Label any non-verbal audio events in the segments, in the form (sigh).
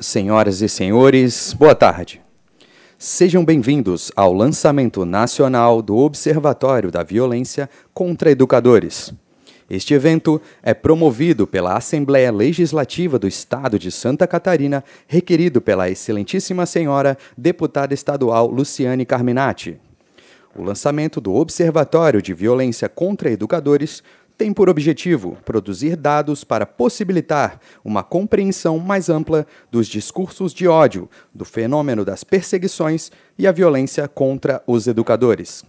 Senhoras e senhores, boa tarde. Sejam bem-vindos ao lançamento nacional do Observatório da Violência contra Educadores. Este evento é promovido pela Assembleia Legislativa do Estado de Santa Catarina, requerido pela excelentíssima senhora deputada estadual Luciane Carminati. O lançamento do Observatório de Violência contra Educadores tem por objetivo produzir dados para possibilitar uma compreensão mais ampla dos discursos de ódio, do fenômeno das perseguições e a violência contra os educadores.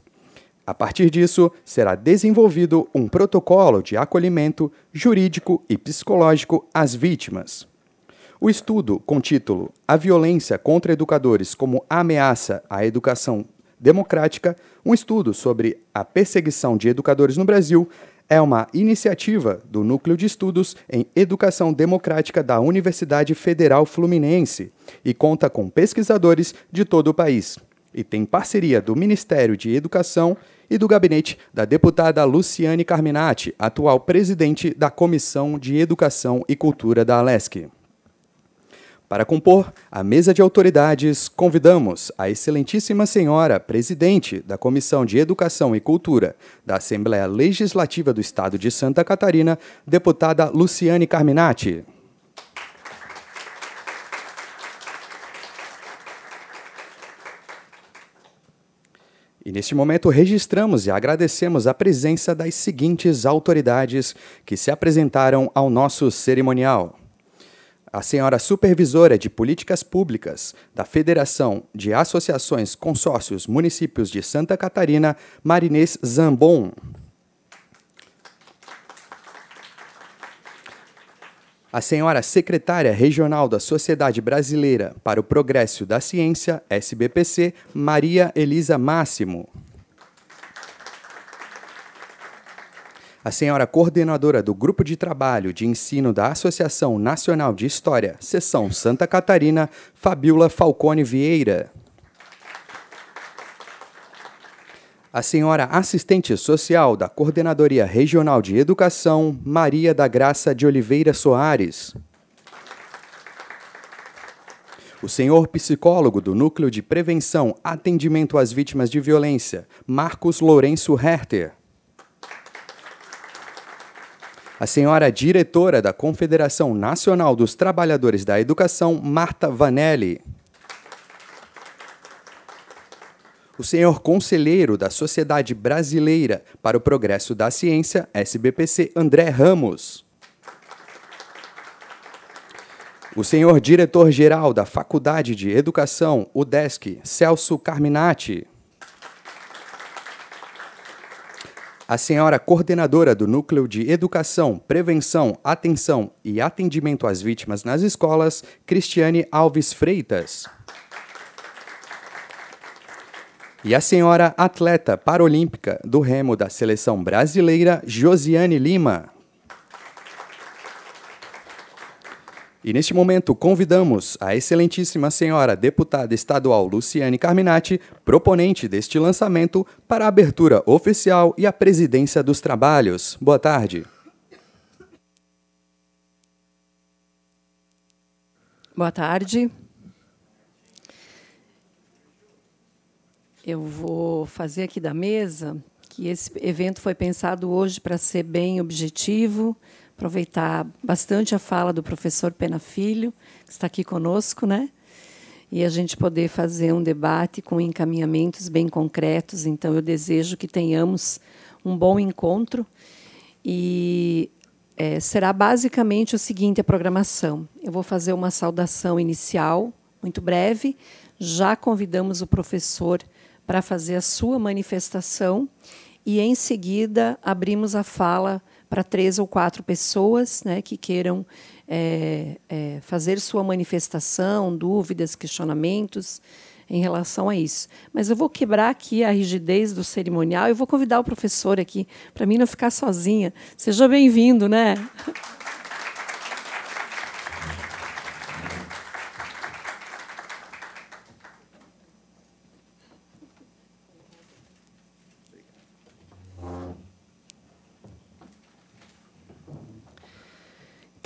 A partir disso, será desenvolvido um protocolo de acolhimento jurídico e psicológico às vítimas. O estudo, com título A Violência contra Educadores como Ameaça à Educação Democrática, um estudo sobre a perseguição de educadores no Brasil, é uma iniciativa do Núcleo de Estudos em Educação Democrática da Universidade Federal Fluminense e conta com pesquisadores de todo o país. E tem parceria do Ministério de Educação e do gabinete da deputada Luciane Carminati, atual presidente da Comissão de Educação e Cultura da Alesc. Para compor a mesa de autoridades, convidamos a Excelentíssima Senhora Presidente da Comissão de Educação e Cultura da Assembleia Legislativa do Estado de Santa Catarina, deputada Luciane Carminati. E neste momento registramos e agradecemos a presença das seguintes autoridades que se apresentaram ao nosso cerimonial a senhora supervisora de políticas públicas da Federação de Associações Consórcios Municípios de Santa Catarina, Marinês Zambon. A senhora secretária regional da Sociedade Brasileira para o Progresso da Ciência, SBPC, Maria Elisa Máximo. A senhora coordenadora do Grupo de Trabalho de Ensino da Associação Nacional de História, Seção Santa Catarina, Fabiola Falcone Vieira. A senhora assistente social da Coordenadoria Regional de Educação, Maria da Graça de Oliveira Soares. O senhor psicólogo do Núcleo de Prevenção Atendimento às Vítimas de Violência, Marcos Lourenço Herter. A senhora diretora da Confederação Nacional dos Trabalhadores da Educação, Marta Vanelli. O senhor conselheiro da Sociedade Brasileira para o Progresso da Ciência, SBPC, André Ramos. O senhor diretor-geral da Faculdade de Educação, UDESC, Celso Carminati. A senhora coordenadora do Núcleo de Educação, Prevenção, Atenção e Atendimento às Vítimas nas Escolas, Cristiane Alves Freitas. E a senhora atleta paralímpica do remo da seleção brasileira, Josiane Lima. E neste momento convidamos a excelentíssima senhora deputada estadual Luciane Carminati, proponente deste lançamento, para a abertura oficial e a presidência dos trabalhos. Boa tarde. Boa tarde. Eu vou fazer aqui da mesa que esse evento foi pensado hoje para ser bem objetivo, aproveitar bastante a fala do professor Pena Filho, que está aqui conosco, né? E a gente poder fazer um debate com encaminhamentos bem concretos. Então, eu desejo que tenhamos um bom encontro. E é, será basicamente o seguinte: a programação. Eu vou fazer uma saudação inicial, muito breve. Já convidamos o professor para fazer a sua manifestação e, em seguida, abrimos a fala para três ou quatro pessoas né, que queiram é, é, fazer sua manifestação, dúvidas, questionamentos em relação a isso. Mas eu vou quebrar aqui a rigidez do cerimonial e vou convidar o professor aqui, para mim não ficar sozinha. Seja bem-vindo, né?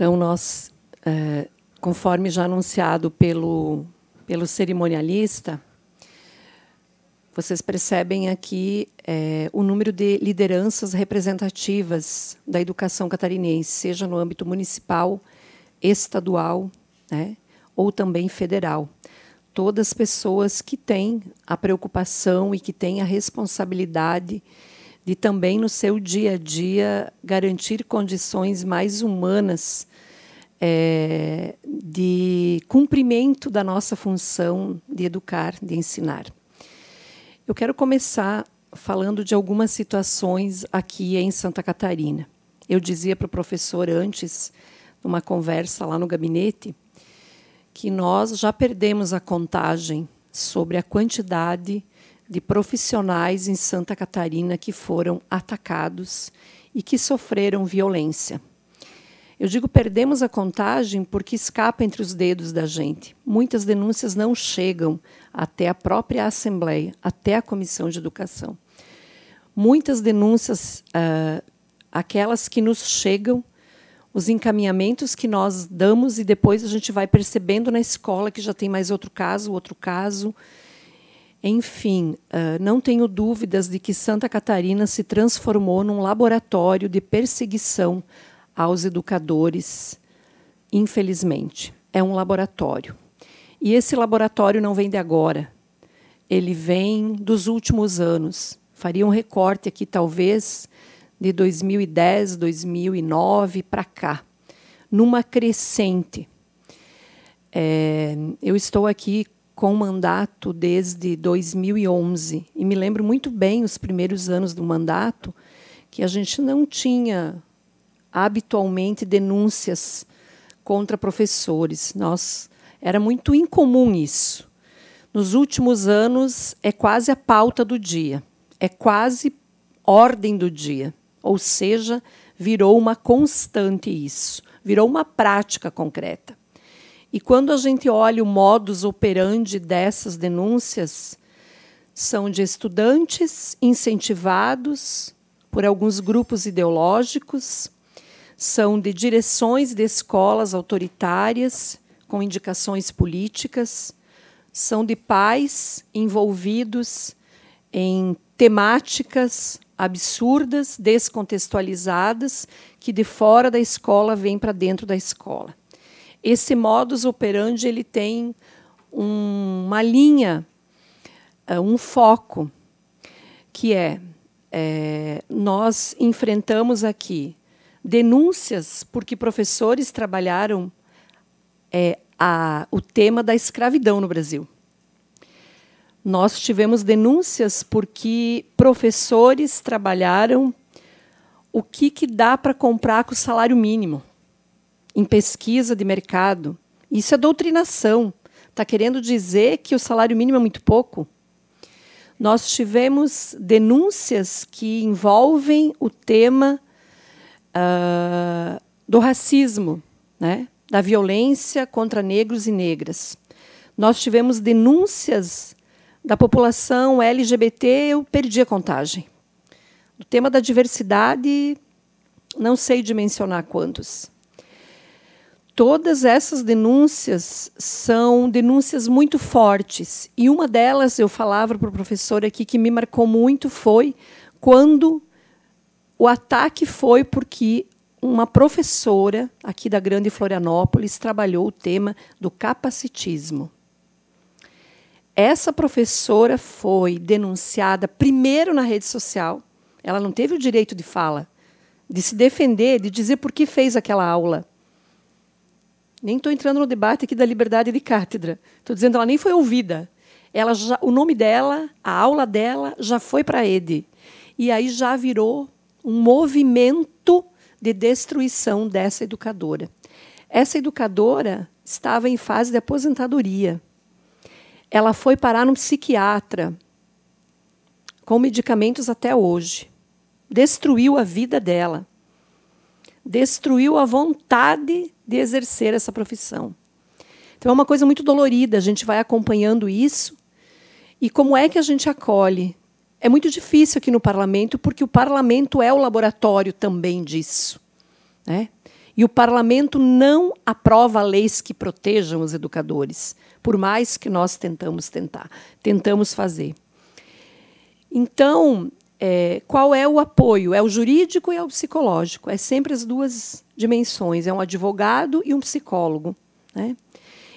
Então, nós, eh, conforme já anunciado pelo, pelo cerimonialista, vocês percebem aqui é, o número de lideranças representativas da educação catarinense, seja no âmbito municipal, estadual né, ou também federal. Todas pessoas que têm a preocupação e que têm a responsabilidade de também no seu dia a dia garantir condições mais humanas é, de cumprimento da nossa função de educar, de ensinar. Eu quero começar falando de algumas situações aqui em Santa Catarina. Eu dizia para o professor antes, numa conversa lá no gabinete, que nós já perdemos a contagem sobre a quantidade de profissionais em Santa Catarina que foram atacados e que sofreram violência. Eu digo perdemos a contagem porque escapa entre os dedos da gente. Muitas denúncias não chegam até a própria Assembleia, até a Comissão de Educação. Muitas denúncias, uh, aquelas que nos chegam, os encaminhamentos que nós damos e depois a gente vai percebendo na escola que já tem mais outro caso, outro caso, enfim, ah, não tenho dúvidas de que Santa Catarina se transformou num laboratório de perseguição aos educadores, infelizmente. É um laboratório. E esse laboratório não vem de agora, ele vem dos últimos anos. Faria um recorte aqui, talvez, de 2010, 2009 para cá, numa crescente. É, eu estou aqui com mandato desde 2011 e me lembro muito bem os primeiros anos do mandato que a gente não tinha habitualmente denúncias contra professores. Nós era muito incomum isso. Nos últimos anos é quase a pauta do dia, é quase ordem do dia, ou seja, virou uma constante isso, virou uma prática concreta. E quando a gente olha o modus operandi dessas denúncias, são de estudantes incentivados por alguns grupos ideológicos, são de direções de escolas autoritárias com indicações políticas, são de pais envolvidos em temáticas absurdas, descontextualizadas, que de fora da escola vêm para dentro da escola esse modus operandi ele tem um, uma linha, eh, um foco, que é, é nós enfrentamos aqui denúncias porque professores trabalharam é, a, o tema da escravidão no Brasil. Nós tivemos denúncias porque professores trabalharam o que, que dá para comprar com o salário mínimo em pesquisa de mercado. Isso é doutrinação. Está querendo dizer que o salário mínimo é muito pouco? Nós tivemos denúncias que envolvem o tema uh, do racismo, né? da violência contra negros e negras. Nós tivemos denúncias da população LGBT, eu perdi a contagem. O tema da diversidade, não sei dimensionar quantos todas essas denúncias são denúncias muito fortes. E uma delas, eu falava para o professor aqui, que me marcou muito foi quando o ataque foi porque uma professora aqui da Grande Florianópolis trabalhou o tema do capacitismo. Essa professora foi denunciada primeiro na rede social. Ela não teve o direito de fala, de se defender, de dizer por que fez aquela aula nem estou entrando no debate aqui da liberdade de cátedra. Estou dizendo que ela nem foi ouvida. Ela já, o nome dela, a aula dela, já foi para a EDE. E aí já virou um movimento de destruição dessa educadora. Essa educadora estava em fase de aposentadoria. Ela foi parar num psiquiatra com medicamentos até hoje. Destruiu a vida dela destruiu a vontade de exercer essa profissão. Então é uma coisa muito dolorida, a gente vai acompanhando isso. E como é que a gente acolhe? É muito difícil aqui no parlamento, porque o parlamento é o laboratório também disso. Né? E o parlamento não aprova leis que protejam os educadores, por mais que nós tentamos tentar, tentamos fazer. Então, é, qual é o apoio? É o jurídico e é o psicológico. É sempre as duas dimensões. É um advogado e um psicólogo. Né?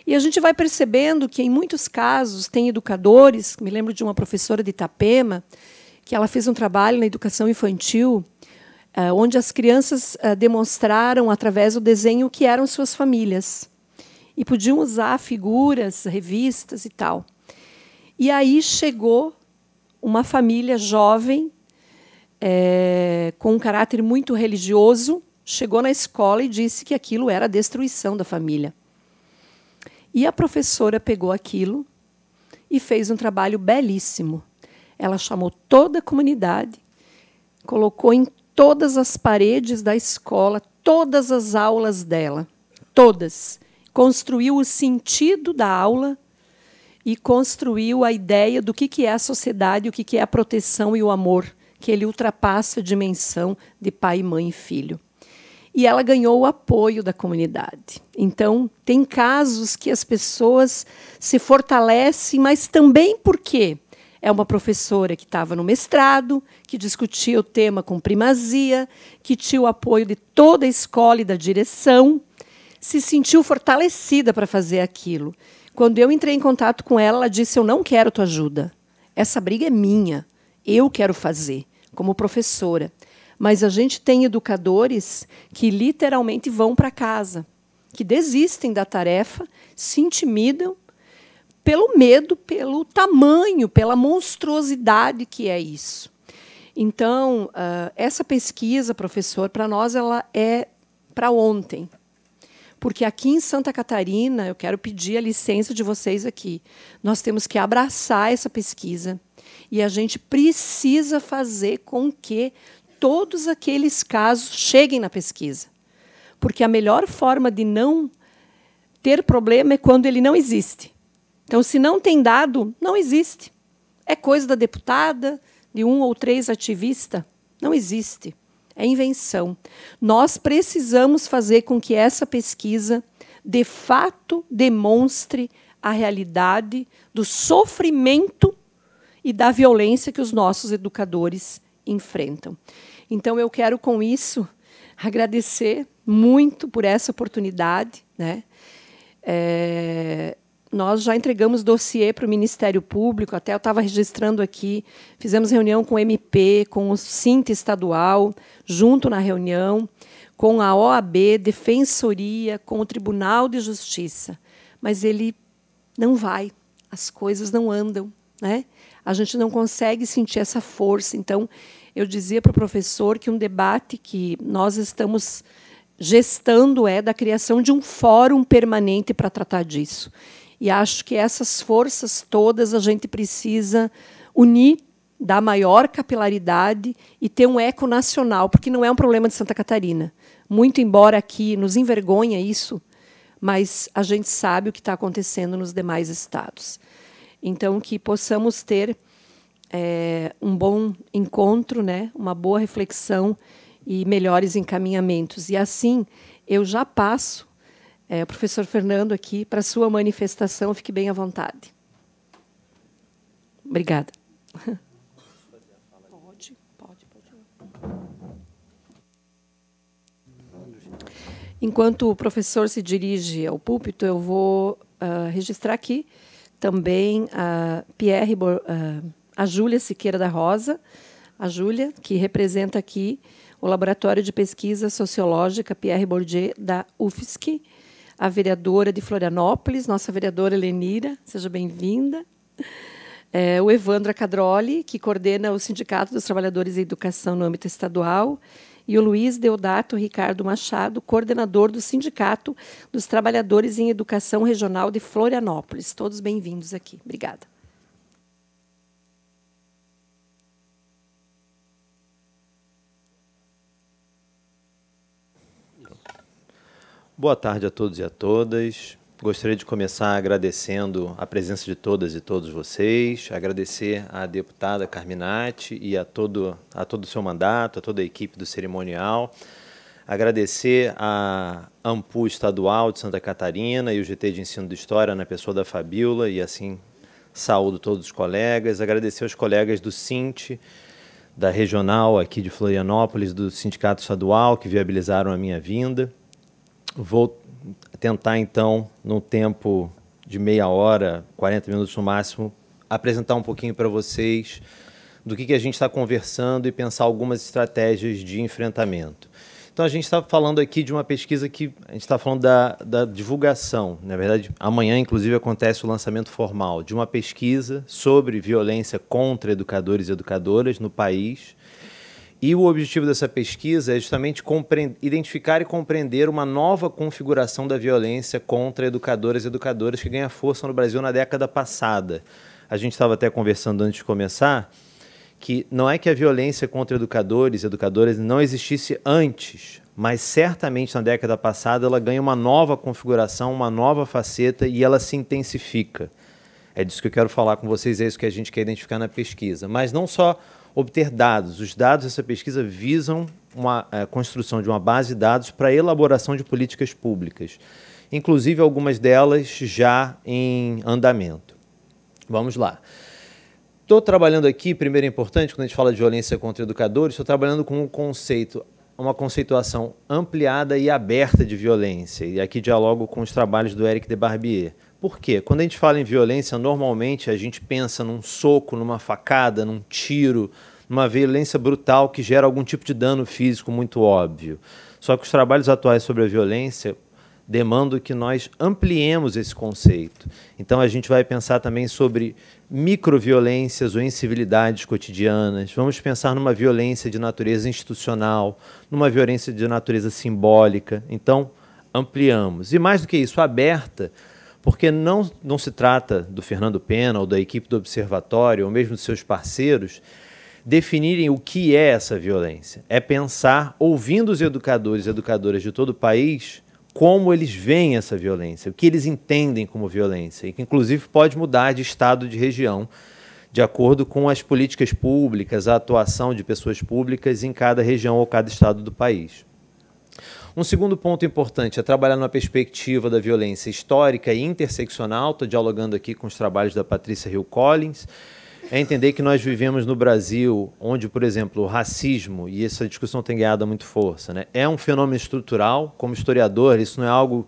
E a gente vai percebendo que, em muitos casos, tem educadores. Me lembro de uma professora de Itapema, que ela fez um trabalho na educação infantil, é, onde as crianças é, demonstraram, através do desenho, o que eram suas famílias. E podiam usar figuras, revistas e tal. E aí chegou uma família jovem é, com um caráter muito religioso, chegou na escola e disse que aquilo era a destruição da família. E a professora pegou aquilo e fez um trabalho belíssimo. Ela chamou toda a comunidade, colocou em todas as paredes da escola todas as aulas dela, todas. Construiu o sentido da aula e construiu a ideia do que é a sociedade, o que é a proteção e o amor que ele ultrapassa a dimensão de pai, mãe e filho. E ela ganhou o apoio da comunidade. Então, tem casos que as pessoas se fortalecem, mas também porque é uma professora que estava no mestrado, que discutia o tema com primazia, que tinha o apoio de toda a escola e da direção, se sentiu fortalecida para fazer aquilo. Quando eu entrei em contato com ela, ela disse: Eu não quero tua ajuda. Essa briga é minha eu quero fazer como professora. Mas a gente tem educadores que literalmente vão para casa, que desistem da tarefa, se intimidam pelo medo, pelo tamanho, pela monstruosidade que é isso. Então, ah, essa pesquisa, professor, para nós ela é para ontem. Porque aqui em Santa Catarina, eu quero pedir a licença de vocês aqui, nós temos que abraçar essa pesquisa, e a gente precisa fazer com que todos aqueles casos cheguem na pesquisa. Porque a melhor forma de não ter problema é quando ele não existe. Então, se não tem dado, não existe. É coisa da deputada, de um ou três ativistas. Não existe. É invenção. Nós precisamos fazer com que essa pesquisa, de fato, demonstre a realidade do sofrimento e da violência que os nossos educadores enfrentam. Então, eu quero, com isso, agradecer muito por essa oportunidade. Né? É, nós já entregamos dossiê para o Ministério Público, até eu estava registrando aqui, fizemos reunião com o MP, com o Cinto Estadual, junto na reunião, com a OAB, Defensoria, com o Tribunal de Justiça. Mas ele não vai, as coisas não andam. Né? a gente não consegue sentir essa força. Então, eu dizia para o professor que um debate que nós estamos gestando é da criação de um fórum permanente para tratar disso. E acho que essas forças todas a gente precisa unir, dar maior capilaridade e ter um eco nacional, porque não é um problema de Santa Catarina. Muito embora aqui nos envergonha isso, mas a gente sabe o que está acontecendo nos demais estados. Então, que possamos ter é, um bom encontro, né? uma boa reflexão e melhores encaminhamentos. E assim, eu já passo é, o professor Fernando aqui para sua manifestação. Fique bem à vontade. Obrigada. Pode, pode, pode. Enquanto o professor se dirige ao púlpito, eu vou uh, registrar aqui também a Pierre, a Júlia Siqueira da Rosa, a Júlia, que representa aqui o Laboratório de Pesquisa Sociológica Pierre Bourdieu da UFSC, a vereadora de Florianópolis, nossa vereadora Lenira, seja bem-vinda. É, o Evandro Cadroli, que coordena o Sindicato dos Trabalhadores em Educação no âmbito estadual, e o Luiz Deodato Ricardo Machado, coordenador do Sindicato dos Trabalhadores em Educação Regional de Florianópolis. Todos bem-vindos aqui. Obrigada. Boa tarde a todos e a todas. Gostaria de começar agradecendo a presença de todas e todos vocês, agradecer à deputada Carminati e a todo, a todo o seu mandato, a toda a equipe do cerimonial, agradecer à AMPU Estadual de Santa Catarina e o GT de Ensino de História na pessoa da Fabíola e assim saúdo todos os colegas, agradecer aos colegas do Cinte, da regional aqui de Florianópolis, do Sindicato Estadual, que viabilizaram a minha vinda. Vou tentar então, num tempo de meia hora, 40 minutos no máximo, apresentar um pouquinho para vocês do que, que a gente está conversando e pensar algumas estratégias de enfrentamento. Então, a gente está falando aqui de uma pesquisa que a gente está falando da, da divulgação. Na verdade, amanhã, inclusive, acontece o lançamento formal de uma pesquisa sobre violência contra educadores e educadoras no país. E o objetivo dessa pesquisa é justamente identificar e compreender uma nova configuração da violência contra educadoras e educadores que ganha força no Brasil na década passada. A gente estava até conversando antes de começar que não é que a violência contra educadores e educadoras não existisse antes, mas certamente na década passada ela ganha uma nova configuração, uma nova faceta e ela se intensifica. É disso que eu quero falar com vocês, é isso que a gente quer identificar na pesquisa. Mas não só obter dados. Os dados dessa pesquisa visam uma, a eh, construção de uma base de dados para elaboração de políticas públicas, inclusive algumas delas já em andamento. Vamos lá. Estou trabalhando aqui, primeiro é importante, quando a gente fala de violência contra educadores, estou trabalhando com um conceito, uma conceituação ampliada e aberta de violência. E aqui dialogo com os trabalhos do Eric de Barbier. Por quê? Quando a gente fala em violência, normalmente a gente pensa num soco, numa facada, num tiro, numa violência brutal que gera algum tipo de dano físico muito óbvio. Só que os trabalhos atuais sobre a violência demandam que nós ampliemos esse conceito. Então a gente vai pensar também sobre microviolências ou incivilidades cotidianas. Vamos pensar numa violência de natureza institucional, numa violência de natureza simbólica. Então ampliamos. E mais do que isso, aberta porque não, não se trata do Fernando Pena ou da equipe do observatório ou mesmo dos seus parceiros definirem o que é essa violência. É pensar, ouvindo os educadores e educadoras de todo o país, como eles veem essa violência, o que eles entendem como violência, e que inclusive pode mudar de estado, de região, de acordo com as políticas públicas, a atuação de pessoas públicas em cada região ou cada estado do país. Um segundo ponto importante é trabalhar numa perspectiva da violência histórica e interseccional. Estou dialogando aqui com os trabalhos da Patrícia Hill Collins é entender que nós vivemos no Brasil, onde, por exemplo, o racismo, e essa discussão tem ganhado muito força, né? é um fenômeno estrutural. Como historiador, isso não é algo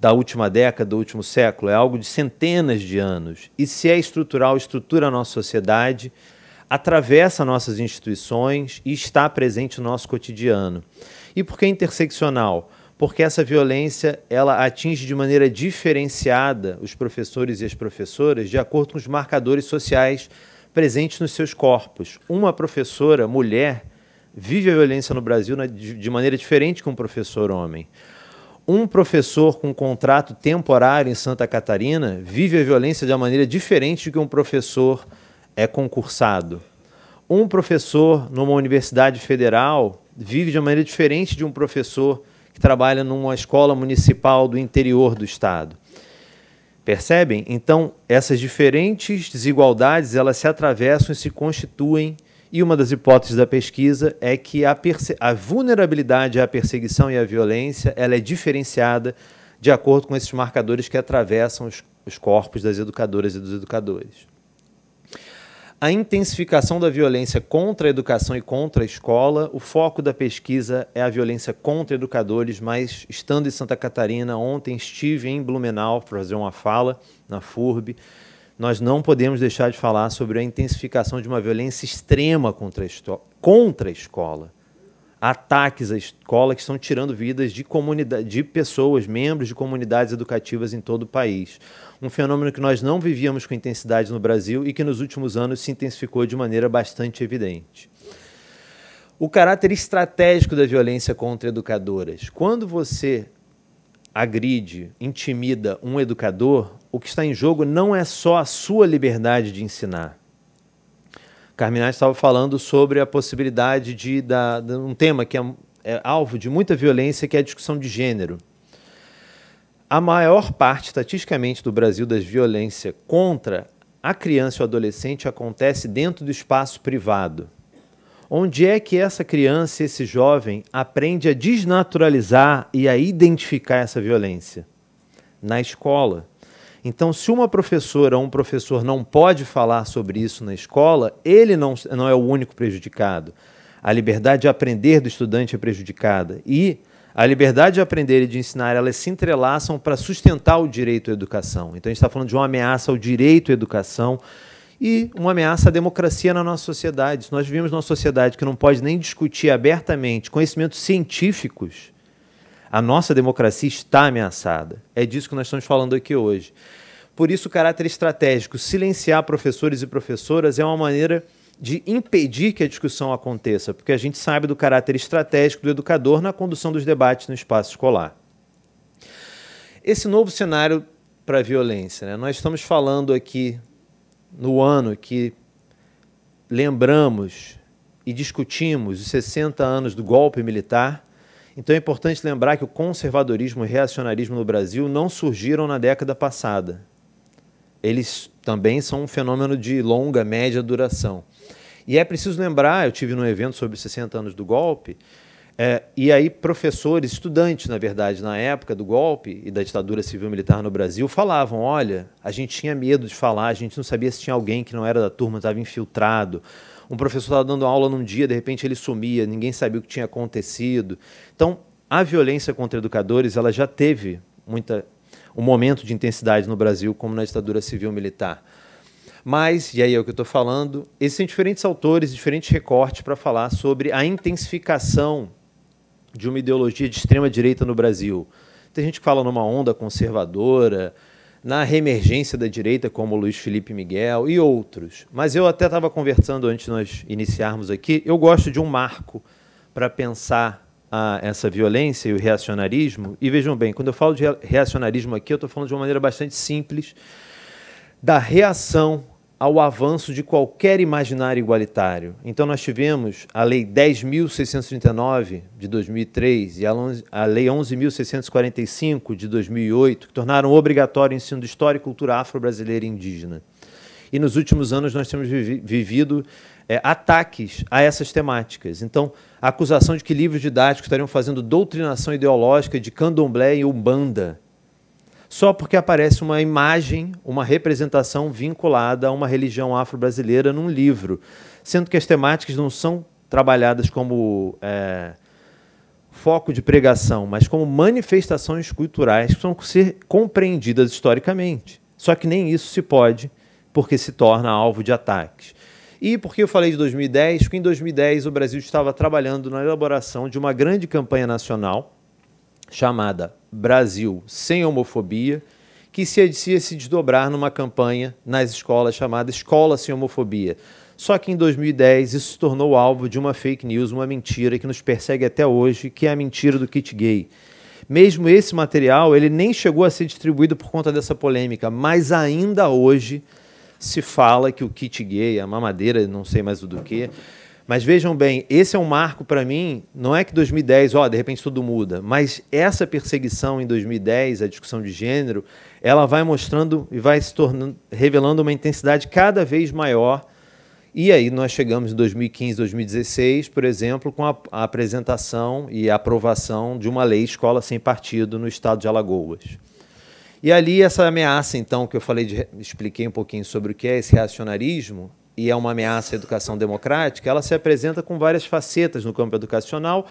da última década, do último século, é algo de centenas de anos. E se é estrutural, estrutura a nossa sociedade, atravessa nossas instituições e está presente no nosso cotidiano. E por que interseccional? Porque essa violência ela atinge de maneira diferenciada os professores e as professoras de acordo com os marcadores sociais presentes nos seus corpos. Uma professora mulher vive a violência no Brasil de maneira diferente que um professor homem. Um professor com contrato temporário em Santa Catarina vive a violência de uma maneira diferente do que um professor é concursado. Um professor numa universidade federal vive de uma maneira diferente de um professor que trabalha numa escola municipal do interior do estado. Percebem? Então, essas diferentes desigualdades, elas se atravessam e se constituem, e uma das hipóteses da pesquisa é que a, a vulnerabilidade à perseguição e à violência, ela é diferenciada de acordo com esses marcadores que atravessam os, os corpos das educadoras e dos educadores a intensificação da violência contra a educação e contra a escola. O foco da pesquisa é a violência contra educadores, mas estando em Santa Catarina, ontem estive em Blumenau para fazer uma fala na FURB. Nós não podemos deixar de falar sobre a intensificação de uma violência extrema contra a, contra a escola. Ataques à escola que estão tirando vidas de, de pessoas, membros de comunidades educativas em todo o país um fenômeno que nós não vivíamos com intensidade no Brasil e que nos últimos anos se intensificou de maneira bastante evidente. O caráter estratégico da violência contra educadoras. Quando você agride, intimida um educador, o que está em jogo não é só a sua liberdade de ensinar. Carminati estava falando sobre a possibilidade de, da, de um tema que é, é alvo de muita violência, que é a discussão de gênero a maior parte, estatisticamente, do Brasil das violências contra a criança ou adolescente acontece dentro do espaço privado. Onde é que essa criança, esse jovem, aprende a desnaturalizar e a identificar essa violência? Na escola. Então, se uma professora ou um professor não pode falar sobre isso na escola, ele não, não é o único prejudicado. A liberdade de aprender do estudante é prejudicada. E a liberdade de aprender e de ensinar, elas se entrelaçam para sustentar o direito à educação. Então, a gente está falando de uma ameaça ao direito à educação e uma ameaça à democracia na nossa sociedade. Se nós vivemos numa sociedade que não pode nem discutir abertamente conhecimentos científicos, a nossa democracia está ameaçada. É disso que nós estamos falando aqui hoje. Por isso, o caráter estratégico, silenciar professores e professoras é uma maneira de impedir que a discussão aconteça, porque a gente sabe do caráter estratégico do educador na condução dos debates no espaço escolar. Esse novo cenário para a violência, né? nós estamos falando aqui no ano que lembramos e discutimos os 60 anos do golpe militar. Então é importante lembrar que o conservadorismo e o reacionarismo no Brasil não surgiram na década passada. Eles também são um fenômeno de longa, média duração. E é preciso lembrar, eu tive num evento sobre os 60 anos do golpe, é, e aí professores, estudantes, na verdade, na época do golpe e da ditadura civil-militar no Brasil, falavam, olha, a gente tinha medo de falar, a gente não sabia se tinha alguém que não era da turma, estava infiltrado, um professor estava dando aula num dia, de repente ele sumia, ninguém sabia o que tinha acontecido. Então, a violência contra educadores, ela já teve muita um momento de intensidade no Brasil, como na ditadura civil-militar. Mas, e aí é o que eu estou falando, existem diferentes autores, diferentes recortes para falar sobre a intensificação de uma ideologia de extrema-direita no Brasil. Tem gente que fala numa onda conservadora, na reemergência da direita, como Luiz Felipe Miguel e outros. Mas eu até estava conversando antes de nós iniciarmos aqui, eu gosto de um marco para pensar a, ah, essa violência e o reacionarismo. E vejam bem, quando eu falo de reacionarismo aqui, eu estou falando de uma maneira bastante simples da reação ao avanço de qualquer imaginário igualitário. Então, nós tivemos a Lei 10.639 de 2003 e a Lei 11.645 de 2008, que tornaram obrigatório o ensino de história e cultura afro-brasileira e indígena. E nos últimos anos, nós temos vivido é, ataques a essas temáticas. Então, a acusação de que livros didáticos estariam fazendo doutrinação ideológica de candomblé e umbanda só porque aparece uma imagem, uma representação vinculada a uma religião afro-brasileira num livro, sendo que as temáticas não são trabalhadas como é, foco de pregação, mas como manifestações culturais que são ser compreendidas historicamente. Só que nem isso se pode, porque se torna alvo de ataques. E por que eu falei de 2010? Porque em 2010 o Brasil estava trabalhando na elaboração de uma grande campanha nacional chamada Brasil Sem Homofobia, que se inicia se desdobrar numa campanha nas escolas chamada Escola Sem Homofobia. Só que em 2010 isso se tornou alvo de uma fake news, uma mentira que nos persegue até hoje, que é a mentira do kit gay. Mesmo esse material, ele nem chegou a ser distribuído por conta dessa polêmica, mas ainda hoje se fala que o kit gay, a mamadeira, não sei mais o do que, mas vejam bem, esse é um marco para mim. Não é que 2010, ó, de repente tudo muda, mas essa perseguição em 2010, a discussão de gênero, ela vai mostrando e vai se tornando, revelando uma intensidade cada vez maior. E aí nós chegamos em 2015, 2016, por exemplo, com a, a apresentação e a aprovação de uma lei escola sem partido no estado de Alagoas. E ali essa ameaça, então, que eu falei, de, expliquei um pouquinho sobre o que é esse reacionarismo, e é uma ameaça à educação democrática, ela se apresenta com várias facetas no campo educacional.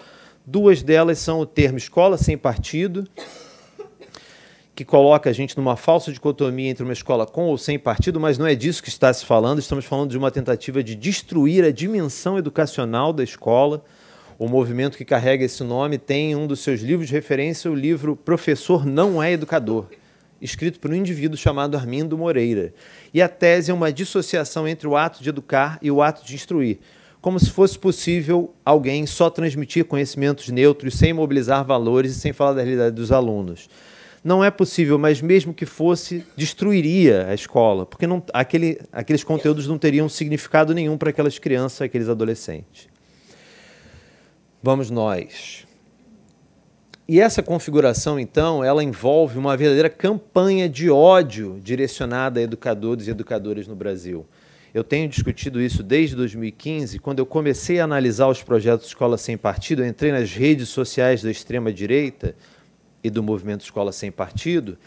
Duas delas são o termo escola sem partido, que coloca a gente numa falsa dicotomia entre uma escola com ou sem partido, mas não é disso que está se falando. Estamos falando de uma tentativa de destruir a dimensão educacional da escola. O movimento que carrega esse nome tem um dos seus livros de referência o livro Professor Não é Educador, escrito por um indivíduo chamado Armindo Moreira e a tese é uma dissociação entre o ato de educar e o ato de instruir, como se fosse possível alguém só transmitir conhecimentos neutros sem mobilizar valores e sem falar da realidade dos alunos. Não é possível, mas mesmo que fosse, destruiria a escola, porque não, aquele, aqueles conteúdos não teriam significado nenhum para aquelas crianças, aqueles adolescentes. Vamos nós. E essa configuração, então, ela envolve uma verdadeira campanha de ódio direcionada a educadores e educadoras no Brasil. Eu tenho discutido isso desde 2015, quando eu comecei a analisar os projetos Escola Sem Partido, eu entrei nas redes sociais da extrema-direita e do movimento Escola Sem Partido,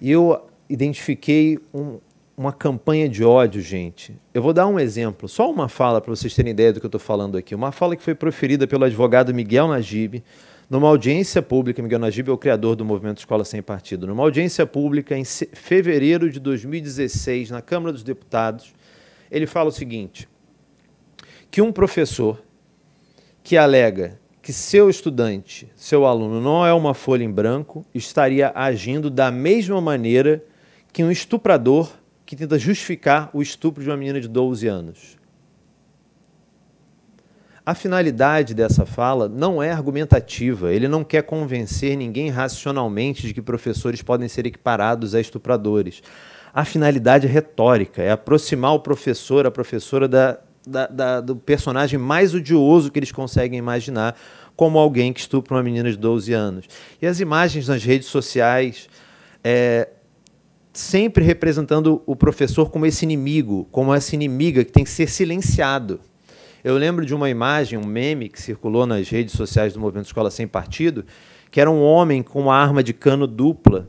e eu identifiquei um, uma campanha de ódio, gente. Eu vou dar um exemplo, só uma fala para vocês terem ideia do que eu estou falando aqui. Uma fala que foi proferida pelo advogado Miguel Najib, numa audiência pública, Miguel Najib é o criador do movimento Escola Sem Partido, numa audiência pública em fevereiro de 2016, na Câmara dos Deputados, ele fala o seguinte: que um professor que alega que seu estudante, seu aluno, não é uma folha em branco, estaria agindo da mesma maneira que um estuprador que tenta justificar o estupro de uma menina de 12 anos. A finalidade dessa fala não é argumentativa, ele não quer convencer ninguém racionalmente de que professores podem ser equiparados a estupradores. A finalidade é retórica, é aproximar o professor, a professora, da, da, da, do personagem mais odioso que eles conseguem imaginar, como alguém que estupra uma menina de 12 anos. E as imagens nas redes sociais. É, sempre representando o professor como esse inimigo, como essa inimiga que tem que ser silenciado. Eu lembro de uma imagem, um meme que circulou nas redes sociais do Movimento Escola Sem Partido, que era um homem com uma arma de cano dupla,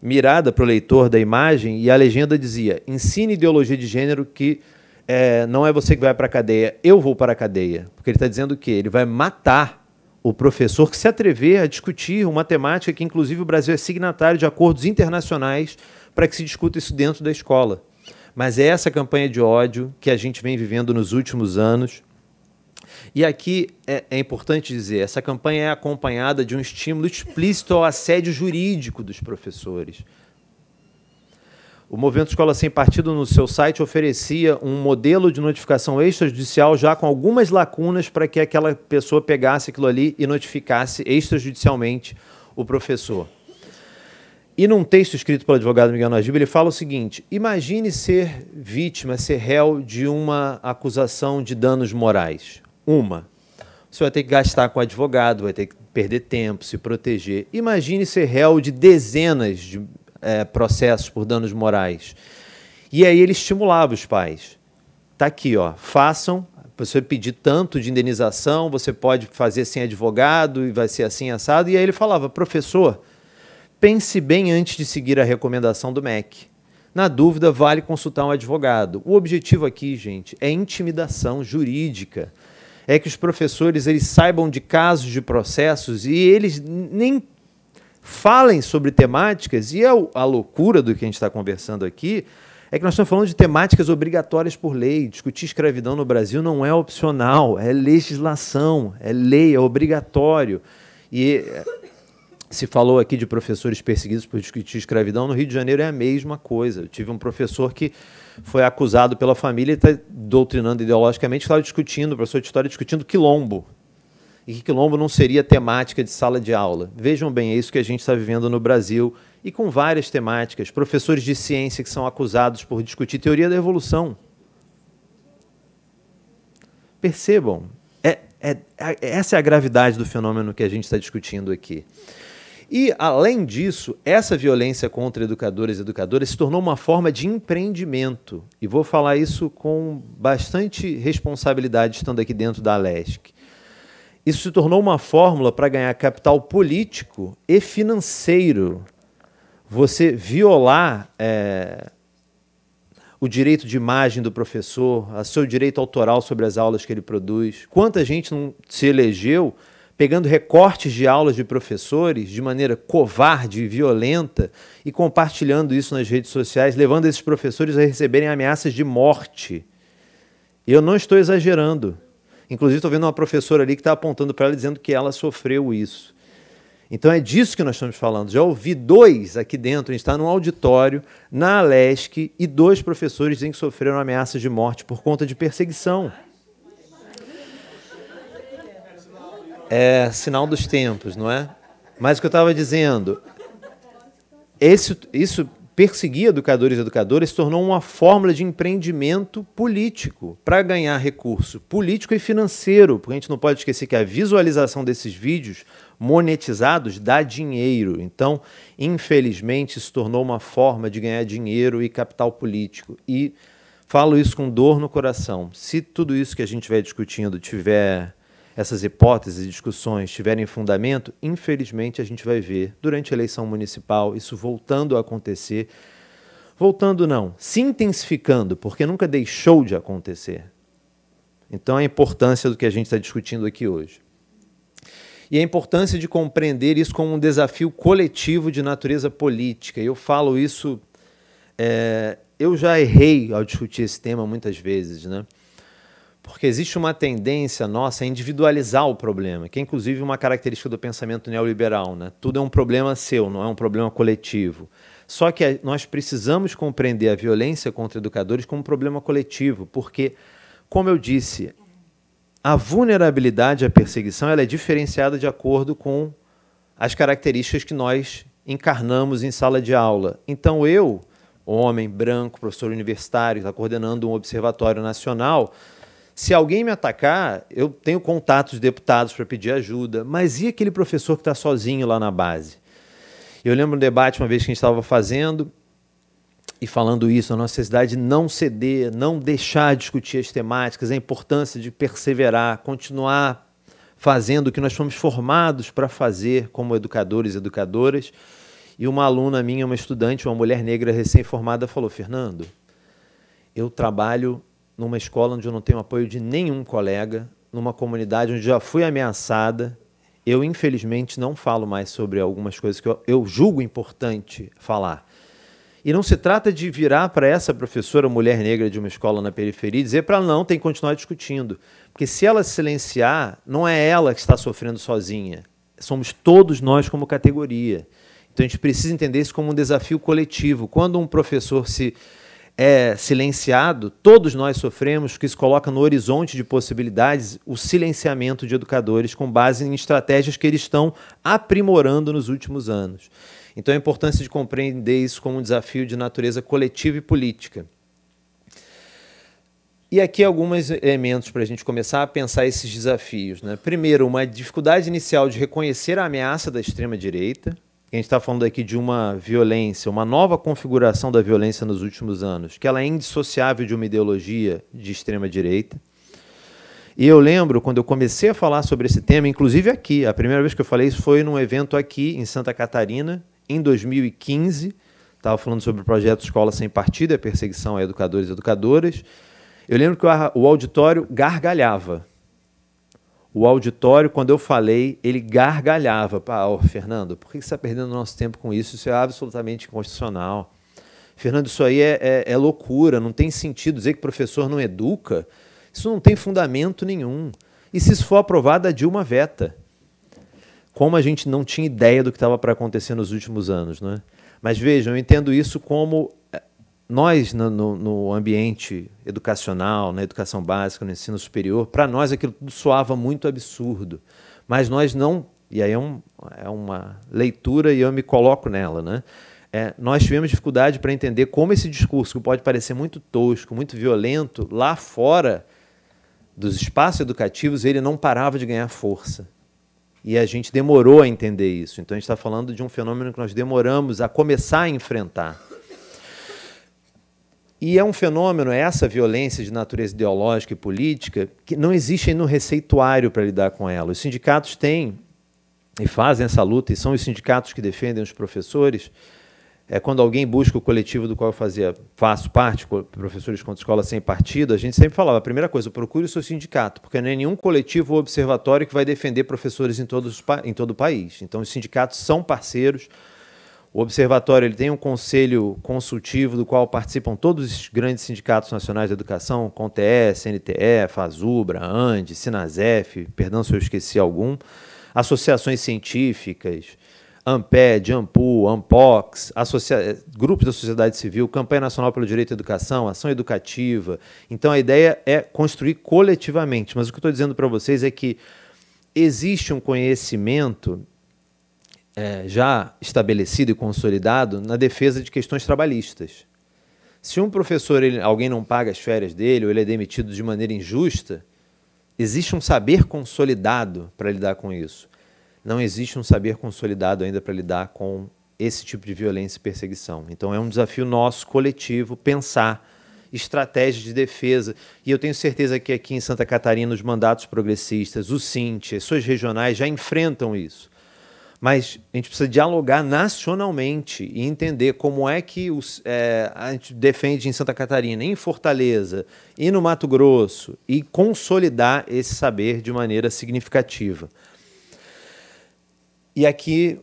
mirada para o leitor da imagem, e a legenda dizia: ensine ideologia de gênero que é, não é você que vai para a cadeia, eu vou para a cadeia. Porque ele está dizendo o quê? Ele vai matar o professor que se atrever a discutir uma temática que, inclusive, o Brasil é signatário de acordos internacionais para que se discuta isso dentro da escola. Mas é essa campanha de ódio que a gente vem vivendo nos últimos anos. E aqui é, é importante dizer: essa campanha é acompanhada de um estímulo explícito ao assédio jurídico dos professores. O Movimento Escola Sem Partido, no seu site, oferecia um modelo de notificação extrajudicial já com algumas lacunas para que aquela pessoa pegasse aquilo ali e notificasse extrajudicialmente o professor. E num texto escrito pelo advogado Miguel Najib, ele fala o seguinte: imagine ser vítima, ser réu de uma acusação de danos morais. Uma. Você vai ter que gastar com advogado, vai ter que perder tempo, se proteger. Imagine ser réu de dezenas de é, processos por danos morais. E aí ele estimulava os pais. Tá aqui, ó. Façam. Você pedir tanto de indenização, você pode fazer sem advogado e vai ser assim assado. E aí ele falava, professor, pense bem antes de seguir a recomendação do MEC. Na dúvida, vale consultar um advogado. O objetivo aqui, gente, é intimidação jurídica. É que os professores eles saibam de casos, de processos e eles nem falem sobre temáticas. E a, é a loucura do que a gente está conversando aqui é que nós estamos falando de temáticas obrigatórias por lei. Discutir escravidão no Brasil não é opcional, é legislação, é lei, é obrigatório. E se falou aqui de professores perseguidos por discutir escravidão. No Rio de Janeiro é a mesma coisa. Eu tive um professor que foi acusado pela família está doutrinando ideologicamente, estava discutindo, professor de história, discutindo quilombo. E que quilombo não seria temática de sala de aula. Vejam bem, é isso que a gente está vivendo no Brasil e com várias temáticas. Professores de ciência que são acusados por discutir teoria da evolução. Percebam, é, é, é essa é a gravidade do fenômeno que a gente está discutindo aqui. E, além disso, essa violência contra educadores e educadoras se tornou uma forma de empreendimento. E vou falar isso com bastante responsabilidade, estando aqui dentro da Alesc. Isso se tornou uma fórmula para ganhar capital político e financeiro. Você violar é, o direito de imagem do professor, o seu direito autoral sobre as aulas que ele produz. Quanta gente não se elegeu pegando recortes de aulas de professores de maneira covarde e violenta e compartilhando isso nas redes sociais, levando esses professores a receberem ameaças de morte. E eu não estou exagerando. Inclusive, estou vendo uma professora ali que está apontando para ela dizendo que ela sofreu isso. Então é disso que nós estamos falando. Já ouvi dois aqui dentro, a gente está num auditório, na Alesc, e dois professores dizem que sofreram ameaças de morte por conta de perseguição. é sinal dos tempos, não é? Mas o que eu estava dizendo, esse, isso perseguir educadores e educadoras se tornou uma fórmula de empreendimento político para ganhar recurso político e financeiro, porque a gente não pode esquecer que a visualização desses vídeos monetizados dá dinheiro. Então, infelizmente, se tornou uma forma de ganhar dinheiro e capital político. E falo isso com dor no coração. Se tudo isso que a gente vai discutindo tiver essas hipóteses e discussões tiverem fundamento, infelizmente a gente vai ver durante a eleição municipal isso voltando a acontecer. Voltando, não, se intensificando, porque nunca deixou de acontecer. Então, a importância do que a gente está discutindo aqui hoje. E a importância de compreender isso como um desafio coletivo de natureza política. Eu falo isso. É, eu já errei ao discutir esse tema muitas vezes, né? Porque existe uma tendência nossa a individualizar o problema, que é inclusive uma característica do pensamento neoliberal. Né? Tudo é um problema seu, não é um problema coletivo. Só que nós precisamos compreender a violência contra educadores como um problema coletivo, porque, como eu disse, a vulnerabilidade à perseguição ela é diferenciada de acordo com as características que nós encarnamos em sala de aula. Então, eu, homem branco, professor universitário, está coordenando um observatório nacional, se alguém me atacar, eu tenho contatos de deputados para pedir ajuda, mas e aquele professor que está sozinho lá na base? Eu lembro um debate uma vez que a gente estava fazendo e falando isso, a nossa necessidade de não ceder, não deixar discutir as temáticas, a importância de perseverar, continuar fazendo o que nós fomos formados para fazer como educadores e educadoras. E uma aluna minha, uma estudante, uma mulher negra recém-formada, falou: Fernando, eu trabalho numa escola onde eu não tenho apoio de nenhum colega, numa comunidade onde já fui ameaçada. Eu, infelizmente, não falo mais sobre algumas coisas que eu, eu julgo importante falar. E não se trata de virar para essa professora mulher negra de uma escola na periferia e dizer para ela não, tem que continuar discutindo. Porque se ela silenciar, não é ela que está sofrendo sozinha. Somos todos nós como categoria. Então a gente precisa entender isso como um desafio coletivo. Quando um professor se é silenciado, todos nós sofremos, que isso coloca no horizonte de possibilidades o silenciamento de educadores com base em estratégias que eles estão aprimorando nos últimos anos. Então, a é importância de compreender isso como um desafio de natureza coletiva e política. E aqui alguns elementos para a gente começar a pensar esses desafios. Né? Primeiro, uma dificuldade inicial de reconhecer a ameaça da extrema-direita, a gente está falando aqui de uma violência, uma nova configuração da violência nos últimos anos, que ela é indissociável de uma ideologia de extrema direita. E eu lembro quando eu comecei a falar sobre esse tema, inclusive aqui, a primeira vez que eu falei isso foi num evento aqui em Santa Catarina, em 2015. Estava falando sobre o projeto Escola Sem Partido, a perseguição a educadores e educadoras. Eu lembro que o auditório gargalhava o auditório, quando eu falei, ele gargalhava. Ah, oh, Fernando, por que você está perdendo nosso tempo com isso? Isso é absolutamente inconstitucional. Fernando, isso aí é, é, é loucura, não tem sentido dizer que professor não educa. Isso não tem fundamento nenhum. E se isso for aprovado, a Dilma veta. Como a gente não tinha ideia do que estava para acontecer nos últimos anos. Né? Mas vejam, eu entendo isso como eh, nós, no, no, no, ambiente educacional, na educação básica, no ensino superior, para nós aquilo tudo soava muito absurdo. Mas nós não. E aí é, um, é uma leitura e eu me coloco nela, né? É, nós tivemos dificuldade para entender como esse discurso, que pode parecer muito tosco, muito violento, lá fora dos espaços educativos, ele não parava de ganhar força. E a gente demorou a entender isso. Então a gente está falando de um fenômeno que nós demoramos a começar a enfrentar. E é um fenômeno, é essa violência de natureza ideológica e política, que não existe no receituário para lidar com ela. Os sindicatos têm e fazem essa luta, e são os sindicatos que defendem os professores. É, quando alguém busca o coletivo do qual eu fazia, faço parte, professores contra escola sem partido, a gente sempre falava, a primeira coisa, procure o seu sindicato, porque não é nenhum coletivo ou observatório que vai defender professores em, todos, em todo o país. Então, os sindicatos são parceiros, o Observatório ele tem um conselho consultivo do qual participam todos os grandes sindicatos nacionais de educação, CONTE, CNTE, FAZUBRA, ANDE, SINASEF, perdão se eu esqueci algum, associações científicas, AMPED, AMPU, AMPOX, associa... grupos da sociedade civil, Campanha Nacional pelo Direito à Educação, Ação Educativa. Então a ideia é construir coletivamente, mas o que eu estou dizendo para vocês é que existe um conhecimento é, já estabelecido e consolidado na defesa de questões trabalhistas. Se um professor, ele, alguém não paga as férias dele ou ele é demitido de maneira injusta, existe um saber consolidado para lidar com isso. Não existe um saber consolidado ainda para lidar com esse tipo de violência e perseguição. Então é um desafio nosso, coletivo, pensar estratégias de defesa. E eu tenho certeza que aqui em Santa Catarina os mandatos progressistas, o CINTE, as suas regionais já enfrentam isso. Mas a gente precisa dialogar nacionalmente e entender como é que os, é, a gente defende em Santa Catarina, em Fortaleza e no Mato Grosso e consolidar esse saber de maneira significativa. E aqui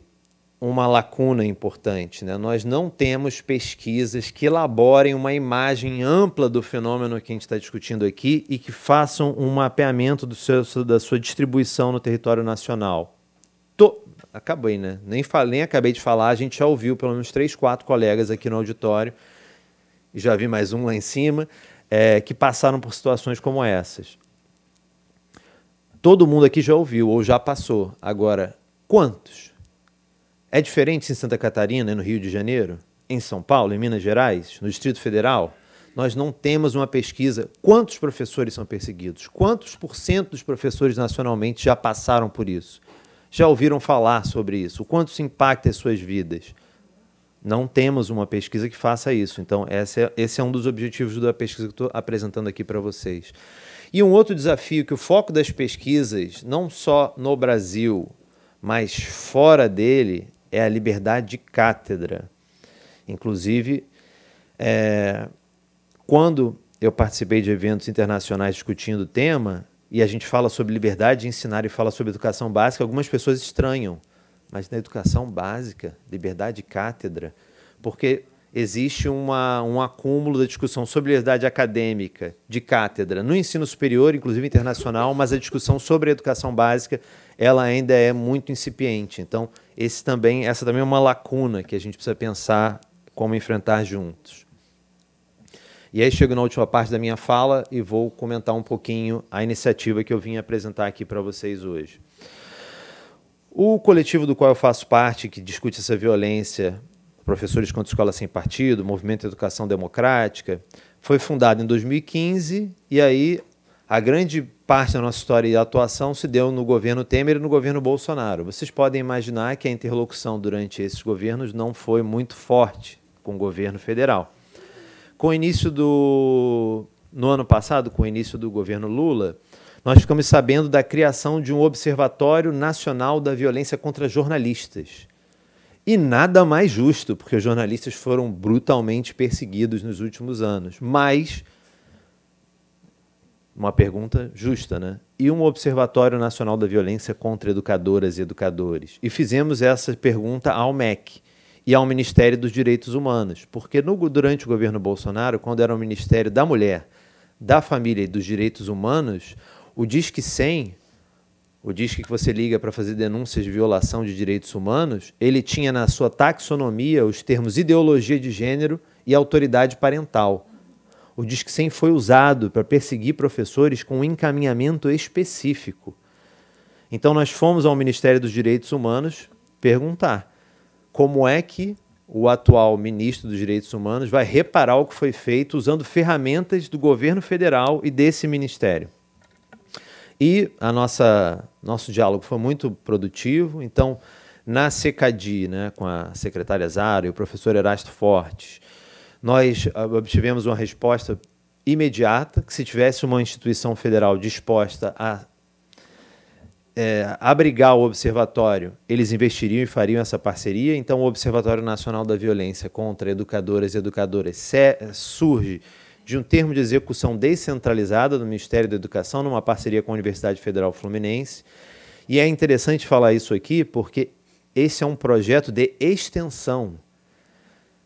uma lacuna importante. Né? Nós não temos pesquisas que elaborem uma imagem ampla do fenômeno que a gente está discutindo aqui e que façam um mapeamento seu, da sua distribuição no território nacional acabei, né? Nem, falei, nem acabei de falar, a gente já ouviu pelo menos três, quatro colegas aqui no auditório, e já vi mais um lá em cima, é, que passaram por situações como essas. Todo mundo aqui já ouviu ou já passou. Agora, quantos? É diferente em Santa Catarina, né, no Rio de Janeiro, em São Paulo, em Minas Gerais, no Distrito Federal? Nós não temos uma pesquisa. Quantos professores são perseguidos? Quantos por cento dos professores nacionalmente já passaram por isso? já ouviram falar sobre isso, o quanto isso impacta as suas vidas. Não temos uma pesquisa que faça isso. Então, é, esse é um dos objetivos da pesquisa que estou apresentando aqui para vocês. E um outro desafio que o foco das pesquisas, não só no Brasil, mas fora dele, é a liberdade de cátedra. Inclusive, é, quando eu participei de eventos internacionais discutindo o tema, e a gente fala sobre liberdade de ensinar e fala sobre educação básica, algumas pessoas estranham. Mas na educação básica, liberdade de cátedra, porque existe uma, um acúmulo da discussão sobre liberdade acadêmica de cátedra no ensino superior, inclusive internacional, mas a discussão sobre a educação básica ela ainda é muito incipiente. Então, esse também, essa também é uma lacuna que a gente precisa pensar como enfrentar juntos. E aí chego na última parte da minha fala e vou comentar um pouquinho a iniciativa que eu vim apresentar aqui para vocês hoje. O coletivo do qual eu faço parte, que discute essa violência, Professores contra Escola Sem Partido, Movimento de Educação Democrática, foi fundado em 2015 e aí a grande parte da nossa história e atuação se deu no governo Temer e no governo Bolsonaro. Vocês podem imaginar que a interlocução durante esses governos não foi muito forte com o governo federal. Com o início do. No ano passado, com o início do governo Lula, nós ficamos sabendo da criação de um Observatório Nacional da Violência contra Jornalistas. E nada mais justo, porque os jornalistas foram brutalmente perseguidos nos últimos anos. Mas, uma pergunta justa, né? E um Observatório Nacional da Violência contra Educadoras e Educadores? E fizemos essa pergunta ao MEC e ao Ministério dos Direitos Humanos, porque no, durante o governo Bolsonaro, quando era o Ministério da Mulher, da Família e dos Direitos Humanos, o Disque 100, o disque que você liga para fazer denúncias de violação de direitos humanos, ele tinha na sua taxonomia os termos ideologia de gênero e autoridade parental. O Disque 100 foi usado para perseguir professores com um encaminhamento específico. Então nós fomos ao Ministério dos Direitos Humanos perguntar como é que o atual ministro dos Direitos Humanos vai reparar o que foi feito usando ferramentas do governo federal e desse ministério. E a nossa nosso diálogo foi muito produtivo, então na CECADI, né, com a secretária Zara e o professor Erasto Fortes, nós ah, obtivemos uma resposta imediata, que se tivesse uma instituição federal disposta a é, abrigar o observatório, eles investiriam e fariam essa parceria. Então, o Observatório Nacional da Violência contra Educadoras e Educadores é, surge de um termo de execução descentralizada do Ministério da Educação, numa parceria com a Universidade Federal Fluminense. E é interessante falar isso aqui porque esse é um projeto de extensão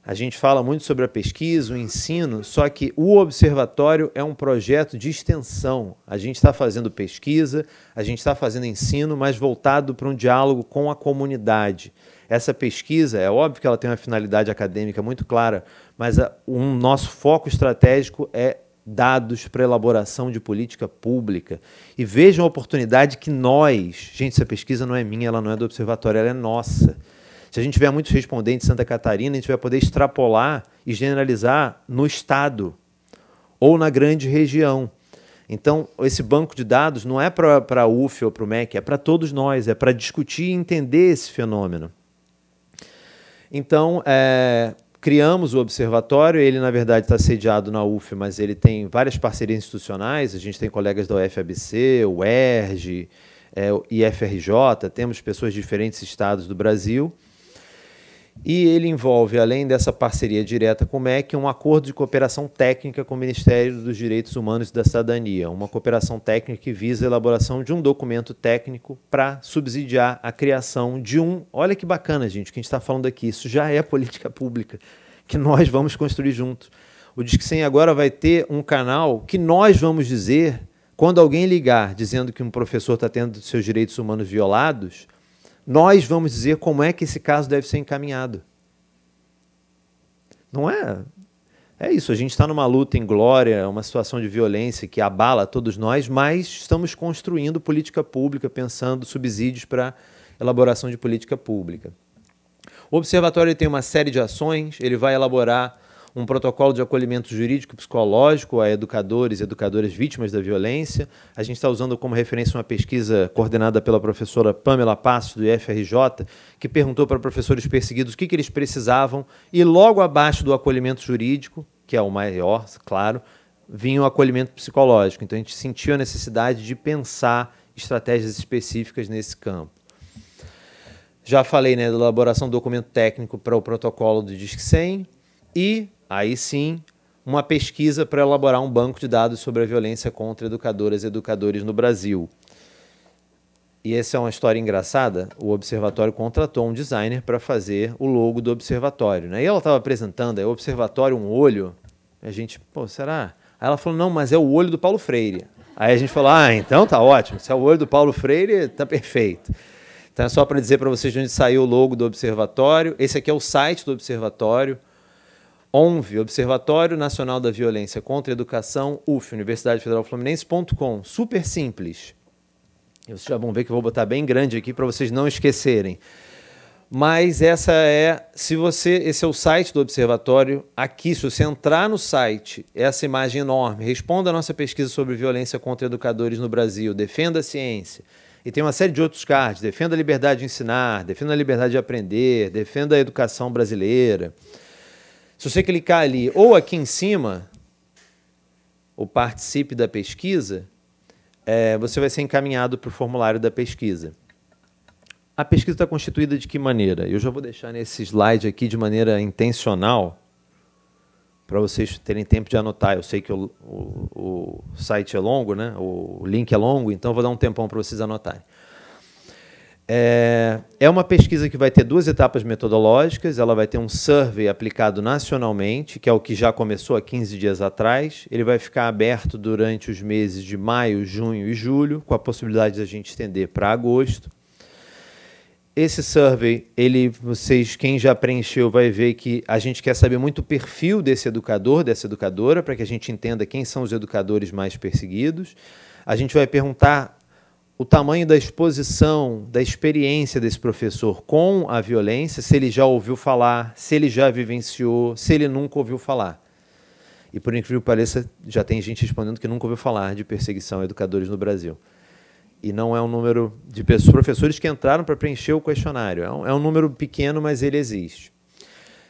a gente fala muito sobre a pesquisa, o ensino, só que o observatório é um projeto de extensão. A gente está fazendo pesquisa, a gente está fazendo ensino, mas voltado para um diálogo com a comunidade. Essa pesquisa, é óbvio que ela tem uma finalidade acadêmica muito clara, mas o um nosso foco estratégico é dados para elaboração de política pública. E vejam a oportunidade que nós, gente, essa pesquisa não é minha, ela não é do observatório, ela é nossa se a gente tiver muitos respondentes em Santa Catarina, a gente vai poder extrapolar e generalizar no estado ou na grande região. Então, esse banco de dados não é para a UF ou para o MEC, é para todos nós, é para discutir e entender esse fenômeno. Então, é, criamos o observatório, ele, na verdade, está sediado na UF, mas ele tem várias parcerias institucionais, a gente tem colegas da UFABC, UERJ, é, IFRJ, temos pessoas de diferentes estados do Brasil, e ele envolve, além dessa parceria direta com o MEC, um acordo de cooperação técnica com o Ministério dos Direitos Humanos e da Cidadania, uma cooperação técnica que visa a elaboração de um documento técnico para subsidiar a criação de um. Olha que bacana, gente, que a gente está falando aqui. Isso já é política pública que nós vamos construir juntos. O Disque 100 agora vai ter um canal que nós vamos dizer quando alguém ligar dizendo que um professor está tendo seus direitos humanos violados nós vamos dizer como é que esse caso deve ser encaminhado. Não é? É isso, a gente está numa luta em glória, uma situação de violência que abala todos nós, mas estamos construindo política pública, pensando subsídios para elaboração de política pública. O observatório tem uma série de ações, ele vai elaborar um protocolo de acolhimento jurídico e psicológico a educadores e educadoras vítimas da violência. A gente está usando como referência uma pesquisa coordenada pela professora Pamela Passo do IFRJ, que perguntou para professores perseguidos o que, que eles precisavam, e logo abaixo do acolhimento jurídico, que é o maior, claro, vinha o acolhimento psicológico. Então a gente sentiu a necessidade de pensar estratégias específicas nesse campo. Já falei né, da elaboração do documento técnico para o protocolo do DISC 100 e aí sim uma pesquisa para elaborar um banco de dados sobre a violência contra educadoras e educadores no Brasil. E essa é uma história engraçada. O observatório contratou um designer para fazer o logo do observatório. Né? E ela estava apresentando, é o observatório um olho. A gente, pô, será? Aí ela falou, não, mas é o olho do Paulo Freire. Aí a gente falou, ah, então tá ótimo. Se é o olho do Paulo Freire, tá perfeito. Então é só para dizer para vocês de onde saiu o logo do observatório. Esse aqui é o site do observatório. ONV, Observatório Nacional da Violência contra a Educação, UF, Universidade Federal Fluminense.com. Super simples. Vocês já vão ver que eu vou botar bem grande aqui para vocês não esquecerem. Mas essa é, se você, esse é o site do observatório. Aqui, se você entrar no site, essa imagem enorme, responda a nossa pesquisa sobre violência contra educadores no Brasil, defenda a ciência. E tem uma série de outros cards, defenda a liberdade de ensinar, defenda a liberdade de aprender, defenda a educação brasileira. Se você clicar ali ou aqui em cima, ou participe da pesquisa, é, você vai ser encaminhado para o formulário da pesquisa. A pesquisa está constituída de que maneira? Eu já vou deixar nesse slide aqui de maneira intencional, para vocês terem tempo de anotar. Eu sei que o, o, o site é longo, né? o link é longo, então vou dar um tempão para vocês anotarem. É, é uma pesquisa que vai ter duas etapas metodológicas. Ela vai ter um survey aplicado nacionalmente, que é o que já começou há 15 dias atrás. Ele vai ficar aberto durante os meses de maio, junho e julho, com a possibilidade da gente estender para agosto. Esse survey, ele, vocês, quem já preencheu, vai ver que a gente quer saber muito o perfil desse educador, dessa educadora, para que a gente entenda quem são os educadores mais perseguidos. A gente vai perguntar o tamanho da exposição, da experiência desse professor com a violência, se ele já ouviu falar, se ele já vivenciou, se ele nunca ouviu falar. E por incrível que pareça, já tem gente respondendo que nunca ouviu falar de perseguição a educadores no Brasil. E não é um número de pessoas, professores que entraram para preencher o questionário. É um, é um número pequeno, mas ele existe.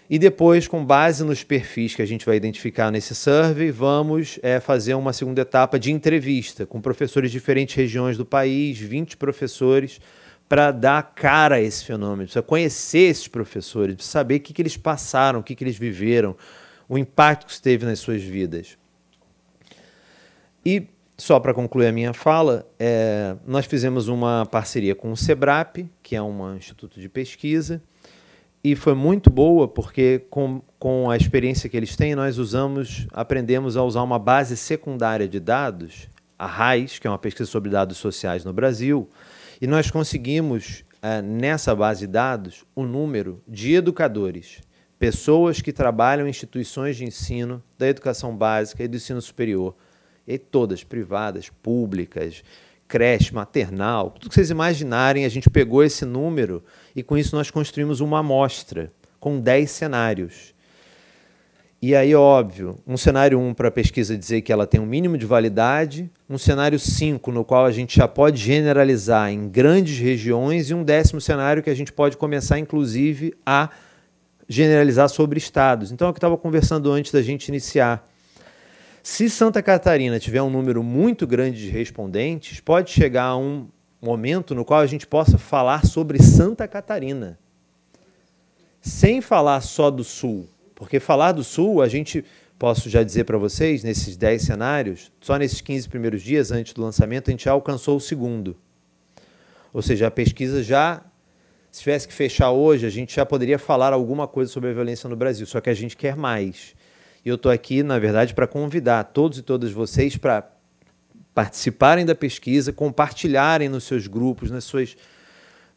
E depois, com base nos perfis que a gente vai identificar nesse survey, vamos é, fazer uma segunda etapa de entrevista com professores de diferentes regiões do país, 20 professores, para dar cara a esse fenômeno, precisa conhecer esses professores, para saber o que, que eles passaram, o que, que eles viveram, o impacto que isso teve nas suas vidas. E só para concluir a minha fala, é, nós fizemos uma parceria com o SEBRAP, que é um instituto de pesquisa, e foi muito boa porque com, com a experiência que eles têm, nós usamos, aprendemos a usar uma base secundária de dados, a RAIS, que é uma pesquisa sobre dados sociais no Brasil, e nós conseguimos é, nessa base de dados o número de educadores, pessoas que trabalham em instituições de ensino da educação básica e do ensino superior, e todas privadas, públicas, creche, maternal, tudo que vocês imaginarem, a gente pegou esse número e com isso nós construímos uma amostra com 10 cenários. E aí, óbvio, um cenário 1 para a pesquisa dizer que ela tem um mínimo de validade, um cenário 5, no qual a gente já pode generalizar em grandes regiões, e um décimo cenário que a gente pode começar, inclusive, a generalizar sobre estados. Então, é o que estava conversando antes da gente iniciar. Se Santa Catarina tiver um número muito grande de respondentes, pode chegar a um momento no qual a gente possa falar sobre Santa Catarina. Sem falar só do Sul, porque falar do Sul, a gente, posso já dizer para vocês, nesses 10 cenários, só nesses 15 primeiros dias antes do lançamento, a gente já alcançou o segundo. Ou seja, a pesquisa já, se tivesse que fechar hoje, a gente já poderia falar alguma coisa sobre a violência no Brasil, só que a gente quer mais. E eu estou aqui, na verdade, para convidar todos e todas vocês para participarem da pesquisa, compartilharem nos seus grupos, nas suas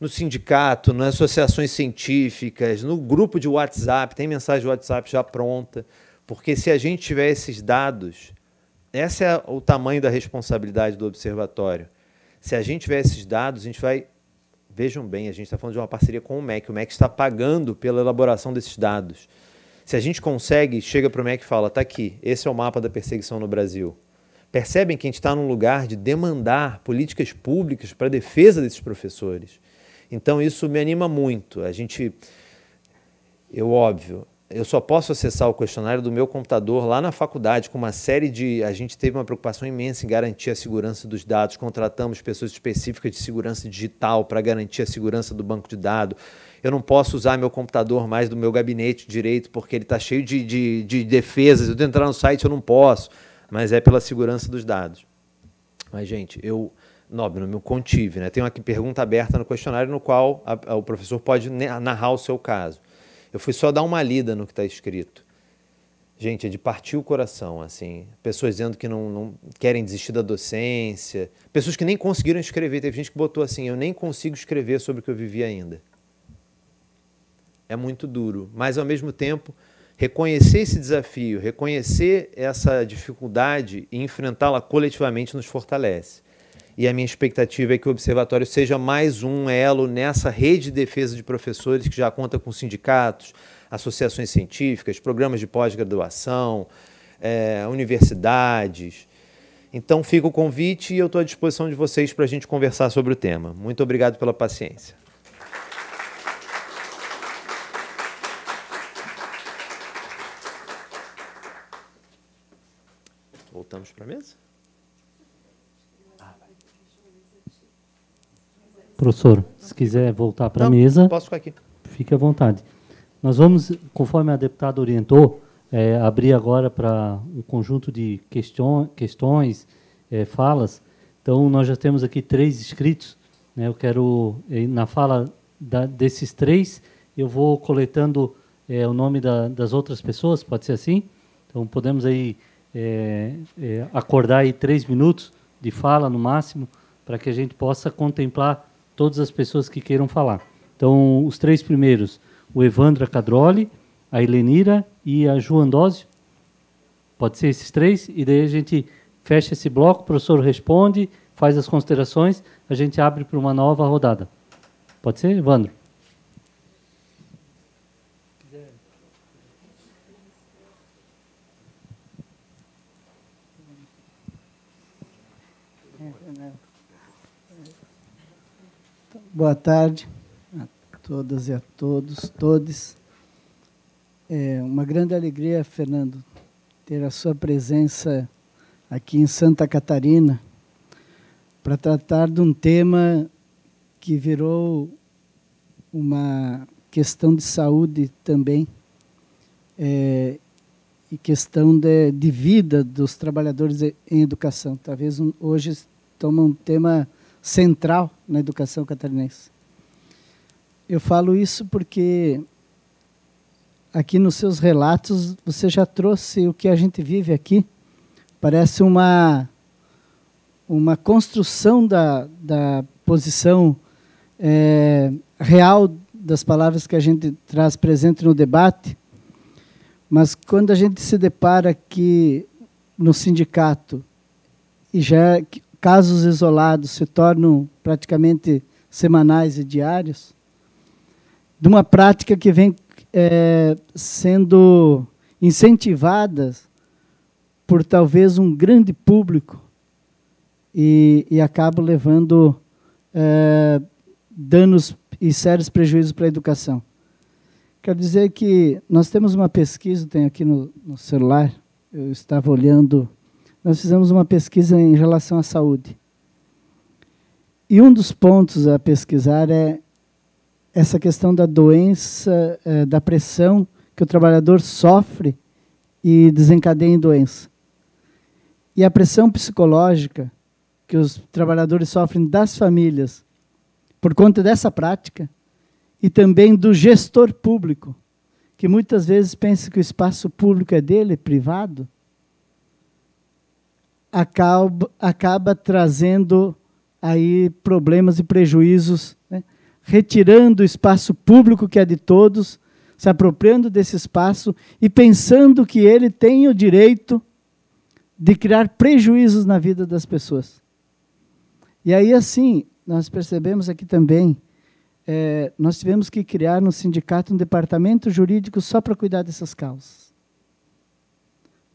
no sindicato, nas associações científicas, no grupo de WhatsApp, tem mensagem de WhatsApp já pronta, porque se a gente tiver esses dados, esse é o tamanho da responsabilidade do observatório. Se a gente tiver esses dados, a gente vai. Vejam bem, a gente está falando de uma parceria com o MEC. O MEC está pagando pela elaboração desses dados. Se a gente consegue, chega para o MEC e fala: está aqui, esse é o mapa da perseguição no Brasil. Percebem que a gente está num lugar de demandar políticas públicas para a defesa desses professores. Então isso me anima muito. A gente, eu óbvio, eu só posso acessar o questionário do meu computador lá na faculdade com uma série de. A gente teve uma preocupação imensa em garantir a segurança dos dados, contratamos pessoas específicas de segurança digital para garantir a segurança do banco de dados. Eu não posso usar meu computador mais do meu gabinete direito porque ele está cheio de, de, de defesas. Eu tenho que entrar no site, eu não posso mas é pela segurança dos dados. Mas, gente, eu. Nobre, me contive, né? Tem uma pergunta aberta no questionário no qual a, a, o professor pode narrar o seu caso. Eu fui só dar uma lida no que está escrito. Gente, é de partir o coração, assim. Pessoas dizendo que não, não, querem desistir da docência. Pessoas que nem conseguiram escrever. Teve gente que botou assim, eu nem consigo escrever sobre o que eu vivi ainda. É muito duro. Mas, ao mesmo tempo, reconhecer esse desafio, reconhecer essa dificuldade e enfrentá-la coletivamente nos fortalece. E a minha expectativa é que o Observatório seja mais um elo nessa rede de defesa de professores que já conta com sindicatos, associações científicas, programas de pós-graduação, é, universidades. Então fica o convite e eu estou à disposição de vocês para a gente conversar sobre o tema. Muito obrigado pela paciência. Voltamos para a mesa? Professor, se quiser voltar para a mesa, posso ficar aqui. Fique à vontade. Nós vamos, conforme a deputada orientou, é, abrir agora para um conjunto de questões, é, falas. Então, nós já temos aqui três inscritos. Né? Eu quero, é, na fala da, desses três, eu vou coletando é, o nome da, das outras pessoas, pode ser assim? Então, podemos aí é, é, acordar aí três minutos de fala no máximo para que a gente possa contemplar todas as pessoas que queiram falar. Então, os três primeiros, o Evandro Cadroli, a Helenira e a João Andósio. Pode ser esses três? E daí a gente fecha esse bloco, o professor responde, faz as considerações, a gente abre para uma nova rodada. Pode ser, Evandro? Boa tarde a todas e a todos, todes. É uma grande alegria, Fernando, ter a sua presença aqui em Santa Catarina para tratar de um tema que virou uma questão de saúde também é, e questão de, de, vida dos trabalhadores em educação. Talvez um, hoje toma um tema central na educação catarinense. Eu falo isso porque aqui nos seus relatos você já trouxe o que a gente vive aqui. Parece uma uma construção da, da posição é, real das palavras que a gente traz presente no debate, mas quando a gente se depara aqui no sindicato e já casos isolados se tornam praticamente semanais e diários, de uma prática que vem é, sendo incentivada por talvez um grande público e, e acaba levando é, danos e sérios prejuízos para a educação. Quero dizer que nós temos uma pesquisa, tenho aqui no, no celular, eu estava olhando nós fizemos uma pesquisa em relação à saúde. E um dos pontos a pesquisar é essa questão da doença, é, da pressão que o trabalhador sofre e desencadeia em doença. E a pressão psicológica que os trabalhadores sofrem das famílias por conta dessa prática e também do gestor público, que muitas vezes pensa que o espaço público é dele, privado, acaba, acaba trazendo aí problemas e prejuízos, né? retirando o espaço público que é de todos, se apropriando desse espaço e pensando que ele tem o direito de criar prejuízos na vida das pessoas. E aí, assim, nós percebemos aqui também, é, nós tivemos que criar no sindicato um departamento jurídico só para cuidar dessas causas.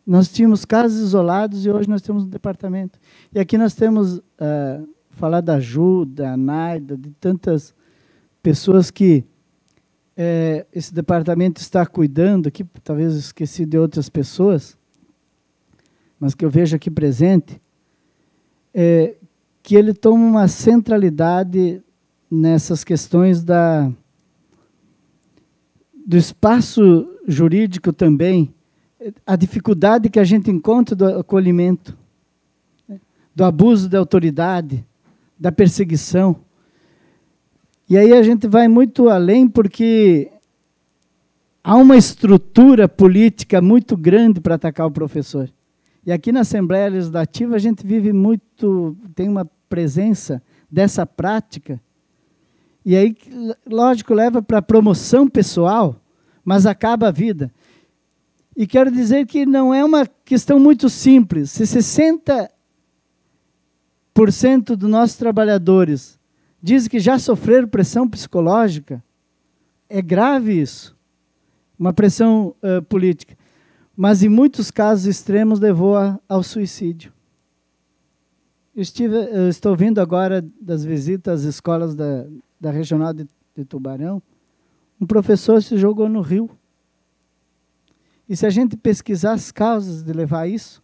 Nós tínhamos casos isolados e hoje nós temos um departamento. E aqui nós temos uh, falar da Ju, da Naida, de tantas pessoas que é, esse departamento está cuidando, que talvez esqueci de outras pessoas, mas que eu vejo aqui presente, é, que ele toma uma centralidade nessas questões da, do espaço jurídico também, a dificuldade que a gente encontra do acolhimento, né? do abuso da autoridade, da perseguição. E aí a gente vai muito além porque há uma estrutura política muito grande para atacar o professor. E aqui na Assembleia Legislativa a gente vive muito, tem uma presença dessa prática. E aí, lógico, leva para promoção pessoal, mas acaba a vida. E quero dizer que não é uma questão muito simples. Se 60% dos nossos trabalhadores dizem que já sofreram pressão psicológica, é grave isso. Uma pressão uh, política. Mas em muitos casos extremos levou a, ao suicídio. Eu estive, eu eh, estou vindo agora das visitas às escolas da, da Regional de, de Tubarão. Um professor se jogou no rio. E se a gente pesquisar as causas de levar isso.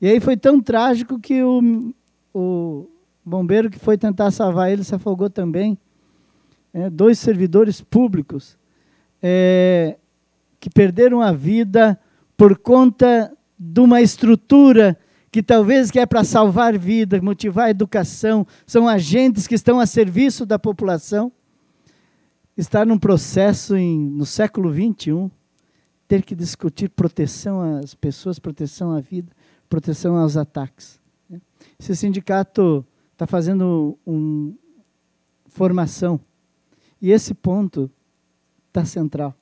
E aí foi tão trágico que o, o bombeiro que foi tentar salvar ele se afogou também. É, dois servidores públicos é, que perderam a vida por conta de uma estrutura que talvez que é para salvar vidas, motivar a educação, são agentes que estão a serviço da população, está num processo em, no século XXI ter que discutir proteção às pessoas, proteção à vida, proteção aos ataques. Né? Esse sindicato está fazendo uma formação. E esse ponto está central.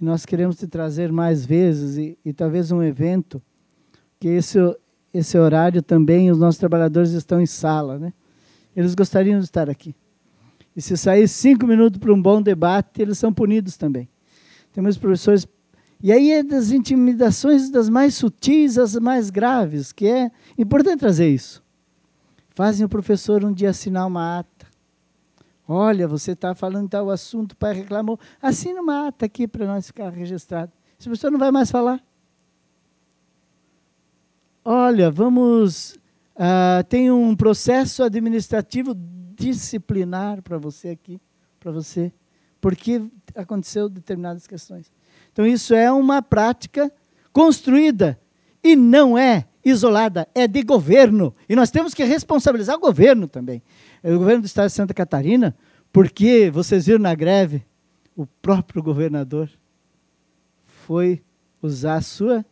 nós queremos te trazer mais vezes e, e, talvez um evento, que esse, esse horário também os nossos trabalhadores estão em sala. Né? Eles gostariam de estar aqui. E se sair cinco minutos para um bom debate, eles são punidos também. Tem muitos professores. E aí é das intimidações das mais sutis às mais graves, que é importante trazer isso. Fazem o professor um dia assinar uma ata. Olha, você está falando tal assunto, o pai reclamou. Assina uma ata aqui para nós ficar registrado. Esse professor não vai mais falar. Olha, vamos. Uh, tem um processo administrativo disciplinar para você aqui, para você porque aconteceu determinadas questões. Então isso é uma prática construída e não é isolada, é de governo. E nós temos que responsabilizar o governo também. É, o governo do estado de Santa Catarina, porque vocês viram na greve, o próprio governador foi usar a sua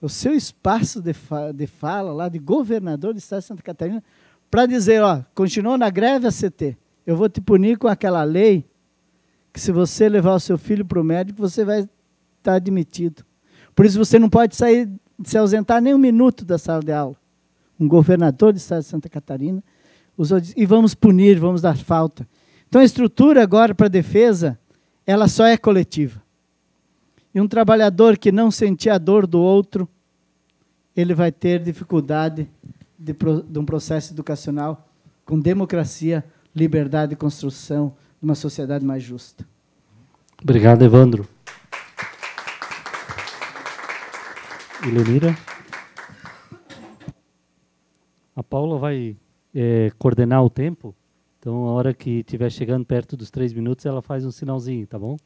o seu espaço de, fa de fala lá de governador do estado de Santa Catarina para dizer, ó, continuou na greve a CT, eu vou te punir com aquela lei que se você levar o seu filho para o médico, você vai estar tá admitido. Por isso você não pode sair, se ausentar nem um minuto da sala de aula. Um governador do estado de Santa Catarina usou e vamos punir, vamos dar falta. Então a estrutura agora para a defesa, ela só é coletiva. E um trabalhador que não sentir a dor do outro, ele vai ter dificuldade de, de, um processo educacional com democracia, liberdade e construção, de uma sociedade mais justa. Obrigado, Evandro. Ilenira? A Paula vai é, coordenar o tempo, então a hora que estiver chegando perto dos três minutos, ela faz um sinalzinho, tá bom?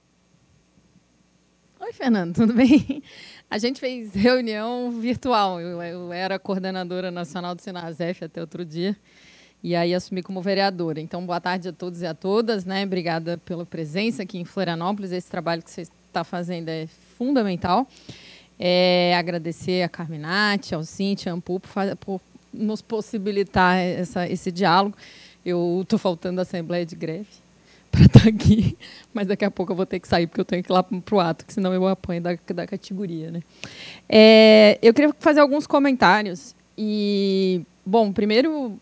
Oi, Fernando, tudo bem? A gente fez reunião virtual. Eu, eu era coordenadora nacional do Sinazef até outro dia e aí assumi como vereadora. Então, boa tarde a todos e a todas, né? Obrigada pela presença aqui em Florianópolis. Esse trabalho que você está fazendo é fundamental. É, agradecer a Carminati, ao Cintia, Ampu por, por, nos possibilitar essa, esse diálogo. Eu estou faltando a Assembleia de Greve (laughs) para estar tá aqui, mas daqui a pouco eu vou ter que sair, porque eu tenho que ir lá para o ato, que senão eu apanho da, da categoria. Né? É, eu queria fazer alguns comentários. E, bom, primeiro,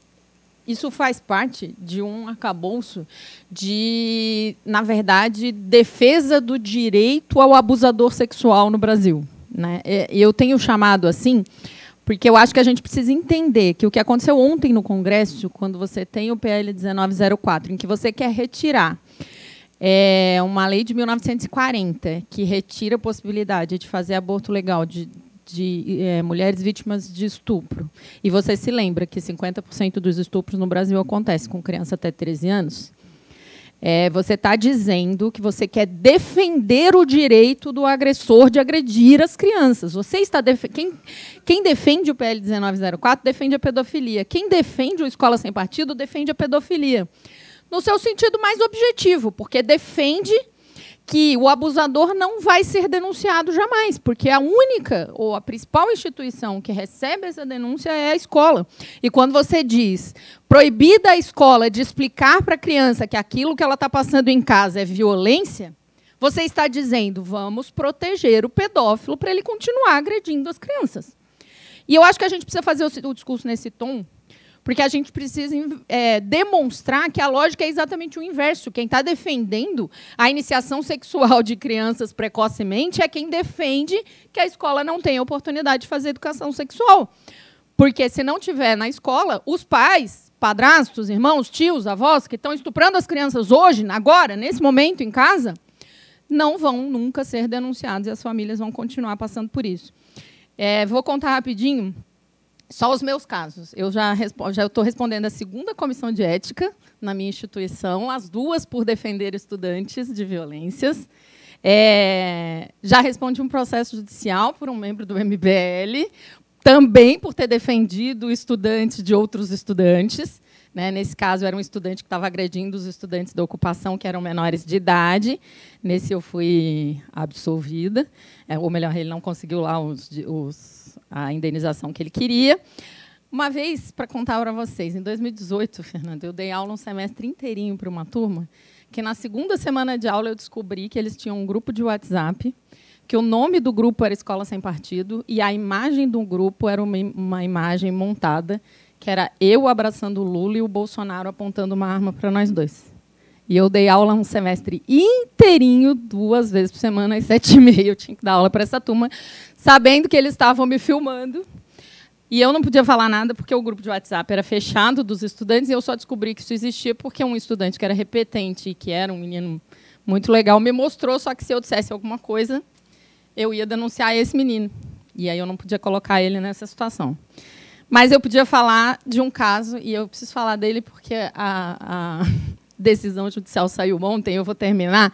isso faz parte de um acabouço de, na verdade, defesa do direito ao abusador sexual no Brasil. Né? É, eu tenho chamado assim, porque eu acho que a gente precisa entender que o que aconteceu ontem no Congresso, quando você tem o PL 1904, em que você quer retirar é, uma lei de 1940, que retira a possibilidade de fazer aborto legal de de é, mulheres vítimas de estupro. E você se lembra que 50% dos estupros no Brasil acontece com criança até 13 anos? É, você está dizendo que você quer defender o direito do agressor de agredir as crianças. Você está def quem, quem, defende o PL 1904 defende a pedofilia. Quem defende o Escola Sem Partido defende a pedofilia. No seu sentido mais objetivo, porque defende que o abusador não vai ser denunciado jamais, porque a única ou a principal instituição que recebe essa denúncia é a escola. E quando você diz proibida a escola de explicar para a criança que aquilo que ela está passando em casa é violência, você está dizendo vamos proteger o pedófilo para ele continuar agredindo as crianças. E eu acho que a gente precisa fazer o discurso nesse tom porque a gente precisa é, demonstrar que a lógica é exatamente o inverso. Quem está defendendo a iniciação sexual de crianças precocemente é quem defende que a escola não tem oportunidade de fazer educação sexual. Porque se não tiver na escola, os pais, padrastos, irmãos, tios, avós, que estão estuprando as crianças hoje, agora, nesse momento, em casa, não vão nunca ser denunciados e as famílias vão continuar passando por isso. É, vou contar rapidinho só os meus casos. Eu já estou respondendo a segunda comissão de ética na minha instituição, as duas por defender estudantes de violências. É, já respondi um processo judicial por um membro do MBL, também por ter defendido estudantes de outros estudantes. Né? Nesse caso, era um estudante que estava agredindo os estudantes da ocupação, que eram menores de idade. Nesse, eu fui absolvida. É, ou melhor, ele não conseguiu lá os, os a indenização que ele queria. Uma vez, para contar para vocês, em 2018, (laughs) Fernando, eu dei aula um semestre inteirinho para uma turma, que na segunda semana de aula eu descobri que eles tinham um grupo de WhatsApp, que o nome do grupo era Escola Sem Partido, e a imagem do grupo era uma, uma imagem montada, que era eu abraçando o Lula e o Bolsonaro apontando uma arma para nós dois. E eu dei aula um semestre inteirinho, duas vezes por semana, às sete e meia. Eu tinha que dar aula para essa turma, sabendo que eles estavam me filmando. E eu não podia falar nada porque o grupo de WhatsApp era fechado dos estudantes e eu só descobri que isso existia porque um estudante que era repetente e que era um menino muito legal me mostrou, só que se eu dissesse alguma coisa, eu ia denunciar esse menino. E aí eu não podia colocar ele nessa situação. Mas eu podia falar de um caso, e eu preciso falar dele porque a, a decisão judicial saiu ontem, eu vou terminar,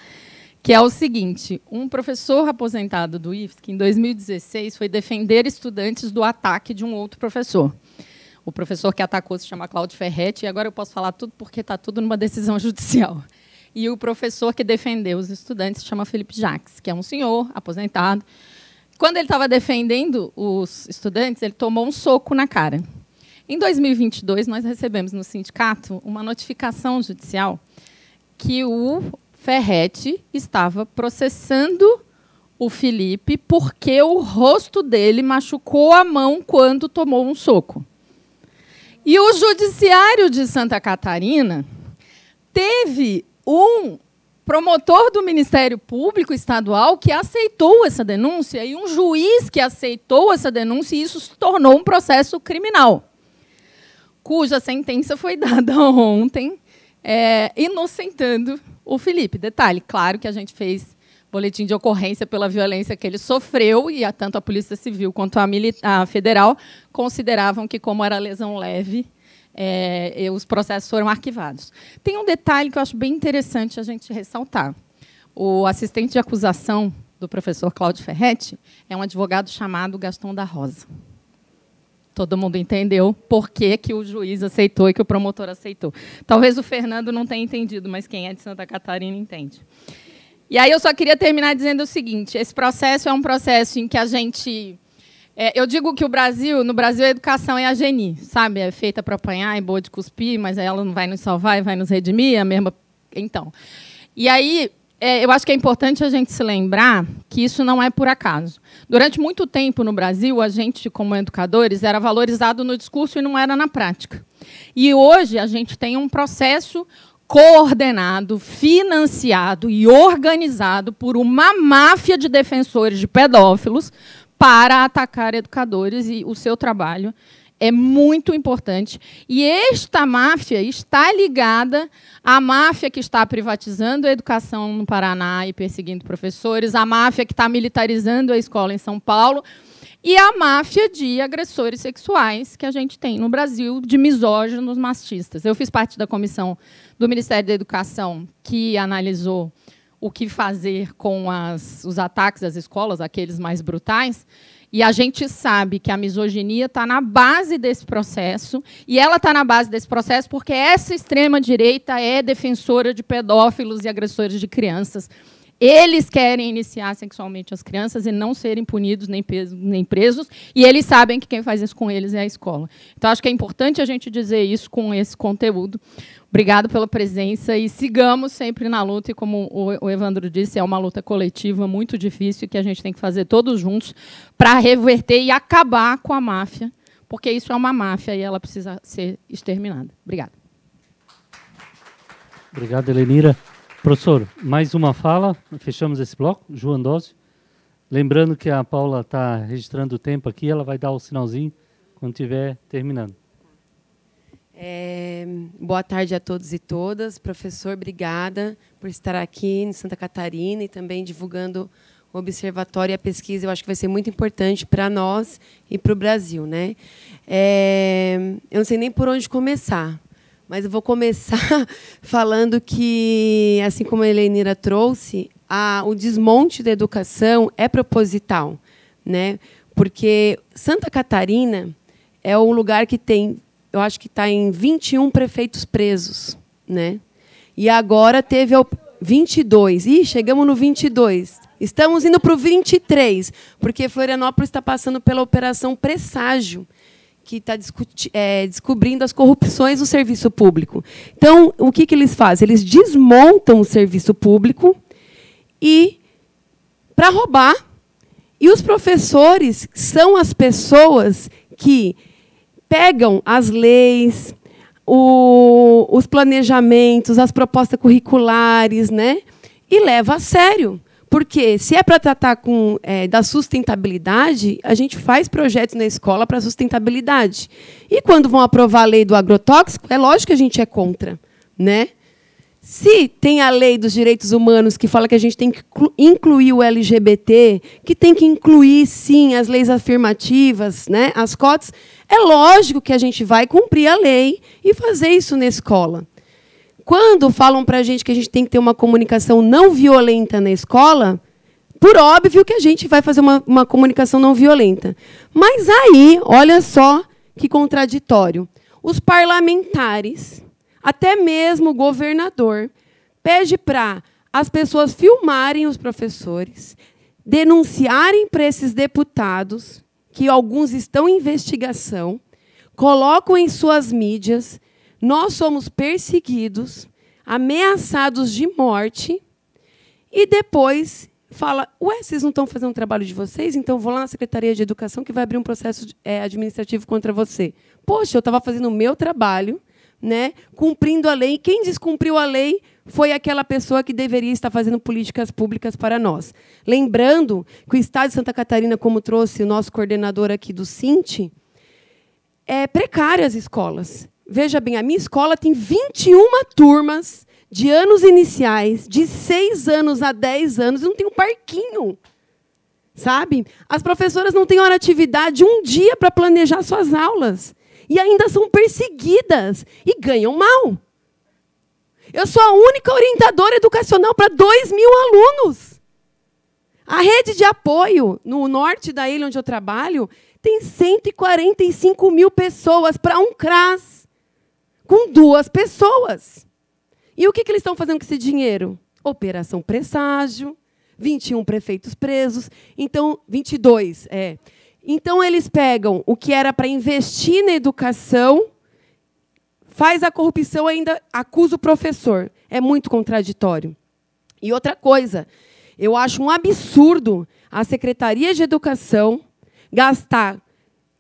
que é o seguinte: um professor aposentado do IFSC, em 2016, foi defender estudantes do ataque de um outro professor. O professor que atacou se chama Cláudio Ferretti, e agora eu posso falar tudo porque está tudo numa decisão (laughs) judicial. E o professor que defendeu os estudantes se chama Felipe Jacques, que é um senhor aposentado. Quando ele estava defendendo os estudantes, ele tomou um soco na cara. Em 2022, nós recebemos no sindicato uma notificação judicial que o Ferrete estava processando o Felipe porque o rosto dele machucou a mão quando tomou um soco. E o judiciário de Santa Catarina teve um promotor do Ministério Público Estadual que aceitou essa denúncia e um juiz que aceitou essa denúncia e isso se tornou um processo criminal cuja sentença foi dada (laughs) ontem, é, inocentando o Felipe. Detalhe, claro que a gente fez boletim de ocorrência pela violência que ele sofreu e a, tanto a Polícia Civil quanto a, a Federal consideravam que, como era lesão leve, é, os processos foram arquivados. Tem um detalhe que eu acho bem interessante a gente ressaltar. O assistente de acusação do professor Cláudio Ferretti é um advogado chamado Gastão da Rosa todo mundo entendeu por que, que o juiz aceitou e que o promotor aceitou. Talvez o Fernando não tenha entendido, mas quem é de Santa Catarina entende. E aí eu só queria terminar dizendo o seguinte: esse processo é um processo em que a gente. É, eu digo que o Brasil, no Brasil, a educação é a geni, sabe? É feita para apanhar, é boa de cuspir, mas ela não vai nos salvar e vai nos redimir, é a mesma. Então. E aí, é, eu acho que é importante a gente se lembrar que isso não é por acaso. Durante muito tempo no Brasil, a gente, como educadores, era valorizado no discurso e não era na prática. E hoje a gente tem um processo coordenado, financiado e organizado por uma máfia de defensores de pedófilos para atacar educadores e o seu trabalho é muito importante. E esta máfia está ligada à máfia que está privatizando a educação no Paraná e perseguindo professores, à máfia que está militarizando a escola em São Paulo e à máfia de agressores sexuais que a gente tem no Brasil, de misóginos machistas. Eu fiz parte da comissão do Ministério da Educação que analisou o que fazer com as, os ataques às escolas, aqueles mais brutais, e a gente sabe que a misoginia está na base desse processo, e ela está na base desse processo porque essa extrema-direita é defensora de pedófilos e agressores de crianças. Eles querem iniciar sexualmente as crianças e não serem punidos nem, pesos, nem presos, e eles sabem que quem faz isso com eles é a escola. Então, acho que é importante a gente dizer isso com esse conteúdo, Obrigado pela presença e sigamos sempre na luta. E como o Evandro disse, é uma luta coletiva muito difícil que a gente tem que fazer todos juntos para reverter e acabar com a máfia, porque isso é uma máfia e ela precisa ser exterminada. Obrigado. Obrigado, Helenira. Professor, mais uma fala, fechamos esse bloco. João Dose. Lembrando que a Paula está registrando o tempo aqui, ela vai dar o sinalzinho quando estiver terminando. É, boa tarde a todos e todas. Professor, obrigada por estar aqui em Santa Catarina e também divulgando o observatório e a pesquisa. Eu acho que vai ser muito importante para nós e para o Brasil. Né? É, eu não sei nem por onde começar, mas eu vou começar (laughs) falando que, assim como a Helenira trouxe, a, o desmonte da educação é proposital. Né? Porque Santa Catarina é um lugar que tem eu acho que está em 21 prefeitos presos. Né? E agora teve 22. Ih, chegamos no 22. Estamos indo para o 23, porque Florianópolis está passando pela Operação Presságio, que está é, descobrindo as corrupções do serviço público. Então, o que, que eles fazem? Eles desmontam o serviço público e para roubar. E os professores são as pessoas que pegam as leis, o, os planejamentos, as propostas curriculares, né? E leva a sério. Porque se é para tratar com, é, da sustentabilidade, a gente faz projetos na escola para sustentabilidade. E quando vão aprovar a lei do agrotóxico, é lógico que a gente é contra. Né? Se tem a lei dos direitos humanos que fala que a gente tem que incluir o LGBT, que tem que incluir, sim, as leis afirmativas, né, as cotas, é lógico que a gente vai cumprir a lei e fazer isso na escola. Quando falam para a gente que a gente tem que ter uma comunicação não violenta na escola, por óbvio que a gente vai fazer uma, uma comunicação não violenta. Mas aí, olha só que contraditório. Os parlamentares, até mesmo o governador, pede para as pessoas filmarem os professores, denunciarem para esses deputados que alguns estão em investigação, colocam em suas mídias, nós somos perseguidos, ameaçados de morte, e depois fala: Ué, vocês não estão fazendo o trabalho de vocês? Então vou lá na Secretaria de Educação que vai abrir um processo é, administrativo contra você. Poxa, eu estava fazendo o meu trabalho, né? cumprindo a lei. Quem descumpriu a lei foi aquela pessoa que deveria estar fazendo políticas públicas para nós. Lembrando que o Estado de Santa Catarina, como trouxe o nosso coordenador aqui do Cinti, é precárias as escolas. Veja bem, a minha escola tem 21 turmas de anos iniciais, de 6 anos a 10 anos, e não tem um parquinho. Sabe? As professoras não têm hora atividade um dia para planejar suas aulas. E ainda são perseguidas e ganham mal. Eu sou a única orientadora educacional para 2 mil alunos. A rede de apoio no norte da ilha onde eu trabalho tem 145 mil pessoas para um CRAS, com duas pessoas. E o que, que eles estão fazendo com esse dinheiro? Operação Presságio, 21 prefeitos presos, então 22, é. Então eles pegam o que era para investir na educação faz a corrupção ainda acusa o professor. É muito contraditório. E outra coisa, eu acho um absurdo a Secretaria de Educação gastar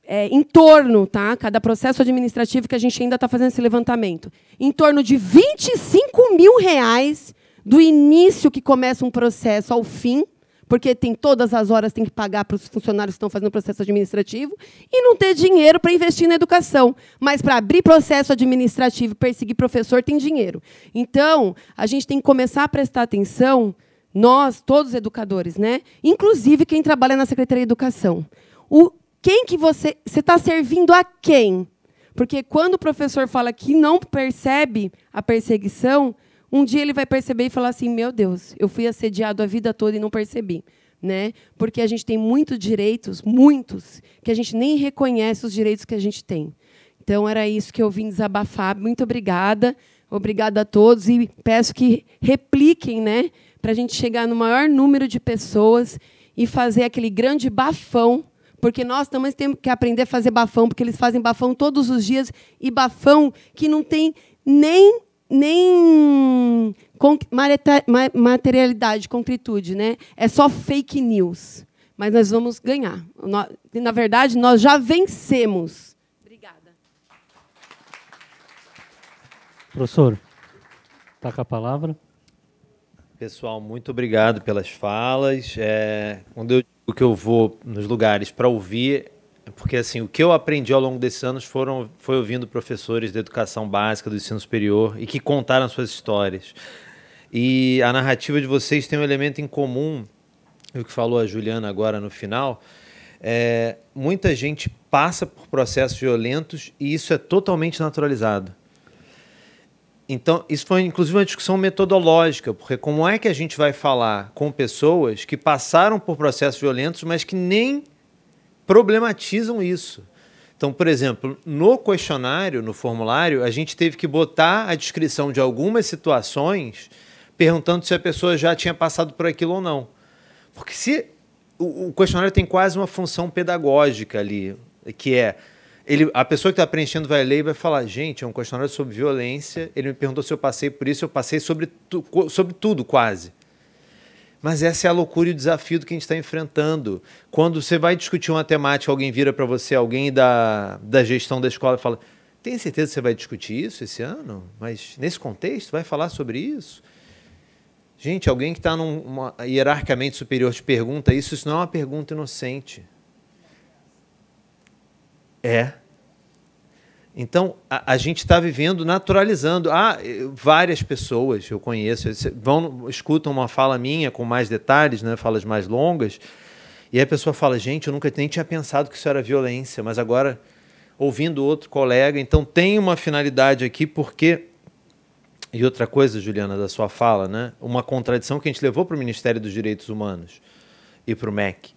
é, em torno, tá? Cada processo administrativo que a gente ainda está fazendo esse levantamento, em torno de 25 mil reais do início que começa um processo ao fim porque tem todas as horas tem que pagar para os funcionários que estão fazendo processo administrativo e não ter dinheiro para investir na educação, mas para abrir processo administrativo, perseguir professor tem dinheiro. Então, a gente tem que começar a prestar atenção nós, todos os educadores, né? Inclusive quem trabalha na Secretaria de Educação. O quem que você você está servindo a quem? Porque quando o professor fala que não percebe a perseguição, um dia ele vai perceber e falar assim: meu Deus, eu fui assediado a vida toda e não percebi. Né? Porque a gente tem muitos direitos, muitos, que a gente nem reconhece os direitos que a gente tem. Então, era isso que eu vim desabafar. Muito obrigada. Obrigada a todos e peço que repliquem, né? Para a gente chegar no maior número de pessoas e fazer aquele grande bafão, porque nós também temos que aprender a fazer bafão, porque eles fazem bafão todos os dias e bafão que não tem nem nem materialidade, concretude, né? É só fake news. Mas nós vamos ganhar. Na verdade, nós já vencemos. Obrigada. Professor, está com a palavra. Pessoal, muito obrigado pelas falas. É, quando eu digo que eu vou nos lugares para ouvir, porque assim, o que eu aprendi ao longo desses anos foram, foi ouvindo professores da educação básica, do ensino superior, e que contaram suas histórias. E a narrativa de vocês tem um elemento em comum, o que falou a Juliana agora no final, é, muita gente passa por processos violentos e isso é totalmente naturalizado. Então, isso foi inclusive uma discussão metodológica, porque como é que a gente vai falar com pessoas que passaram por processos violentos, mas que nem problematizam isso. Então, por exemplo, no questionário, no formulário, a gente teve que botar a descrição de algumas situações perguntando se a pessoa já tinha passado por aquilo ou não. Porque se o, questionário tem quase uma função pedagógica ali, que é ele, a pessoa que está preenchendo vai ler e vai falar: gente, é um questionário sobre violência. Ele me perguntou se eu passei por isso, eu passei sobre, tu, sobre tudo, quase. Mas essa é a loucura e o desafio do que a gente está enfrentando. Quando você vai discutir uma temática, alguém vira para você, alguém da, da gestão da escola fala: tem certeza que você vai discutir isso esse ano? Mas nesse contexto, vai falar sobre isso? Gente, alguém que está hierarquicamente superior te pergunta isso, isso não é uma pergunta inocente. É. Então, a, a gente está vivendo, naturalizando. Ah, eh, várias pessoas eu conheço vão, escutam uma fala minha com mais detalhes, né, falas mais longas, e a pessoa fala: gente, eu nunca nem tinha pensado que isso era violência, mas agora, ouvindo outro colega, então tem uma finalidade aqui, porque. E outra coisa, Juliana, da sua fala, né? uma contradição que a gente levou para o Ministério dos Direitos Humanos e para o MEC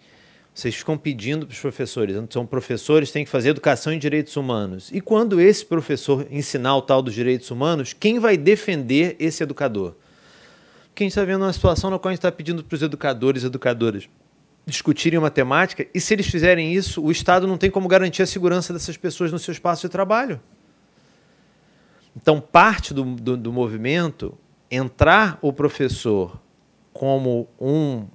vocês ficam pedindo para os professores, né? são professores, têm que fazer educação em direitos humanos. E quando esse professor ensinar o tal dos direitos humanos, quem vai defender esse educador? Porque a gente está vendo uma situação na qual a gente está pedindo para os educadores e educadoras discutirem uma temática, e se eles fizerem isso, o Estado não tem como garantir a segurança dessas pessoas no seu espaço de trabalho. Então, parte do, do, do movimento, entrar o professor como um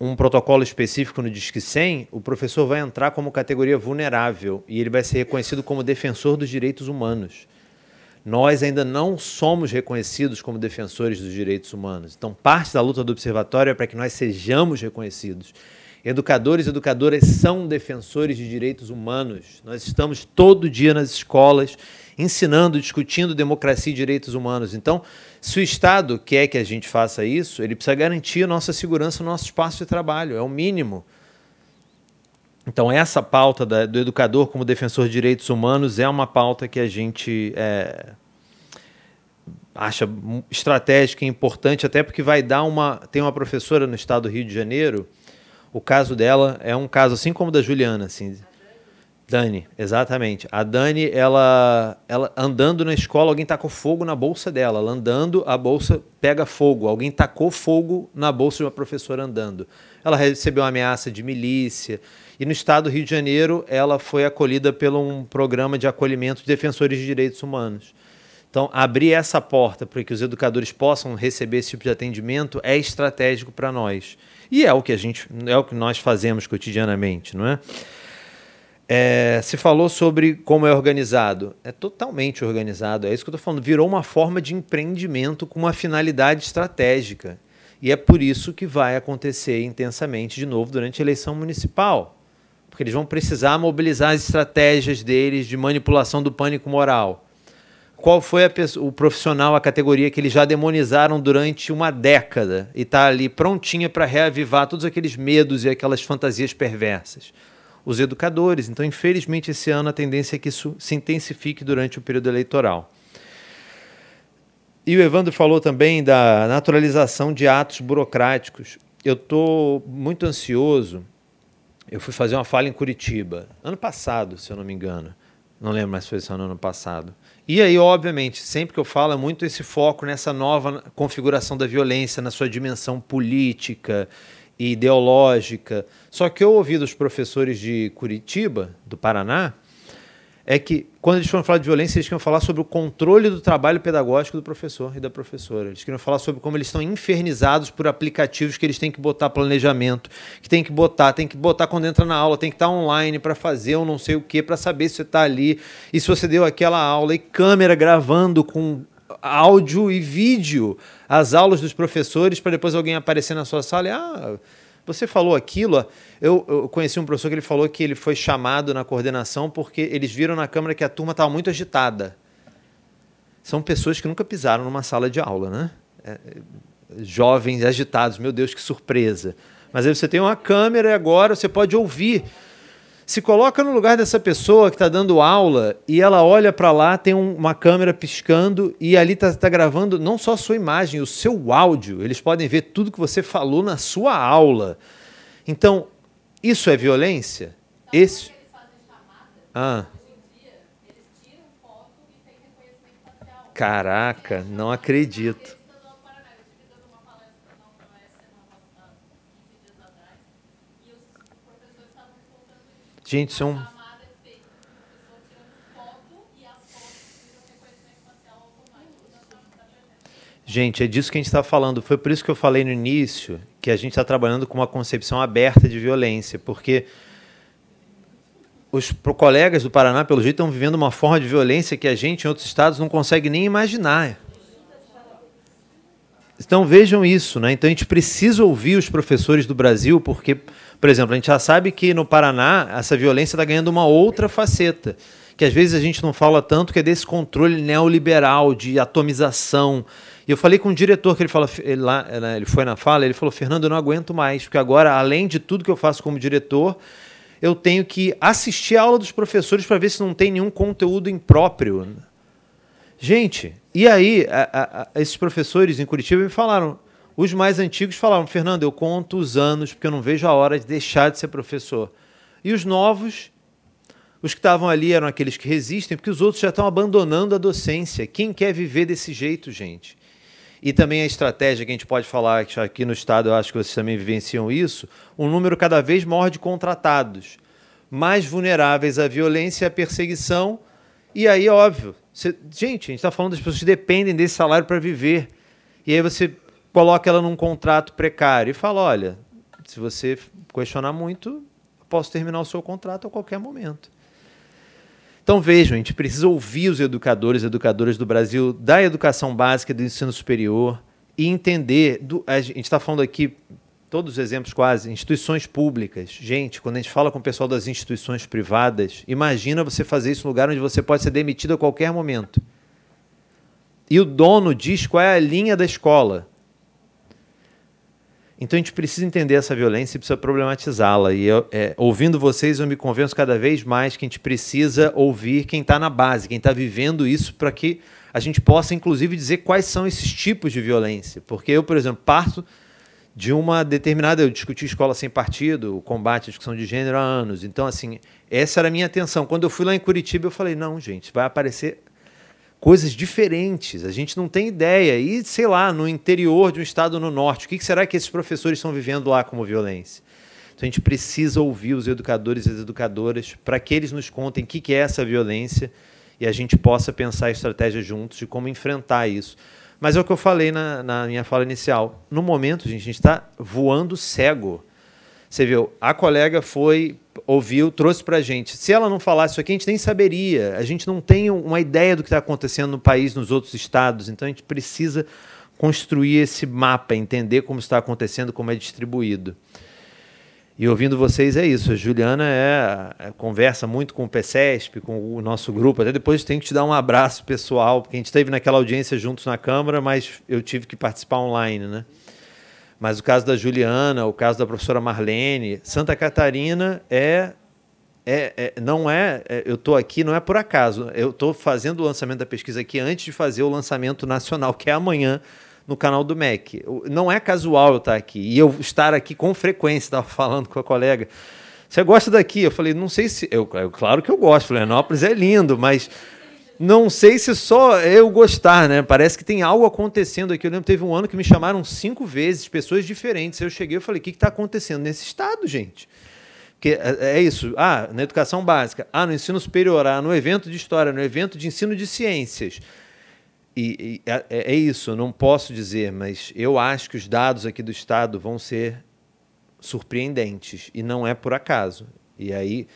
um protocolo específico no Disque 100, o professor vai entrar como categoria vulnerável e ele vai ser reconhecido como defensor dos direitos humanos. Nós ainda não somos reconhecidos como defensores dos direitos humanos. Então, parte da luta do observatório é para que nós sejamos reconhecidos. Educadores e educadoras são defensores de direitos humanos. Nós estamos todo dia nas escolas ensinando, discutindo democracia e direitos humanos. Então, se o Estado quer que a gente faça isso, ele precisa garantir a nossa segurança no nosso espaço de trabalho, é o mínimo. Então, essa pauta da, do educador como defensor de direitos humanos é uma pauta que a gente é, acha estratégica e importante, até porque vai dar uma. Tem uma professora no estado do Rio de Janeiro, o caso dela é um caso assim como o da Juliana, assim. Dani, exatamente. A Dani, ela, ela andando na escola, alguém tacou fogo na bolsa dela. Ela andando, a bolsa pega fogo. Alguém tacou fogo na bolsa de uma professora andando. Ela recebeu uma ameaça de milícia. E no estado do Rio de Janeiro, ela foi acolhida por um programa de acolhimento de defensores de direitos humanos. Então, abrir essa porta para que os educadores possam receber esse tipo de atendimento é estratégico para nós. E é o que a gente, é o que nós fazemos cotidianamente, não é? É, se falou sobre como é organizado. É totalmente organizado. É isso que eu estou falando. Virou uma forma de empreendimento com uma finalidade estratégica. E é por isso que vai acontecer intensamente de novo durante a eleição municipal. Porque eles vão precisar mobilizar as estratégias deles de manipulação do pânico moral. Qual foi pessoa, o profissional, a categoria que eles já demonizaram durante uma década e está ali prontinha para reavivar todos aqueles medos e aquelas fantasias perversas? os educadores. Então, infelizmente, esse ano a tendência é que isso se intensifique durante o período eleitoral. E o Evandro falou também da naturalização de atos burocráticos. Eu estou muito ansioso. Eu fui fazer uma fala em Curitiba, ano passado, se eu não me engano. Não lembro mais se foi ano passado. E aí, obviamente, sempre que eu falo, é muito esse foco nessa nova configuração da violência, na sua dimensão política, e ideológica. Só que eu ouvi dos professores de Curitiba, do Paraná, é que quando eles foram falar de violência, eles queriam falar sobre o controle do trabalho pedagógico do professor e da professora. Eles queriam falar sobre como eles estão infernizados por aplicativos que eles têm que botar planejamento, que tem que botar, tem que botar quando entra na aula, tem que estar online para fazer ou um não sei o que, para saber se você está ali e se você deu aquela aula e câmera gravando com áudio e vídeo as aulas dos professores para depois alguém aparecer na sua sala e, ah, você falou aquilo. Eu, eu, conheci um professor que ele falou que ele foi chamado na coordenação porque eles viram na câmera que a turma estava muito agitada. São pessoas que nunca pisaram numa sala de aula, né? É, é, jovens agitados, meu Deus, que surpresa. Mas aí você tem uma câmera e agora você pode ouvir se coloca no lugar dessa pessoa que está dando aula e ela olha para lá, tem um, uma câmera piscando e ali está tá gravando não só a sua imagem, o seu áudio. Eles podem ver tudo que você falou na sua aula. Então, isso é violência? Então, Esse... Ah. Caraca, não acredito. Gente, são. Gente, é disso que a gente está falando. Foi por isso que eu falei no início que a gente está trabalhando com uma concepção aberta de violência, porque os colegas do Paraná, pelo jeito, estão vivendo uma forma de violência que a gente, em outros estados, não consegue nem imaginar. Então vejam isso, né? Então a gente precisa ouvir os professores do Brasil, porque por exemplo, a gente já sabe que no Paraná essa violência está ganhando uma outra faceta, que às vezes a gente não fala tanto, que é desse controle neoliberal, de atomização. E eu falei com um diretor que ele fala, ele, lá, né, ele foi na fala, ele falou: Fernando, eu não aguento mais, porque agora, além de tudo que eu faço como diretor, eu tenho que assistir a aula dos professores para ver se não tem nenhum conteúdo impróprio. Gente, e aí, a, a, a, esses professores em Curitiba me falaram: os mais antigos falavam, Fernando, eu conto os anos porque eu não vejo a hora de deixar de ser professor. E os novos, os que estavam ali eram aqueles que resistem, porque os outros já estão abandonando a docência. Quem quer viver desse jeito, gente? E também a estratégia que a gente pode falar que aqui no Estado, eu acho que vocês também vivenciam isso, um número cada vez maior de contratados, mais vulneráveis à violência e à perseguição. E aí, óbvio, você... gente, a gente está falando das pessoas que dependem desse salário para viver. E aí você coloca ela num contrato precário e fala: olha, se você questionar muito, posso terminar o seu contrato a qualquer momento. Então vejam, a gente precisa ouvir os educadores e educadoras do Brasil, da educação básica, do ensino superior, e entender. Do, a gente está falando aqui, todos os exemplos quase, instituições públicas. Gente, quando a gente fala com o pessoal das instituições privadas, imagina você fazer isso no lugar onde você pode ser demitido a qualquer momento. E o dono diz qual é a linha da escola. Então a gente precisa entender essa violência e precisa problematizá-la. E eu, é, ouvindo vocês, eu me convenço cada vez mais que a gente precisa ouvir quem está na base, quem está vivendo isso, para que a gente possa, inclusive, dizer quais são esses tipos de violência. Porque eu, por exemplo, parto de uma determinada. Eu discuti escola sem partido, o combate à discussão de gênero há anos. Então, assim, essa era a minha atenção. Quando eu fui lá em Curitiba, eu falei: não, gente, vai aparecer coisas diferentes. A gente não tem ideia. E, sei lá, no interior de um estado no norte, o que será que esses professores estão vivendo lá como violência? Então a gente precisa ouvir os educadores e as educadoras para que eles nos contem o que é essa violência e a gente possa pensar estratégias juntos de como enfrentar isso. Mas é o que eu falei na, na minha fala inicial. No momento, gente, a gente está voando cego você viu, a colega foi, ouviu, trouxe para a gente. Se ela não falasse isso aqui, a gente nem saberia. A gente não tem uma ideia do que está acontecendo no país, nos outros estados. Então, a gente precisa construir esse mapa, entender como está acontecendo, como é distribuído. E ouvindo vocês é isso. A Juliana é, é, conversa muito com o PSESP, com o nosso grupo. Até depois tenho que te dar um abraço pessoal, porque a gente esteve naquela audiência juntos na Câmara, mas eu tive que participar online, né? Mas o caso da Juliana, o caso da professora Marlene, Santa Catarina é. É, é não é, é eu estou aqui, não é por acaso. Eu estou fazendo o lançamento da pesquisa aqui antes de fazer o lançamento nacional, que é amanhã no canal do MEC. Não é casual eu estar tá aqui. E eu estar aqui com frequência, estava (laughs) falando com a colega. Você gosta daqui? Eu falei, não sei se. Eu, eu é claro que eu gosto, Florianópolis é lindo, mas não sei se só eu gostar, né? Parece que tem algo acontecendo aqui. Eu lembro teve um ano que me chamaram cinco vezes, pessoas diferentes. Eu cheguei e falei: o que está acontecendo nesse estado, gente? que é, é, é isso. Ah, na educação básica. Ah, no ensino superior. Ah, no evento de história. No evento de ensino de ciências. E, e é, é, é isso. Não posso dizer, mas eu acho que os dados aqui do estado vão ser surpreendentes. E não é por acaso. E aí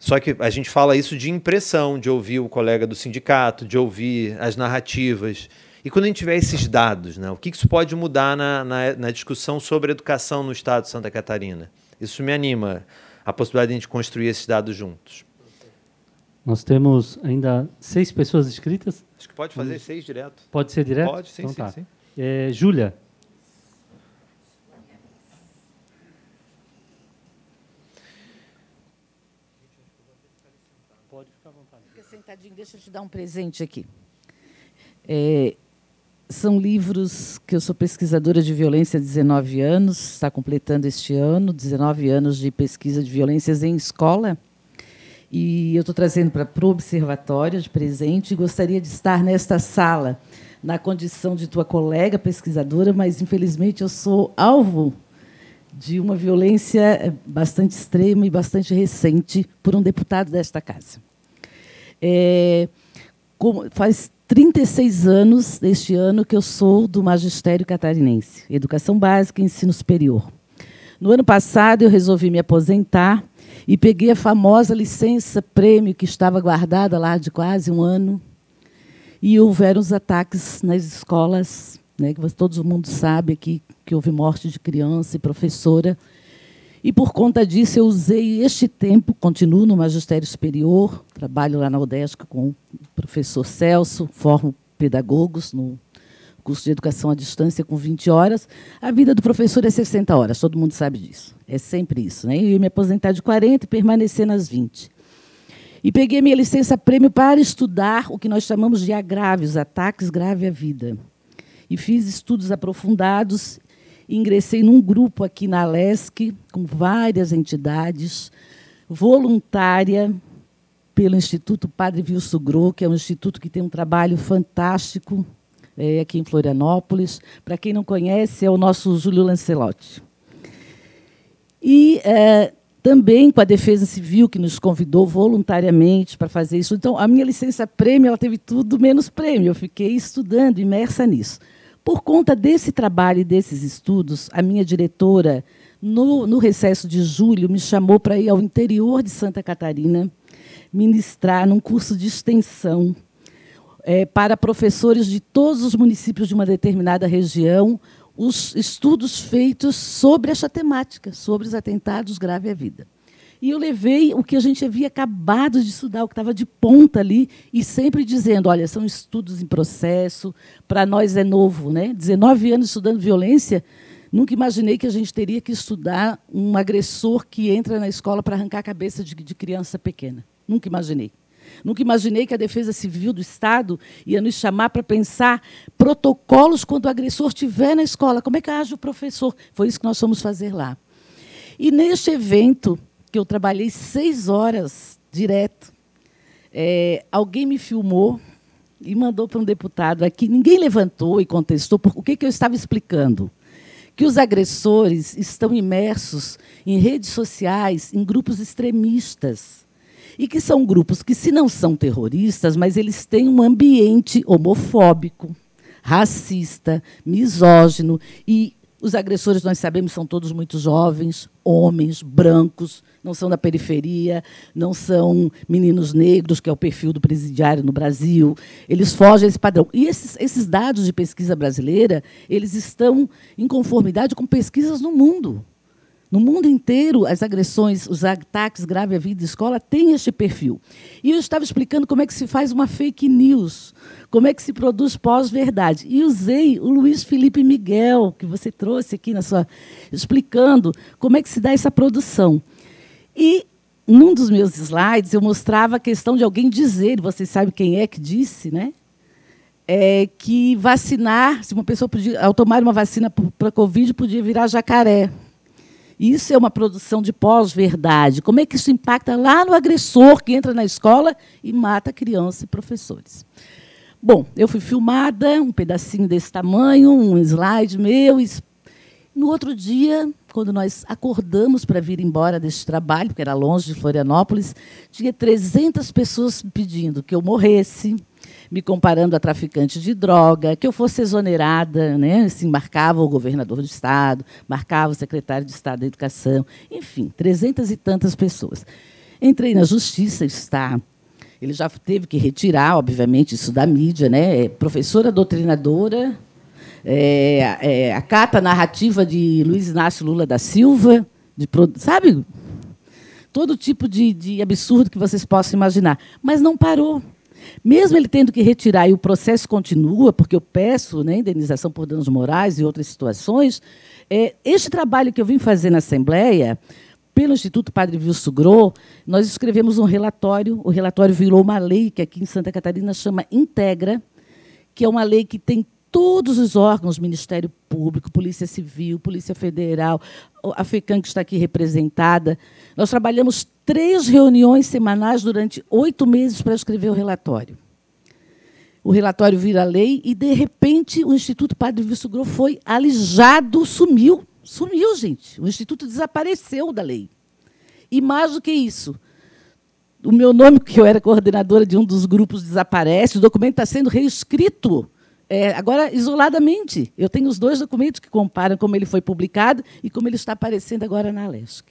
só que a gente fala isso de impressão, de ouvir o colega do sindicato, de ouvir as narrativas. E quando a gente tiver esses dados, né, o que isso pode mudar na, na, na discussão sobre educação no estado de Santa Catarina? Isso me anima, a possibilidade de a gente construir esses dados juntos. Nós temos ainda seis pessoas inscritas. Acho que pode fazer seis direto. Pode ser direto? Pode, sim, então, sim. Tá. sim. É, Júlia, Deixa eu te dar um presente aqui. É, são livros que eu sou pesquisadora de violência há 19 anos, está completando este ano, 19 anos de pesquisa de violências em escola. E eu estou trazendo para, o Observatório de presente e gostaria de estar nesta sala, na condição de tua colega pesquisadora, mas infelizmente eu sou alvo de uma violência é, bastante extrema e bastante recente por um deputado desta casa. É, como, faz 36 anos deste ano que eu sou do magistério catarinense, educação básica e ensino superior. No ano passado eu resolvi me aposentar e peguei a famosa licença prêmio que estava guardada lá de quase um ano. E houveram os ataques nas escolas, né, que todo mundo sabe aqui que houve morte de criança e professora. E por conta disso, eu usei este tempo, continuo no magistério superior, trabalho lá na UDESC com o professor Celso, formo pedagogos no curso de educação à distância com 20 horas. A vida do professor é 60 horas, todo mundo sabe disso. É sempre isso. Né? Eu ia me aposentar de 40 e permanecer nas 20. E peguei minha licença prêmio para estudar o que nós chamamos de agraves, ataques grave à vida. E fiz estudos aprofundados ingressei num grupo aqui na LESC, com várias entidades, voluntária pelo Instituto Padre Vilso Gro, que é um instituto que tem um trabalho fantástico é, aqui em Florianópolis. Para quem não conhece, é o nosso Júlio Lancelotti. E é, também com a Defesa Civil, que nos convidou voluntariamente para fazer isso. Então, a minha licença prêmio ela teve tudo menos prêmio. Eu fiquei estudando, imersa nisso. Por conta desse trabalho e desses estudos, a minha diretora, no, no recesso de julho, me chamou para ir ao interior de Santa Catarina ministrar num curso de extensão é, para professores de todos os municípios de uma determinada região, os estudos feitos sobre essa temática, sobre os atentados grave à vida. E eu levei o que a gente havia acabado de estudar, o que estava de ponta ali, e sempre dizendo: olha, são estudos em processo, para nós é novo. Né? 19 anos estudando violência, nunca imaginei que a gente teria que estudar um agressor que entra na escola para arrancar a cabeça de, de criança pequena. Nunca imaginei. Nunca imaginei que a Defesa Civil do Estado ia nos chamar para pensar protocolos quando o agressor estiver na escola. Como é que age o professor? Foi isso que nós fomos fazer lá. E neste evento, que eu trabalhei seis horas direto. É, alguém me filmou e mandou para um deputado aqui. Ninguém levantou e contestou por o que, que eu estava explicando. Que os agressores estão imersos em redes sociais, em grupos extremistas. E que são grupos que, se não são terroristas, mas eles têm um ambiente homofóbico, racista, misógino e os agressores, nós sabemos, são todos muito jovens, homens, brancos, não são da periferia, não são meninos negros, que é o perfil do presidiário no Brasil. Eles fogem a esse padrão. E esses, esses dados de pesquisa brasileira, eles estão em conformidade com pesquisas no mundo. No mundo inteiro, as agressões, os ataques grave à vida e escola têm este perfil. E eu estava explicando como é que se faz uma fake news, como é que se produz pós-verdade. E usei o Luiz Felipe Miguel, que você trouxe aqui na sua. explicando como é que se dá essa produção. E num dos meus slides eu mostrava a questão de alguém dizer, vocês sabem quem é que disse, né? É que vacinar, se uma pessoa podia, ao tomar uma vacina para Covid, podia virar jacaré. Isso é uma produção de pós-verdade. Como é que isso impacta lá no agressor que entra na escola e mata crianças e professores? Bom, eu fui filmada, um pedacinho desse tamanho, um slide meu. No outro dia, quando nós acordamos para vir embora deste trabalho, porque era longe de Florianópolis, tinha 300 pessoas pedindo que eu morresse, me comparando a traficante de droga, que eu fosse exonerada, né? assim, marcava o governador do Estado, marcava o secretário de Estado da Educação, enfim, trezentas e tantas pessoas. Entrei na justiça, está. Ele já teve que retirar, obviamente, isso da mídia, né? É professora doutrinadora, é, é, a narrativa de Luiz Inácio Lula da Silva, de, sabe? Todo tipo de, de absurdo que vocês possam imaginar. Mas não parou. Mesmo ele tendo que retirar e o processo continua, porque eu peço né, indenização por danos morais e outras situações, é, este trabalho que eu vim fazer na Assembleia, pelo Instituto Padre Vilso Gro, nós escrevemos um relatório, o relatório virou uma lei que aqui em Santa Catarina chama Integra, que é uma lei que tem todos os órgãos, Ministério Público, Polícia Civil, Polícia Federal, a FECAM que está aqui representada. Nós trabalhamos três reuniões semanais durante oito meses para escrever o relatório. O relatório vira lei e, de repente, o Instituto Padre Vício foi alijado, sumiu. Sumiu, gente. O Instituto desapareceu da lei. E mais do que isso, o meu nome, que eu era coordenadora de um dos grupos, desaparece, o documento está sendo reescrito é, agora, isoladamente, eu tenho os dois documentos que comparam como ele foi publicado e como ele está aparecendo agora na Lesc.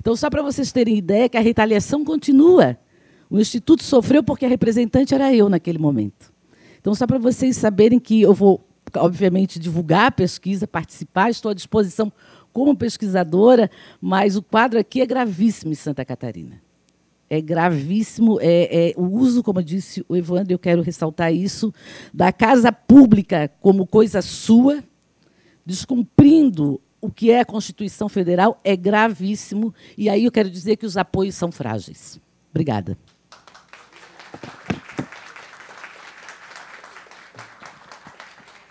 Então, só para vocês terem ideia que a retaliação continua. O Instituto sofreu porque a representante era eu naquele momento. Então, só para vocês saberem que eu vou, obviamente, divulgar a pesquisa, participar, estou à disposição como pesquisadora, mas o quadro aqui é gravíssimo em Santa Catarina é gravíssimo é, é, o uso, como disse o Evandro, eu quero ressaltar isso, da casa pública como coisa sua, descumprindo o que é a Constituição Federal, é gravíssimo. E aí eu quero dizer que os apoios são frágeis. Obrigada.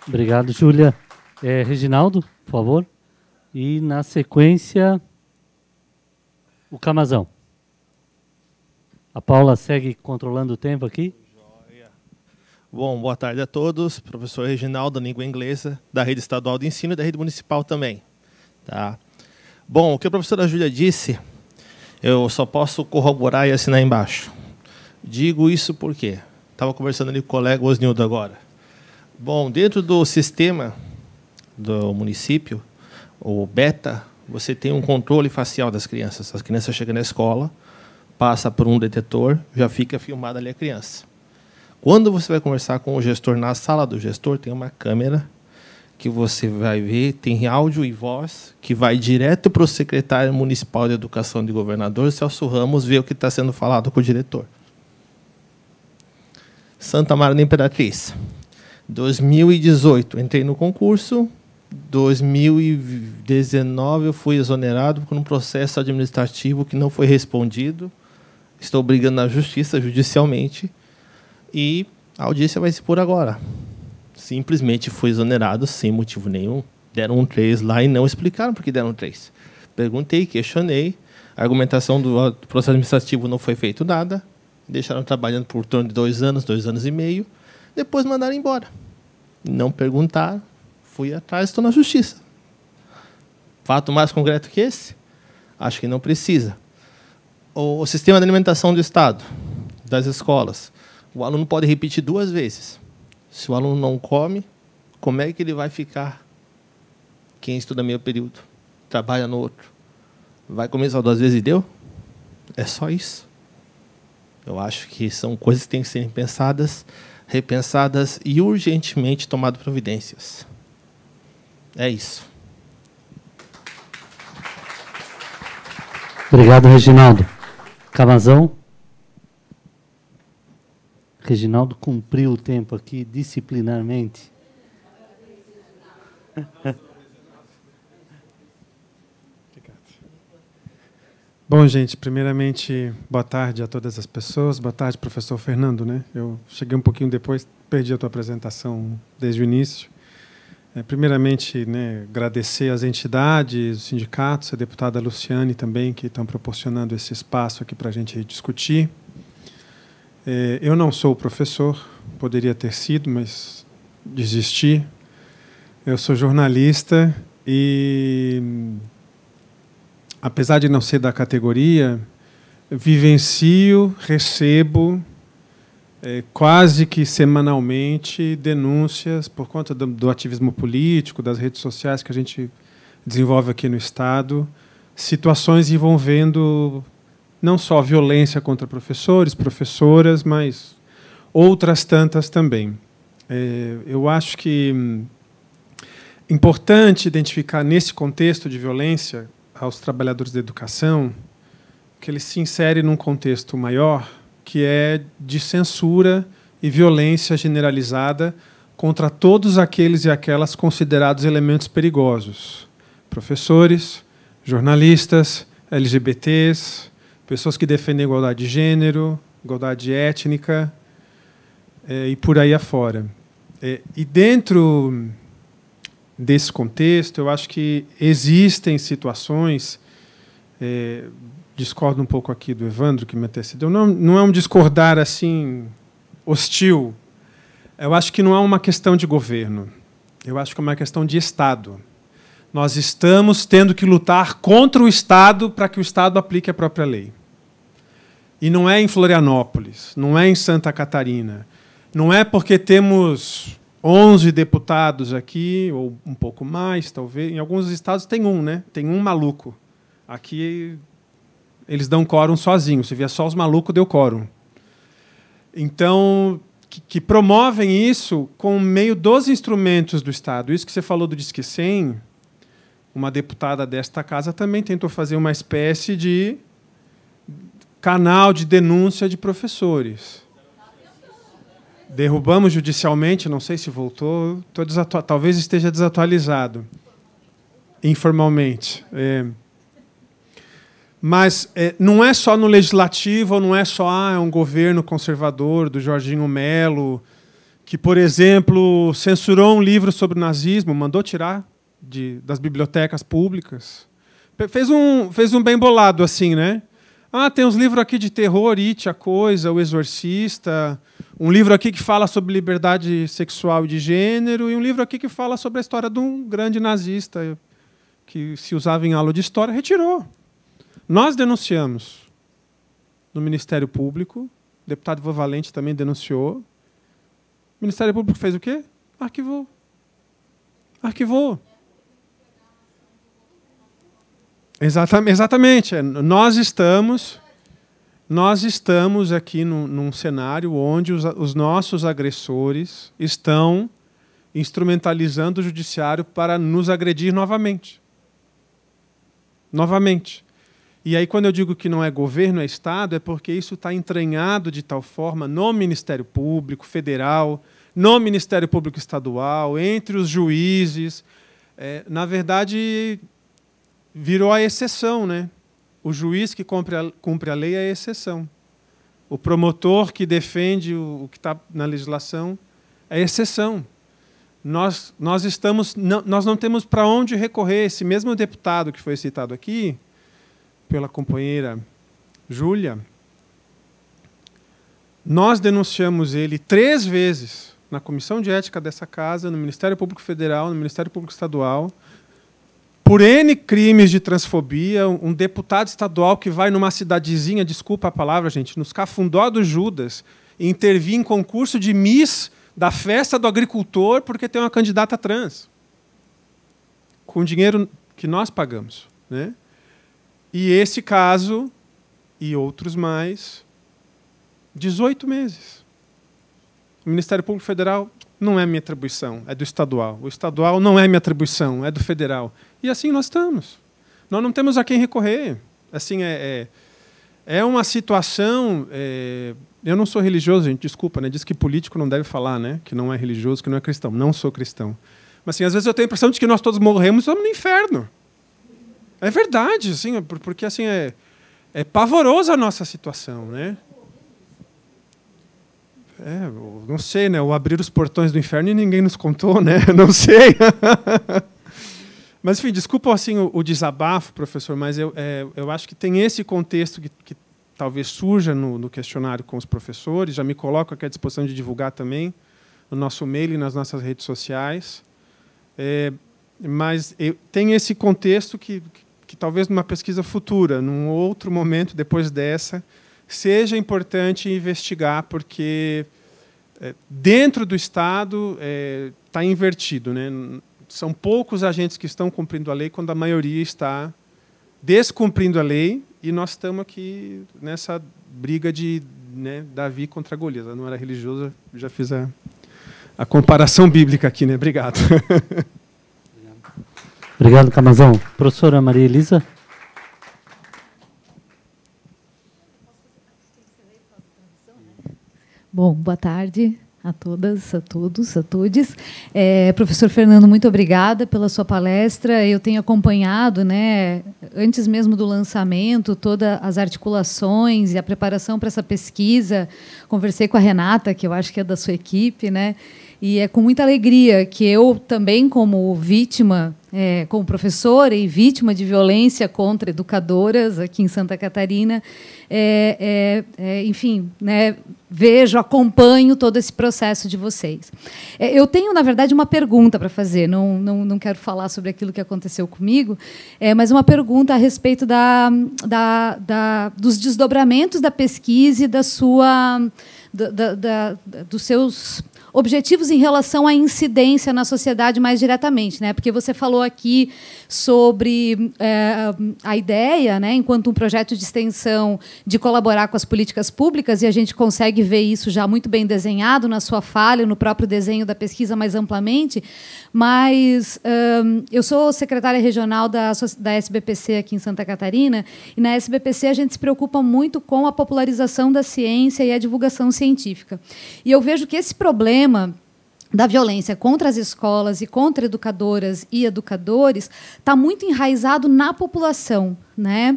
Obrigado, Júlia. É, Reginaldo, por favor. E, na sequência, o Camazão. A Paula segue controlando o tempo aqui. Bom, boa tarde a todos. Professor Reginaldo, da língua inglesa, da rede estadual de ensino e da rede municipal também. Tá? Bom, o que a professora Júlia disse, eu só posso corroborar e assinar embaixo. Digo isso porque estava conversando ali com o colega Osnildo agora. Bom, dentro do sistema do município, o Beta, você tem um controle facial das crianças. As crianças chegam na escola, passa por um detetor, já fica filmada ali a criança. Quando você vai conversar com o gestor na sala do gestor, tem uma câmera que você vai ver, tem áudio e voz, que vai direto para o secretário municipal de educação de governador, Celso Ramos, ver o que está sendo falado com o diretor. Santa Maria Imperatriz. 2018, entrei no concurso. 2019, eu fui exonerado por um processo administrativo que não foi respondido. Estou brigando na justiça, judicialmente, e a audiência vai se pôr agora. Simplesmente foi exonerado sem motivo nenhum. Deram um 3 lá e não explicaram por que deram um 3. Perguntei, questionei, a argumentação do processo administrativo não foi feito nada, deixaram trabalhando por torno de dois anos, dois anos e meio, depois mandaram embora. Não perguntaram, fui atrás, estou na justiça. Fato mais concreto que esse? Acho que não precisa o, o sistema de alimentação do Estado, das escolas. O aluno pode repetir duas vezes. Se o aluno não come, como é que ele vai ficar? Quem estuda meio período, trabalha no outro, vai comer só duas vezes e deu? É só isso. Eu acho que são coisas que têm que ser pensadas, repensadas e urgentemente tomadas providências. É isso. Obrigado, Reginaldo. Camazão. Reginaldo cumpriu o tempo aqui disciplinarmente. (laughs) Bom, gente, primeiramente, boa tarde a todas as pessoas. Boa tarde, professor Fernando, né? Eu cheguei um pouquinho depois, perdi a tua apresentação desde o início. É, primeiramente, né, agradecer às entidades, os sindicatos, a deputada Luciane também, que estão proporcionando esse espaço aqui para a gente discutir. É, eu não sou professor, poderia ter sido, mas desisti. Eu sou jornalista e, apesar de não ser da categoria, vivencio, recebo é, quase que semanalmente denúncias por conta do, do, ativismo político, das redes sociais que a gente desenvolve aqui no Estado, situações envolvendo não só violência contra professores, professoras, mas outras tantas também. É, eu acho que hum, importante identificar nesse contexto de violência aos trabalhadores da educação que eles se insere num contexto maior que é de censura e violência generalizada contra todos aqueles e aquelas considerados elementos perigosos: professores, jornalistas, LGBTs, pessoas que defendem igualdade de gênero, igualdade étnica é, e por aí afora. É, e dentro desse contexto, eu acho que existem situações é, discordo um pouco aqui do Evandro, que me antecedeu. Não, não é um discordar assim hostil. Eu acho que não é uma questão de governo. Eu acho que é uma questão de Estado. Nós estamos tendo que lutar contra o Estado para que o Estado aplique a própria lei. E não é em Florianópolis, não é em Santa Catarina, não é porque temos 11 deputados aqui, ou um pouco mais, talvez. Em alguns estados tem um, né? Tem um maluco. Aqui eles dão quórum sozinhos. Você via só os malucos, deu quórum. Então, que, que, promovem isso com meio dos instrumentos do Estado. Isso que você falou do Disque 100, uma deputada desta casa também tentou fazer uma espécie de canal de denúncia de professores. Derrubamos judicialmente, não sei se voltou, talvez esteja desatualizado informalmente. É. Mas é, não é só no legislativo, não é só ah, é um governo conservador do Jorginho Melo, que, por exemplo, censurou um livro sobre o nazismo, mandou tirar de, das bibliotecas públicas. Fez um, fez um bem bolado, assim, né? Ah, tem uns livros aqui de terror, It, a Coisa, O Exorcista. Um livro aqui que fala sobre liberdade sexual e de gênero. E um livro aqui que fala sobre a história de um grande nazista que se usava em aula de história. Retirou. Nós denunciamos no Ministério Público, o deputado Ivan Valente também denunciou. O Ministério Público fez o quê? Arquivou. Arquivou. Exatamente, exatamente. É, nós estamos nós estamos aqui num, num cenário onde os, os, nossos agressores estão instrumentalizando o judiciário para nos agredir novamente. Novamente. E aí, quando eu digo que não é governo, é Estado, é porque isso está entranhado de tal forma no Ministério Público Federal, no Ministério Público Estadual, entre os juízes. É, na verdade, virou a exceção. Né? O juiz que cumpre a, cumpre a lei é a exceção. O promotor que defende o, o que está na legislação é exceção. Nós, nós, estamos, não, nós não temos para onde recorrer. Esse mesmo deputado que foi citado aqui, pela companheira Júlia, nós denunciamos ele três vezes na Comissão de Ética dessa casa, no Ministério Público Federal, no Ministério Público Estadual, por N crimes de transfobia, um deputado estadual que vai numa cidadezinha, desculpa a palavra, gente, nos Cafundó do Judas, intervir em concurso de Miss da festa do agricultor porque tem uma candidata trans. Com dinheiro que nós pagamos. Né? E esse caso, e outros mais, 18 meses. O Ministério Público Federal não é minha atribuição, é do estadual. O estadual não é minha atribuição, é do federal. E assim nós estamos. Nós não temos a quem recorrer. Assim, é, é, é uma situação. É, eu não sou religioso, gente, desculpa, né? Diz que político não deve falar, né? Que não é religioso, que não é cristão. Não sou cristão. Mas assim, às vezes eu tenho a impressão de que nós todos morremos e estamos no inferno. É verdade, assim, porque assim é, é pavorosa a nossa situação, né? É, não sei, né? O abrir os portões do inferno e ninguém nos contou, né? (laughs) Não sei. (laughs) mas, enfim, desculpa assim, o, o desabafo, professor, mas eu, é, eu acho que tem esse contexto que, que talvez surja no, no, questionário com os professores. Já me coloco aqui à disposição de divulgar também no nosso e-mail e nas nossas redes sociais. É, mas eu, tem esse contexto que, que que talvez numa pesquisa futura, num outro momento depois dessa, seja importante investigar, porque eh, dentro do Estado está eh, invertido. Né? São poucos agentes que estão cumprindo a lei, quando a maioria está descumprindo a lei, e nós estamos aqui nessa briga de né, Davi contra Golias. Eu não era religioso, já fiz a, a comparação bíblica aqui, né? Obrigado. (laughs) Obrigado, Camazão. Professora Maria Elisa. Bom, boa tarde a todas, a todos, a todos. É, professor Fernando, muito obrigada pela sua palestra. Eu tenho acompanhado, né, antes mesmo do lançamento, todas as articulações e a preparação para essa pesquisa. Conversei com a Renata, que eu acho que é da sua equipe, né? E é com muita alegria que eu também, como vítima é, como professora e vítima de violência contra educadoras aqui em Santa Catarina. É, é, é enfim, né, vejo, acompanho todo esse processo de vocês. É, eu tenho, na verdade, uma pergunta para fazer. Não, não, não quero falar sobre aquilo que aconteceu comigo, é, mas uma pergunta a respeito da, da, da, dos desdobramentos da pesquisa e da sua, da, da, da dos seus objetivos em relação à incidência na sociedade mais diretamente, né? Porque você falou aqui sobre é, a ideia, né, enquanto um projeto de extensão, de colaborar com as políticas públicas, e a gente consegue ver isso já muito bem desenhado na sua falha, no próprio desenho da pesquisa mais amplamente, mas um, eu sou secretária regional da, da SBPC aqui em Santa Catarina, e na SBPC a gente se preocupa muito com a popularização da ciência e a divulgação científica. E eu vejo que esse problema da violência contra as escolas e contra educadoras e educadores está muito enraizado na população, né?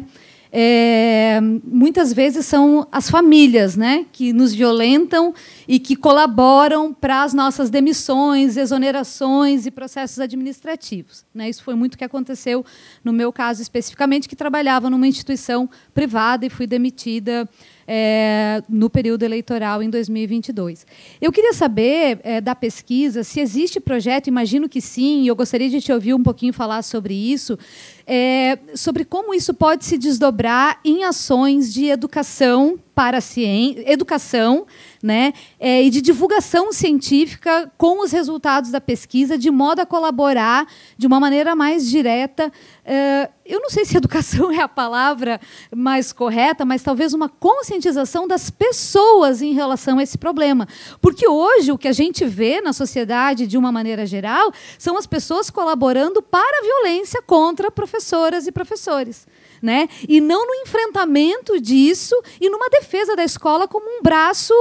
é, muitas vezes são as famílias né, que nos violentam e que colaboram para as nossas demissões, exonerações e processos administrativos. Né? Isso foi muito o que aconteceu no meu caso especificamente, que trabalhava numa instituição privada e fui demitida é, no período eleitoral em 2022. Eu queria saber é, da pesquisa se existe projeto, imagino que sim, e eu gostaria de te ouvir um pouquinho falar sobre isso é, sobre como isso pode se desdobrar em ações de educação para a ciência, educação né, é, e de divulgação científica com os resultados da pesquisa, de modo a colaborar de uma maneira mais direta. É, eu não sei se (laughs) educação é a palavra mais correta, mas talvez uma conscientização das pessoas em relação a esse problema. Porque hoje o que a gente vê na sociedade, de uma maneira geral, são as pessoas colaborando para a violência contra professores professoras e professores. Né? E não no enfrentamento disso e numa defesa da escola como um braço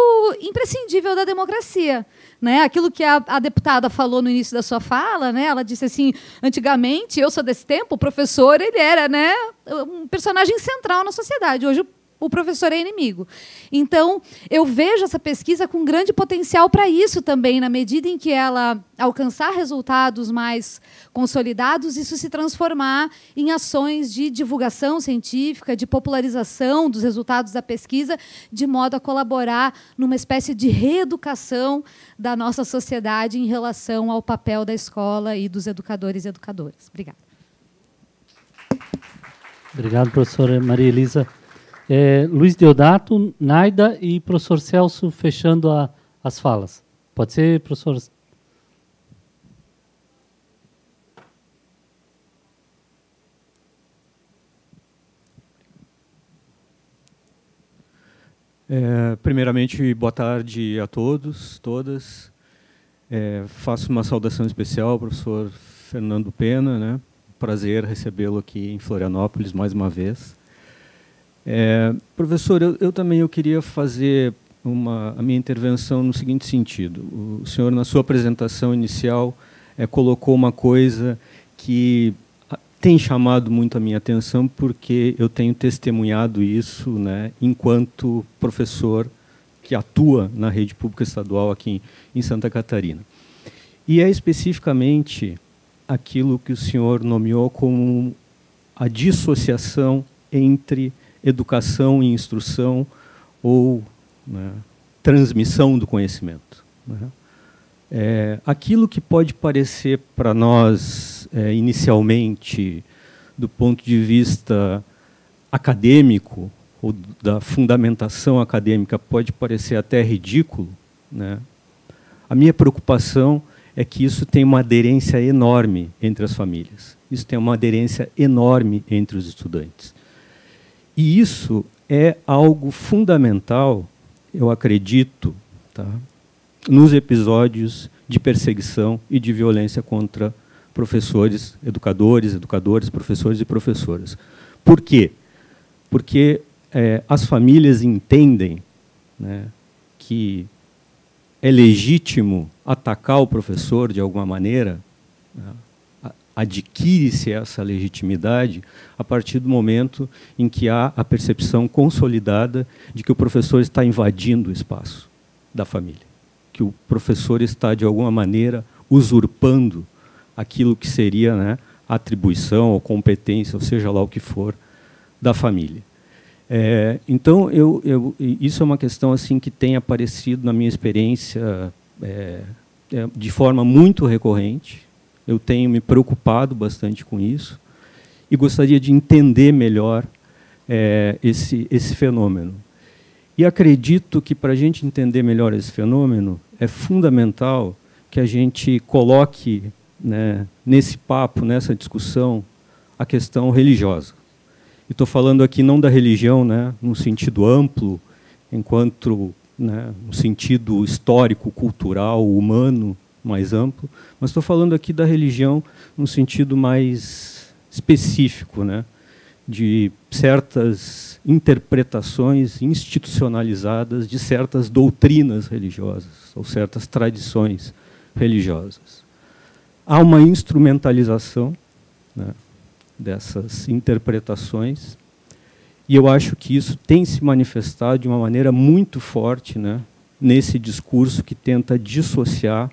imprescindível da democracia. Né? Aquilo que a, a, deputada falou no início da sua fala, né? Ela disse assim: antigamente, eu sou desse tempo, o professor ele era, né, um personagem central na sociedade. Hoje o o professor é inimigo. Então, eu vejo essa pesquisa com grande potencial para isso também, na medida em que ela alcançar resultados mais consolidados, isso se transformar em ações de divulgação científica, de popularização dos resultados da pesquisa, de modo a colaborar numa espécie de reeducação da nossa sociedade em relação ao papel da escola e dos educadores e educadoras. Obrigada. Obrigado, professora Maria Elisa é, Luiz Deodato, Naida e professor Celso fechando a, as falas. Pode ser, professor? É, primeiramente, boa tarde a todos, todas. É, faço uma saudação especial ao professor Fernando Pena. Né? Prazer recebê-lo aqui em Florianópolis mais uma vez. É, professor, eu, eu, também eu queria fazer uma, a minha intervenção no seguinte sentido. O senhor, na sua apresentação inicial, é, colocou uma coisa que tem chamado muito a minha atenção porque eu tenho testemunhado isso, né, enquanto professor que atua na rede pública estadual aqui em, em Santa Catarina. E é especificamente aquilo que o senhor nomeou como a dissociação entre educação e instrução ou né, transmissão do conhecimento. Né? É, aquilo que pode parecer para nós, é, inicialmente, do ponto de vista acadêmico, ou da fundamentação acadêmica, pode parecer até ridículo, né? a minha preocupação é que isso tem uma aderência enorme entre as famílias, isso tem uma aderência enorme entre os estudantes. E isso é algo fundamental, eu acredito, tá? nos episódios de perseguição e de violência contra professores, educadores, educadores, professores e professoras. Por quê? Porque é, as famílias entendem né, que é legítimo atacar o professor de alguma maneira, né, adquire-se essa legitimidade a partir do momento em que há a percepção consolidada de que o professor está invadindo o espaço da família, que o professor está, de alguma maneira, usurpando aquilo que seria né, atribuição ou competência, ou seja lá o que for, da família. É, então, eu, eu, isso é uma questão assim que tem aparecido na minha experiência é, é de forma muito recorrente, eu tenho me preocupado bastante com isso e gostaria de entender melhor é, esse, esse fenômeno. E acredito que para a gente entender melhor esse fenômeno é fundamental que a gente coloque né, nesse papo, nessa discussão, a questão religiosa. E estou falando aqui não da religião, né, num sentido amplo, enquanto né, um sentido histórico, cultural, humano, mais amplo, mas estou falando aqui da religião num sentido mais específico, né? de certas interpretações institucionalizadas de certas doutrinas religiosas ou certas tradições religiosas. Há uma instrumentalização né, dessas interpretações e eu acho que isso tem se manifestado de uma maneira muito forte né, nesse discurso que tenta dissociar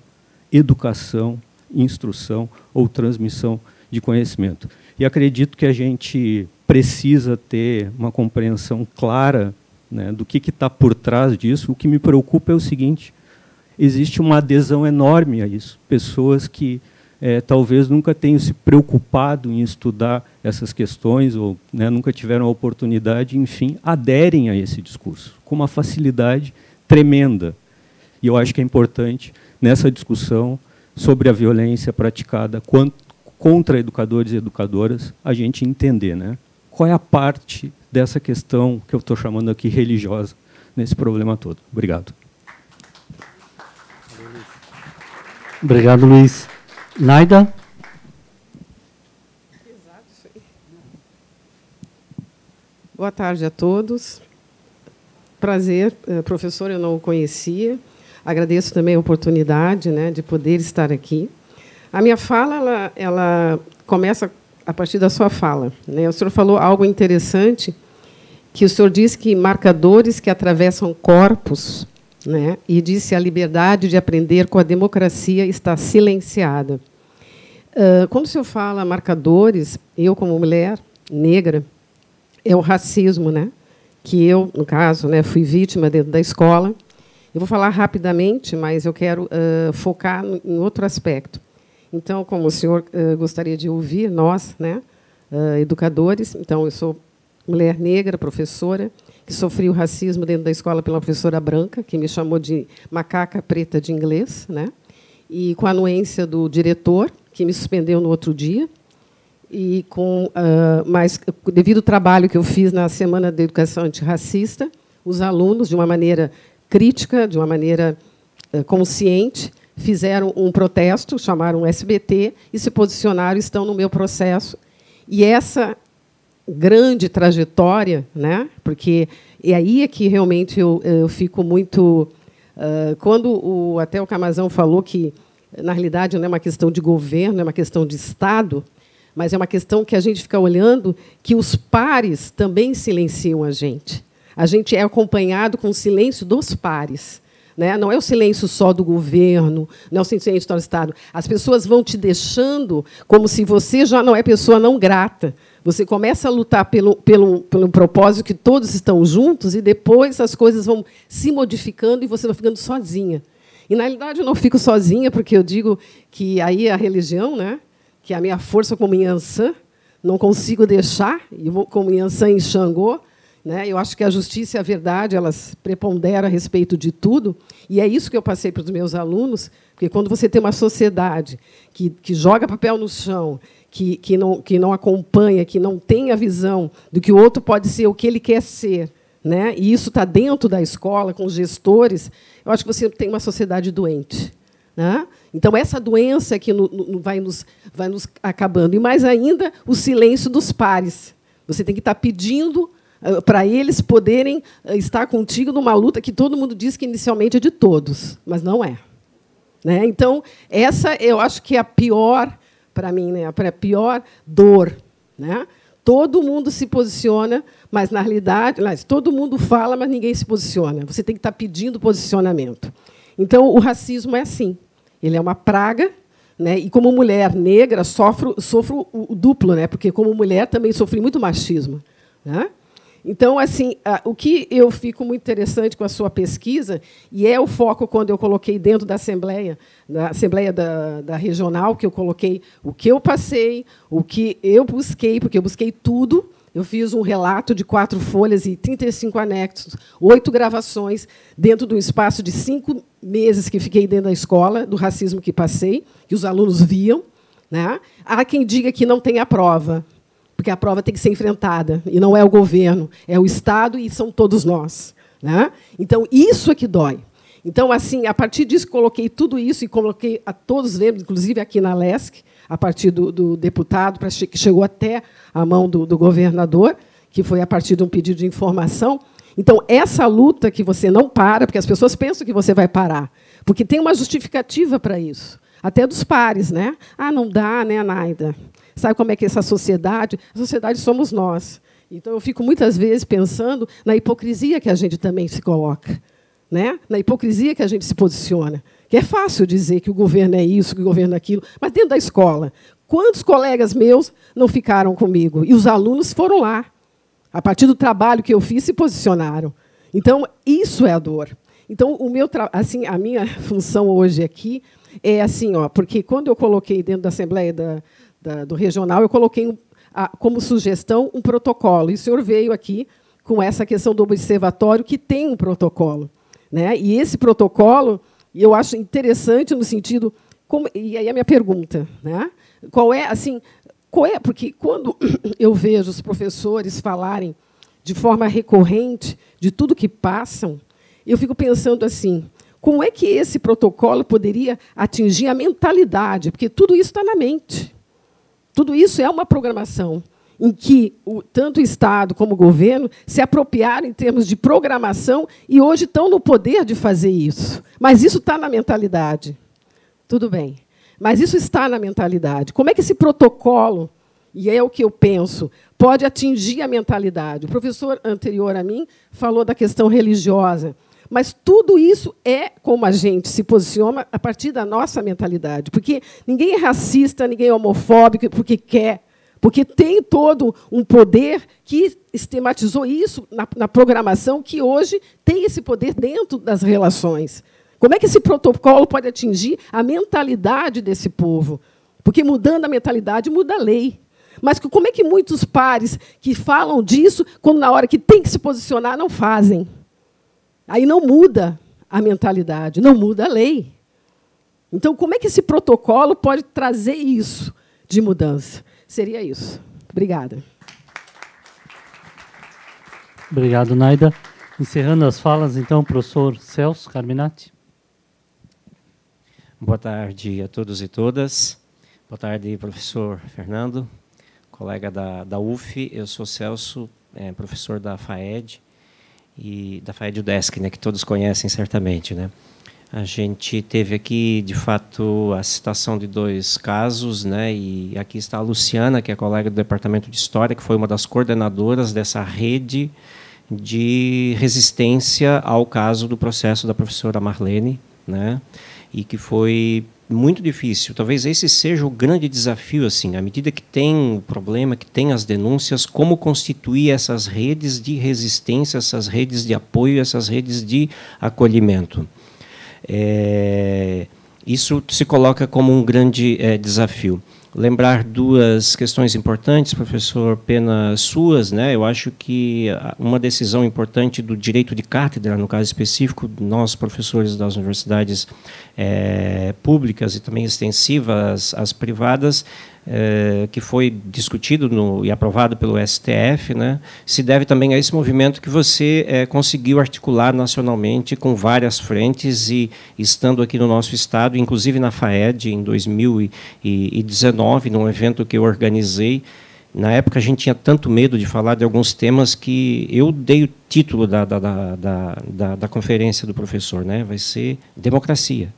educação, instrução ou transmissão de conhecimento. E acredito que a gente precisa ter uma compreensão clara né, do que está por trás disso. O que me preocupa é o seguinte: existe uma adesão enorme a isso. Pessoas que é, talvez nunca tenham se preocupado em estudar essas questões ou né, nunca tiveram a oportunidade, enfim, aderem a esse discurso com uma facilidade tremenda. E eu acho que é importante nessa discussão sobre a violência praticada contra educadores e educadoras, a gente entender né, qual é a parte dessa questão que eu estou chamando aqui religiosa nesse problema todo. Obrigado. Obrigado, Luiz. Naida? Boa tarde a todos. Prazer, eh, professor, eu não o conhecia. Agradeço também a oportunidade né, de poder estar aqui. A minha fala ela, ela começa a partir da sua fala. Né? O senhor falou algo interessante, que o senhor disse que marcadores que atravessam corpos, né? e disse a liberdade de aprender com a democracia está silenciada. Ah, quando o senhor fala marcadores, eu, como mulher negra, é o racismo, né? que eu, no caso, né, fui vítima dentro da escola, eu vou falar rapidamente, mas eu quero uh, focar em outro aspecto. Então, como o senhor uh, gostaria de ouvir, nós, né, uh, educadores, então eu sou mulher negra, professora, que sofri o racismo dentro da escola pela professora branca, que me chamou de macaca preta de inglês, né, e com a anuência do diretor, que me suspendeu no outro dia, e com uh, mais devido ao trabalho que eu fiz na semana da educação antirracista, os alunos de uma maneira crítica, de uma maneira eh, consciente, fizeram um protesto, chamaram o SBT e se posicionaram, estão no meu processo. E essa grande trajetória, né? porque é aí é que realmente eu, eu fico muito. Eh, quando o, até o Camazão falou que, na realidade, não é uma questão de governo, é uma questão de Estado, mas é uma questão que a gente fica olhando que os pares também silenciam a gente a gente é acompanhado com o silêncio dos pares. Né? Não é o silêncio só do governo, não é o silêncio só do Estado. As pessoas vão te deixando como se você já não é pessoa não grata. Você começa a lutar pelo, pelo, pelo propósito que todos estão juntos e depois as coisas vão se modificando e você vai ficando sozinha. E, na realidade, eu não fico sozinha, porque eu digo que aí a religião, né, que é a minha força como Yansan, não consigo deixar, e como Yansan em Xangô, né? Eu acho que a justiça e a verdade elas preponderam a respeito de tudo, e é isso que eu passei para os meus alunos, porque quando você tem uma sociedade que, que joga papel no chão, que, que, não, que não acompanha, que não tem a visão do que o outro pode ser, o que ele quer ser, né? e isso está dentro da escola, com os gestores, eu acho que você tem uma sociedade doente. Né? Então, essa doença que no, no, vai, nos, vai nos acabando. E mais ainda, o silêncio dos pares. Você tem que estar tá pedindo eh, para eles poderem eh, estar contigo numa luta que todo mundo diz que inicialmente é de todos, mas não é. Né? Então, essa eu acho que é a pior, para mim, né? É a pior dor. Né? Todo mundo se posiciona, mas na realidade, todo mundo fala, mas ninguém se posiciona. Você tem que estar tá pedindo posicionamento. Então, o racismo é assim. Ele é uma praga né? E como mulher negra sofro, sofro o duplo, né? Porque como mulher também sofri muito machismo, né? Então, assim, o que eu fico muito interessante com a sua pesquisa, e é o foco quando eu coloquei dentro da Assembleia, da Assembleia da, da Regional, que eu coloquei o que eu passei, o que eu busquei, porque eu busquei tudo. Eu fiz um relato de quatro folhas e 35 anexos, oito gravações, dentro de um espaço de cinco meses que fiquei dentro da escola, do racismo que passei, que os alunos viam. Né? Há quem diga que não tem a prova porque a prova tem que ser enfrentada, e não é o governo, é o Estado e são todos nós. Né? Então, isso é que dói. Então, assim, a partir disso, coloquei tudo isso e coloquei a todos os membros, inclusive aqui na LESC, a partir do, do deputado, que chegou até a mão do, do governador, que foi a partir de um pedido de informação. Então, essa luta que você não para, porque as pessoas pensam que você vai parar, porque tem uma justificativa para isso, até dos pares. Né? Ah, não dá, né, Naida? Sabe como é que é essa sociedade? A sociedade somos nós. Então eu fico muitas vezes pensando na hipocrisia que a gente também se coloca, né? Na hipocrisia que a gente se posiciona. Que é fácil dizer que o governo é isso, que o governo é aquilo, mas dentro da escola, quantos colegas meus não ficaram comigo? E os alunos foram lá. A partir do trabalho que eu fiz, se posicionaram. Então, isso é a dor. Então, o meu assim, a minha (laughs) função hoje aqui é assim, ó, porque quando eu coloquei dentro da Assembleia da, da, do regional, eu coloquei a, como sugestão um protocolo. E o senhor veio aqui com essa questão do observatório, que tem um protocolo. Né? E esse protocolo, eu acho interessante no sentido. Como, e aí é a minha pergunta, né? Qual é, assim, qual é, porque quando (clears throat) eu vejo os professores falarem de forma recorrente de tudo que passam, eu fico pensando assim, como é que esse protocolo poderia atingir a mentalidade? Porque tudo isso está na mente. Tudo isso é uma programação em que o, tanto o Estado como o governo se apropriaram em termos de programação e hoje estão no poder de fazer isso. Mas isso está na mentalidade. Tudo bem. Mas isso está na mentalidade. Como é que esse protocolo, e é o que eu penso, pode atingir a mentalidade? O professor anterior a mim falou da questão religiosa. Mas tudo isso é como a gente se posiciona a partir da nossa mentalidade. Porque ninguém é racista, ninguém é homofóbico porque quer. Porque tem todo um poder que sistematizou isso na, na programação, que hoje tem esse poder dentro das relações. Como é que esse protocolo pode atingir a mentalidade desse povo? Porque mudando a mentalidade muda a lei. Mas como é que muitos pares que falam disso, quando na hora que tem que se posicionar, não fazem? Aí não muda a mentalidade, não muda a lei. Então, como é que esse protocolo pode trazer isso de mudança? Seria isso. Obrigada. Obrigado, Naida. Encerrando as falas, então, professor Celso Carminati. Boa tarde a todos e todas. Boa tarde, professor Fernando, colega da, da UF. Eu sou Celso, é, professor da FAED e da Faed Desk, né, que todos conhecem certamente, né? A gente teve aqui, de fato, a citação de dois casos, né? E aqui está a Luciana, que é colega do Departamento de História, que foi uma das coordenadoras dessa rede de resistência ao caso do processo da professora Marlene, né? E que foi muito difícil. Talvez esse seja o grande desafio, assim, à medida que tem o problema, que tem as denúncias, como constituir essas redes de resistência, essas redes de apoio, essas redes de acolhimento. É, isso se coloca como um grande é, desafio lembrar duas questões importantes, professor Pena, suas. Né? Eu acho que uma decisão importante do direito de cátedra, no caso específico, nós, professores das universidades é, públicas e também extensivas às privadas, eh, que foi discutido no, e aprovado pelo STF, né, se deve também a esse movimento que você é, conseguiu articular nacionalmente com várias frentes e estando aqui no nosso estado, inclusive na FAED em 2019, num evento que eu organizei. Na época a gente tinha tanto medo de falar de alguns temas que eu dei o título da, da, da, da, da conferência do professor, né? Vai ser democracia.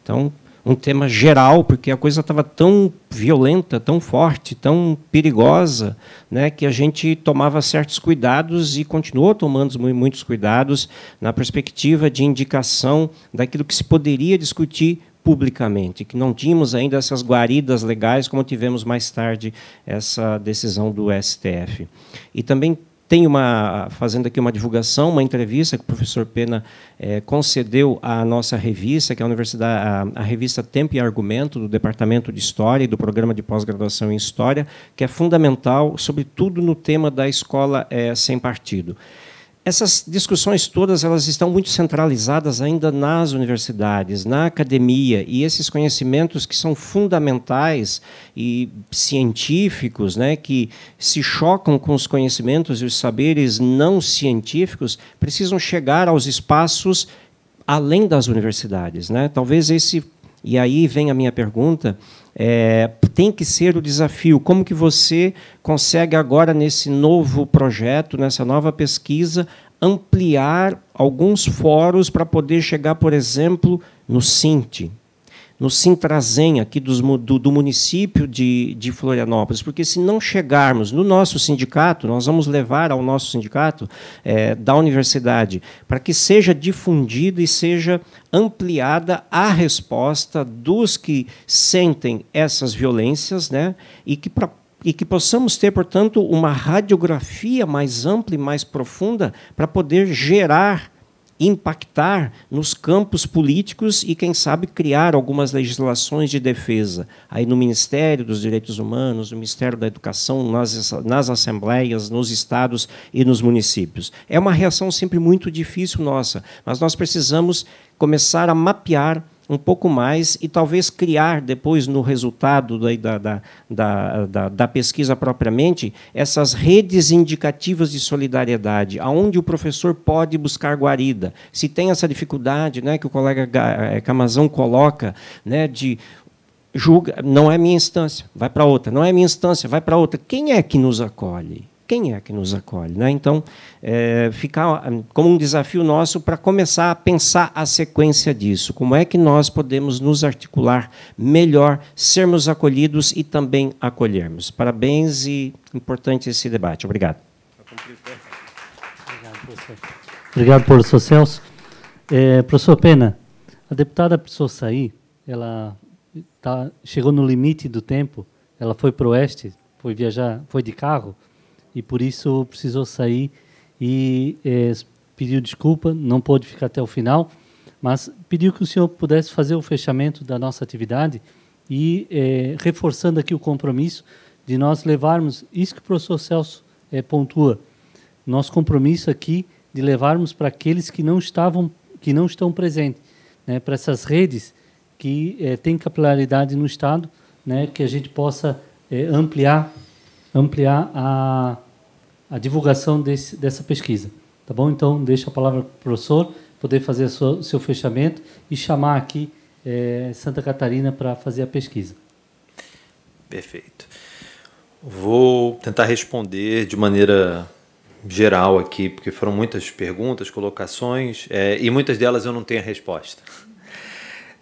Então, um tema geral, porque a coisa estava tão violenta, tão forte, tão perigosa, né, que a gente tomava certos cuidados e continuou tomando muitos cuidados na perspectiva de indicação daquilo que se poderia discutir publicamente, que não tínhamos ainda essas guaridas legais como tivemos mais tarde essa decisão do STF. E também tem uma, fazendo aqui uma divulgação, uma entrevista que o professor Pena é, concedeu à nossa revista, que é a, Universidade, a, a, revista Tempo e Argumento, do Departamento de História e do Programa de Pós-Graduação em História, que é fundamental, sobretudo no tema da escola é, sem partido essas discussões todas elas estão muito centralizadas ainda nas universidades, na academia, e esses conhecimentos que são fundamentais e científicos, né, que se chocam com os conhecimentos e os saberes não científicos, precisam chegar aos espaços além das universidades, né? Talvez esse e aí vem a minha pergunta, é, tem que ser o desafio. Como que você consegue agora, nesse novo projeto, nessa nova pesquisa, ampliar alguns fóruns para poder chegar, por exemplo, no Cinte, no Sintrazen, aqui dos, do, do, município de, de Florianópolis, porque se não chegarmos no nosso sindicato, nós vamos levar ao nosso sindicato é, da universidade, para que seja difundida e seja ampliada a resposta dos que sentem essas violências, né, e que para e que possamos ter, portanto, uma radiografia mais ampla e mais profunda para poder gerar impactar nos campos políticos e, quem sabe, criar algumas legislações de defesa. Aí no Ministério dos Direitos Humanos, no Ministério da Educação, nas, nas assembleias, nos estados e nos municípios. É uma reação sempre muito difícil nossa, mas nós precisamos começar a mapear um pouco mais e talvez criar depois no resultado da, da, da, da, da pesquisa propriamente essas redes indicativas de solidariedade, aonde o professor pode buscar guarida. Se tem essa dificuldade né, que o colega eh, Camazão coloca, né, de julga, não é minha instância, vai para outra, não é minha instância, vai para outra. Quem é que nos acolhe? quem é que nos acolhe? Né? Então, é, ficar ah, como um desafio nosso para começar a pensar a sequência disso. Como é que nós podemos nos articular melhor, sermos acolhidos e também acolhermos? Parabéns e importante esse debate. Obrigado. Obrigado, professor. Obrigado, professor Celso. É, professor Pena, a deputada precisou sair, ela tá, chegou no limite do tempo, ela foi para o oeste, foi viajar, foi de carro, e por isso precisou sair e é, pediu desculpa, não pôde ficar até o final, mas pediu que o senhor pudesse fazer o fechamento da nossa atividade e é, reforçando aqui o compromisso de nós levarmos isso que o professor Celso é, pontua, nosso compromisso aqui de levarmos para aqueles que não estavam, que não estão presentes, né, para essas redes que é, têm capilaridade no estado, né, que a gente possa ampliar ampliar a, a divulgação desse, dessa pesquisa. Tá bom? Então, deixo a palavra para o professor poder fazer o seu fechamento e chamar aqui é, Santa Catarina para fazer a pesquisa. Perfeito. Vou tentar responder de maneira geral aqui, porque foram muitas perguntas, colocações, é, e muitas delas eu não tenho a resposta.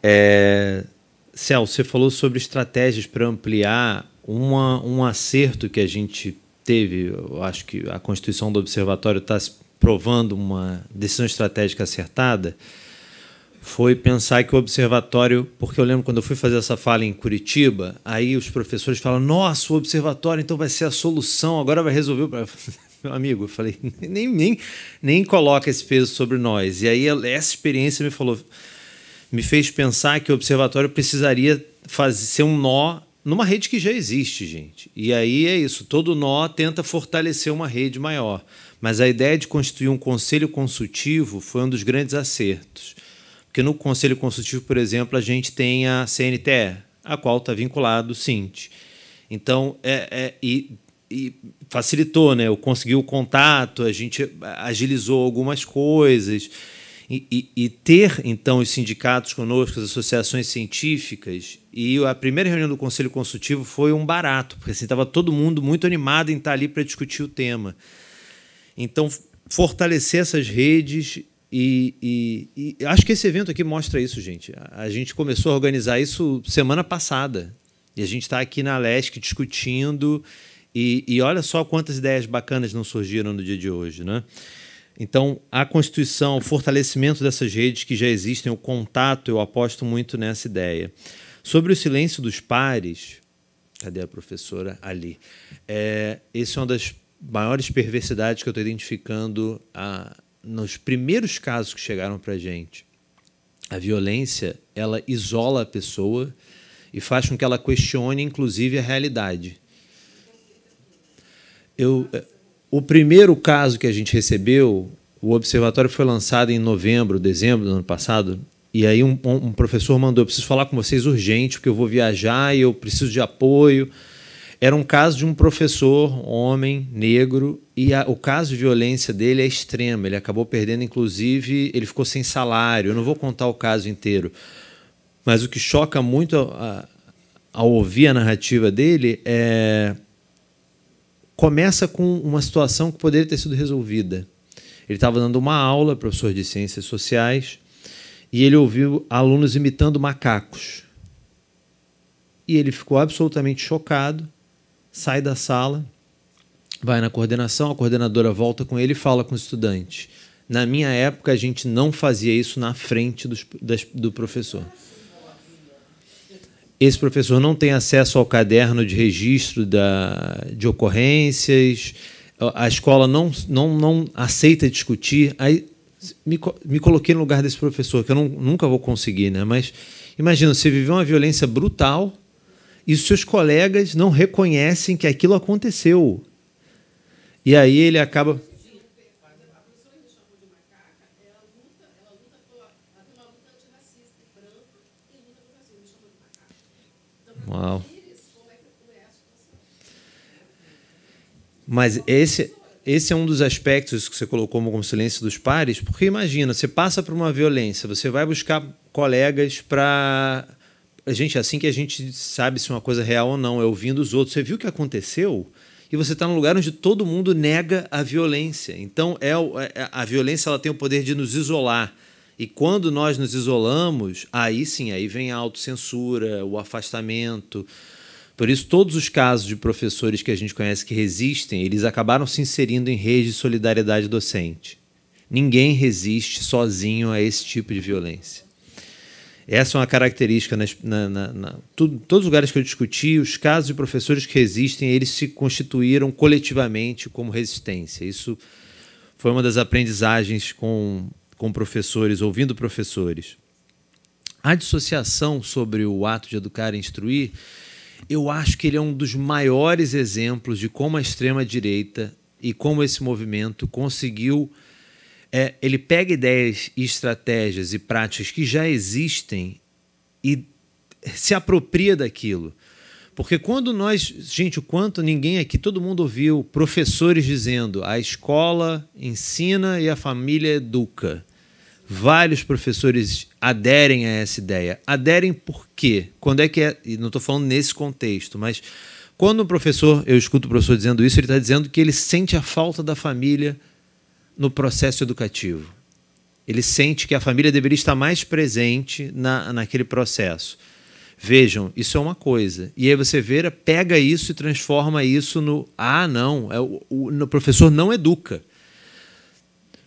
É, você falou sobre estratégias para ampliar uma, um acerto que a gente teve, eu acho que a constituição do observatório está provando uma decisão estratégica acertada, foi pensar que o observatório, porque eu lembro quando eu fui fazer essa fala em Curitiba, aí os professores falam: "Nossa, o observatório então vai ser a solução, agora vai resolver o (laughs) meu amigo". Eu falei: "Nem nem nem coloca esse peso sobre nós". E aí essa experiência me falou me fez pensar que o observatório precisaria fazer ser um nó numa rede que já existe, gente. E aí é isso, todo nó tenta fortalecer uma rede maior. Mas a ideia de constituir um conselho consultivo foi um dos grandes acertos. Porque no conselho consultivo, por exemplo, a gente tem a CNTE, a qual está vinculado o SINT. Então, é, é e, e, facilitou, né? Eu consegui o contato, a gente agilizou algumas coisas. E, e, e, ter, então, os sindicatos conosco, as associações científicas, e a primeira reunião do Conselho Consultivo foi um barato, porque estava assim, todo mundo muito animado em estar ali para discutir o tema. Então, fortalecer essas redes. E, e, e acho que esse evento aqui mostra isso, gente. A, a gente começou a organizar isso semana passada. E a gente está aqui na Lesc discutindo. E, e olha só quantas ideias bacanas não surgiram no dia de hoje, né? Então, a constituição, o fortalecimento dessas redes que já existem, o contato, eu aposto muito nessa ideia. Sobre o silêncio dos pares, cadê a professora? Ali. É, essa é uma das maiores perversidades que eu estou identificando a, nos primeiros casos que chegaram para a gente. A violência, ela isola a pessoa e faz com que ela questione, inclusive, a realidade. Eu... É, o primeiro caso que a gente recebeu, o observatório foi lançado em novembro, dezembro do ano passado, e aí um, um professor mandou: eu preciso falar com vocês urgente, porque eu vou viajar e eu preciso de apoio. Era um caso de um professor, homem, negro, e a, o caso de violência dele é extremo. Ele acabou perdendo, inclusive, ele ficou sem salário. Eu não vou contar o caso inteiro. Mas o que choca muito a, ao ouvir a narrativa dele é começa com uma situação que poderia ter sido resolvida. Ele estava dando uma aula, professor de ciências sociais, e ele ouviu alunos imitando macacos. E ele ficou absolutamente chocado, sai da sala, vai na coordenação, a coordenadora volta com ele e fala com os estudantes. Na minha época, a gente não fazia isso na frente do professor esse professor não tem acesso ao caderno de registro da, de ocorrências, a escola não, não, não aceita discutir. Aí me, me coloquei no lugar desse professor, que eu não, nunca vou conseguir, né? mas imagina, você viveu uma violência brutal e os seus colegas não reconhecem que aquilo aconteceu. E aí ele acaba Uau. Mas esse, esse é um dos aspectos que você colocou como silêncio dos pares, porque imagina, você passa por uma violência, você vai buscar colegas para. Gente, é assim que a gente sabe se uma coisa é real ou não, é ouvindo os outros. Você viu o que aconteceu? E você está num lugar onde todo mundo nega a violência. Então, é, é a violência ela tem o poder de nos isolar e quando nós nos isolamos, aí sim, aí vem a autocensura, o afastamento. Por isso, todos os casos de professores que a gente conhece que resistem, eles acabaram se inserindo em redes de solidariedade docente. Ninguém resiste sozinho a esse tipo de violência. Essa é uma característica. Nas, na, na, na tudo, todos os lugares que eu discuti, os casos de professores que resistem, eles se constituíram coletivamente como resistência. Isso foi uma das aprendizagens com com professores, ouvindo professores. A dissociação sobre o ato de educar e instruir, eu acho que ele é um dos maiores exemplos de como a extrema-direita e como esse movimento conseguiu. É, ele pega ideias, estratégias e práticas que já existem e se apropria daquilo. Porque quando nós. Gente, o quanto ninguém aqui, todo mundo ouviu professores dizendo a escola ensina e a família educa. Vários professores aderem a essa ideia. Aderem por quê? Quando é que é. E não estou falando nesse contexto, mas quando o professor, eu escuto o professor dizendo isso, ele está dizendo que ele sente a falta da família no processo educativo. Ele sente que a família deveria estar mais presente na, naquele processo. Vejam, isso é uma coisa. E aí você vira, pega isso e transforma isso no. Ah, não, é, o, o, o professor não educa.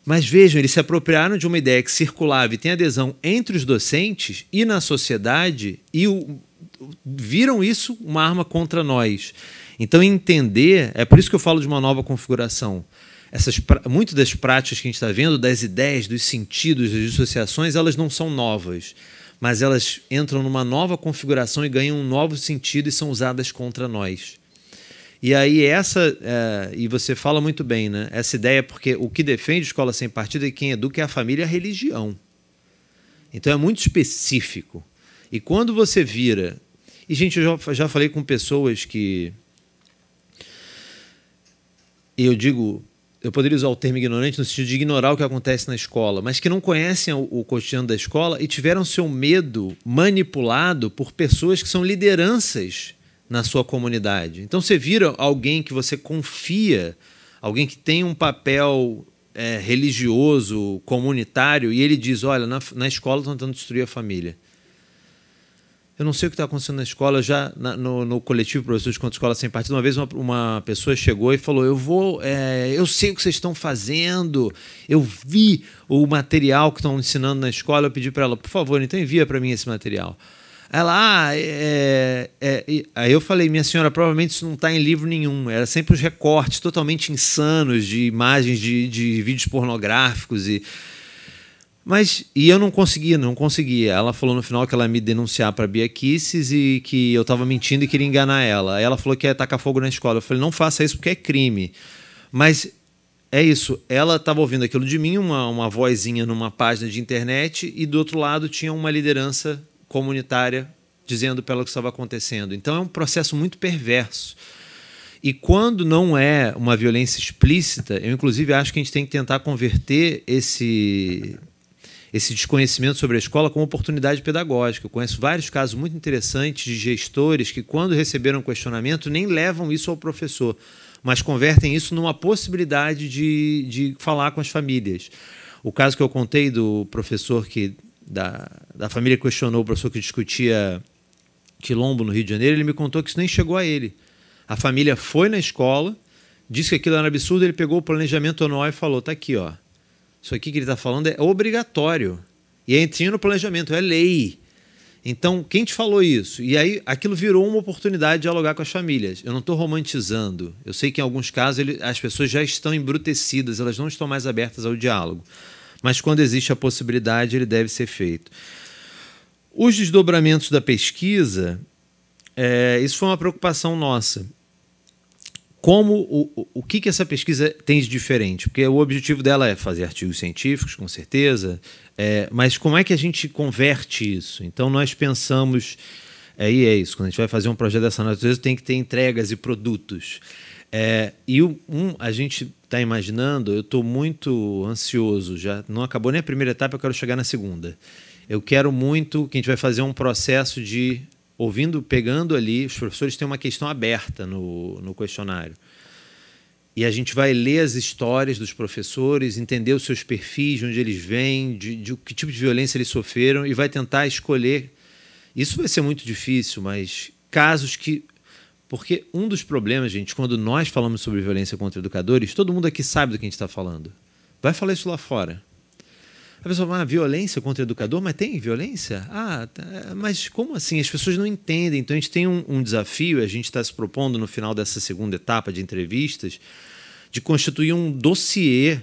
Mas vejam, eles se apropriaram de uma ideia que circulava e tem adesão entre os docentes e na sociedade e o, viram isso uma arma contra nós. Então, entender, é por isso que eu falo de uma nova configuração. Essas, muito das práticas que a gente está vendo, das ideias, dos sentidos, das dissociações, elas não são novas mas elas entram numa nova configuração e ganham um novo sentido e são usadas contra nós. E aí essa, é, e você fala muito bem, né? Essa ideia, é porque o que defende escola sem partido é e quem educa é a família e a religião. Então é muito específico. E quando você vira. E, gente, eu já, já falei com pessoas que. Eu digo eu poderia usar o termo ignorante no sentido de ignorar o que acontece na escola, mas que não conhecem o, o cotidiano da escola e tiveram seu medo manipulado por pessoas que são lideranças na sua comunidade. Então você vira alguém que você confia, alguém que tem um papel é, religioso, comunitário, e ele diz: Olha, na, na escola estão tentando destruir a família eu não sei o que está acontecendo na escola, já na, no, no, coletivo Professores contra Escola Sem Partido, uma vez uma, uma pessoa chegou e falou, eu vou, é, eu sei o que vocês estão fazendo, eu vi o material que estão ensinando na escola, eu pedi para ela, por favor, então envia para mim esse material. Ela, ah, é, é, é, aí eu falei, minha senhora, provavelmente isso não está em livro nenhum. Era sempre os recortes totalmente insanos de imagens de, de vídeos pornográficos e mas, e eu não conseguia, não conseguia. Ela falou no final que ela ia me denunciar para Bia Kisses e que eu tava mentindo e queria enganar ela. Aí ela falou que ia tacar fogo na escola. Eu falei, não faça isso porque é crime. Mas é isso, ela estava ouvindo aquilo de mim, uma, uma vozinha numa página de internet, e do outro lado tinha uma liderança comunitária dizendo pelo que estava acontecendo. Então é um processo muito perverso. E quando não é uma violência explícita, eu inclusive acho que a gente tem que tentar converter esse esse desconhecimento sobre a escola como oportunidade pedagógica. Eu conheço vários casos muito interessantes de gestores que, quando receberam questionamento, nem levam isso ao professor, mas convertem isso numa possibilidade de, de falar com as famílias. O caso que eu contei do professor que da, da família que questionou o professor que discutia quilombo no Rio de Janeiro, ele me contou que isso nem chegou a ele. A família foi na escola, disse que aquilo era absurdo, ele pegou o planejamento anual e falou: tá aqui, ó. Isso aqui que ele está falando é obrigatório. E é no planejamento, é lei. Então, quem te falou isso? E aí, aquilo virou uma oportunidade de dialogar com as famílias. Eu não estou romantizando. Eu sei que em alguns casos ele, as pessoas já estão embrutecidas, elas não estão mais abertas ao diálogo. Mas quando existe a possibilidade, ele deve ser feito. Os desdobramentos da pesquisa, é, isso foi uma preocupação nossa como o, o que, que essa pesquisa tem de diferente? Porque o objetivo dela é fazer artigos científicos, com certeza, é, mas como é que a gente converte isso? Então nós pensamos, aí é, é isso, quando a gente vai fazer um projeto dessa natureza, tem que ter entregas e produtos. É, e um, a gente está imaginando, eu estou muito ansioso, já não acabou nem a primeira etapa, eu quero chegar na segunda. Eu quero muito que a gente vai fazer um processo de ouvindo, pegando ali, os professores têm uma questão aberta no, no questionário. E a gente vai ler as histórias dos professores, entender os seus perfis, de onde eles vêm, de, de que tipo de violência eles sofreram, e vai tentar escolher. Isso vai ser muito difícil, mas casos que. Porque um dos problemas, gente, quando nós falamos sobre violência contra educadores, todo mundo aqui sabe do que a gente está falando. Vai falar isso lá fora. A pessoa fala, ah, violência contra o educador, mas tem violência? Ah, tá, é, mas como assim? As pessoas não entendem. Então a gente tem um, um desafio, a gente está se propondo no final dessa segunda etapa de entrevistas, de constituir um dossiê.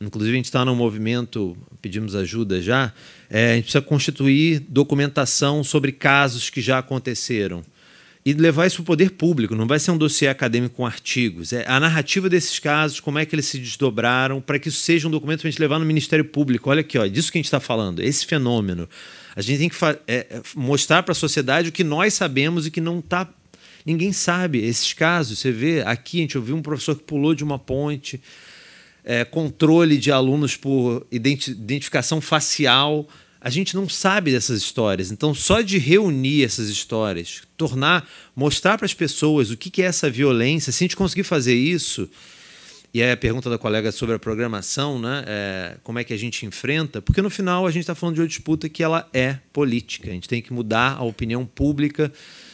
Inclusive, a gente está no movimento, pedimos ajuda já. É, a gente precisa constituir documentação sobre casos que já aconteceram e levar isso para o poder público. Não vai ser um dossiê acadêmico com artigos. É a narrativa desses casos, como é que eles se desdobraram, para que isso seja um documento para a gente levar no Ministério Público. Olha aqui, ó, disso que a gente está falando, esse fenômeno. A gente tem que é, é, mostrar para a sociedade o que nós sabemos e que não está. Ninguém sabe esses casos. Você vê aqui, a gente ouviu um professor que pulou de uma ponte, é, controle de alunos por identi identificação facial a gente não sabe dessas histórias. Então, só de reunir essas histórias, tornar, mostrar para as pessoas o que é essa violência, se a gente conseguir fazer isso, e aí a pergunta da colega sobre a programação, né? É, como é que a gente enfrenta? Porque no final a gente está falando de uma disputa que ela é política. A gente tem que mudar a opinião pública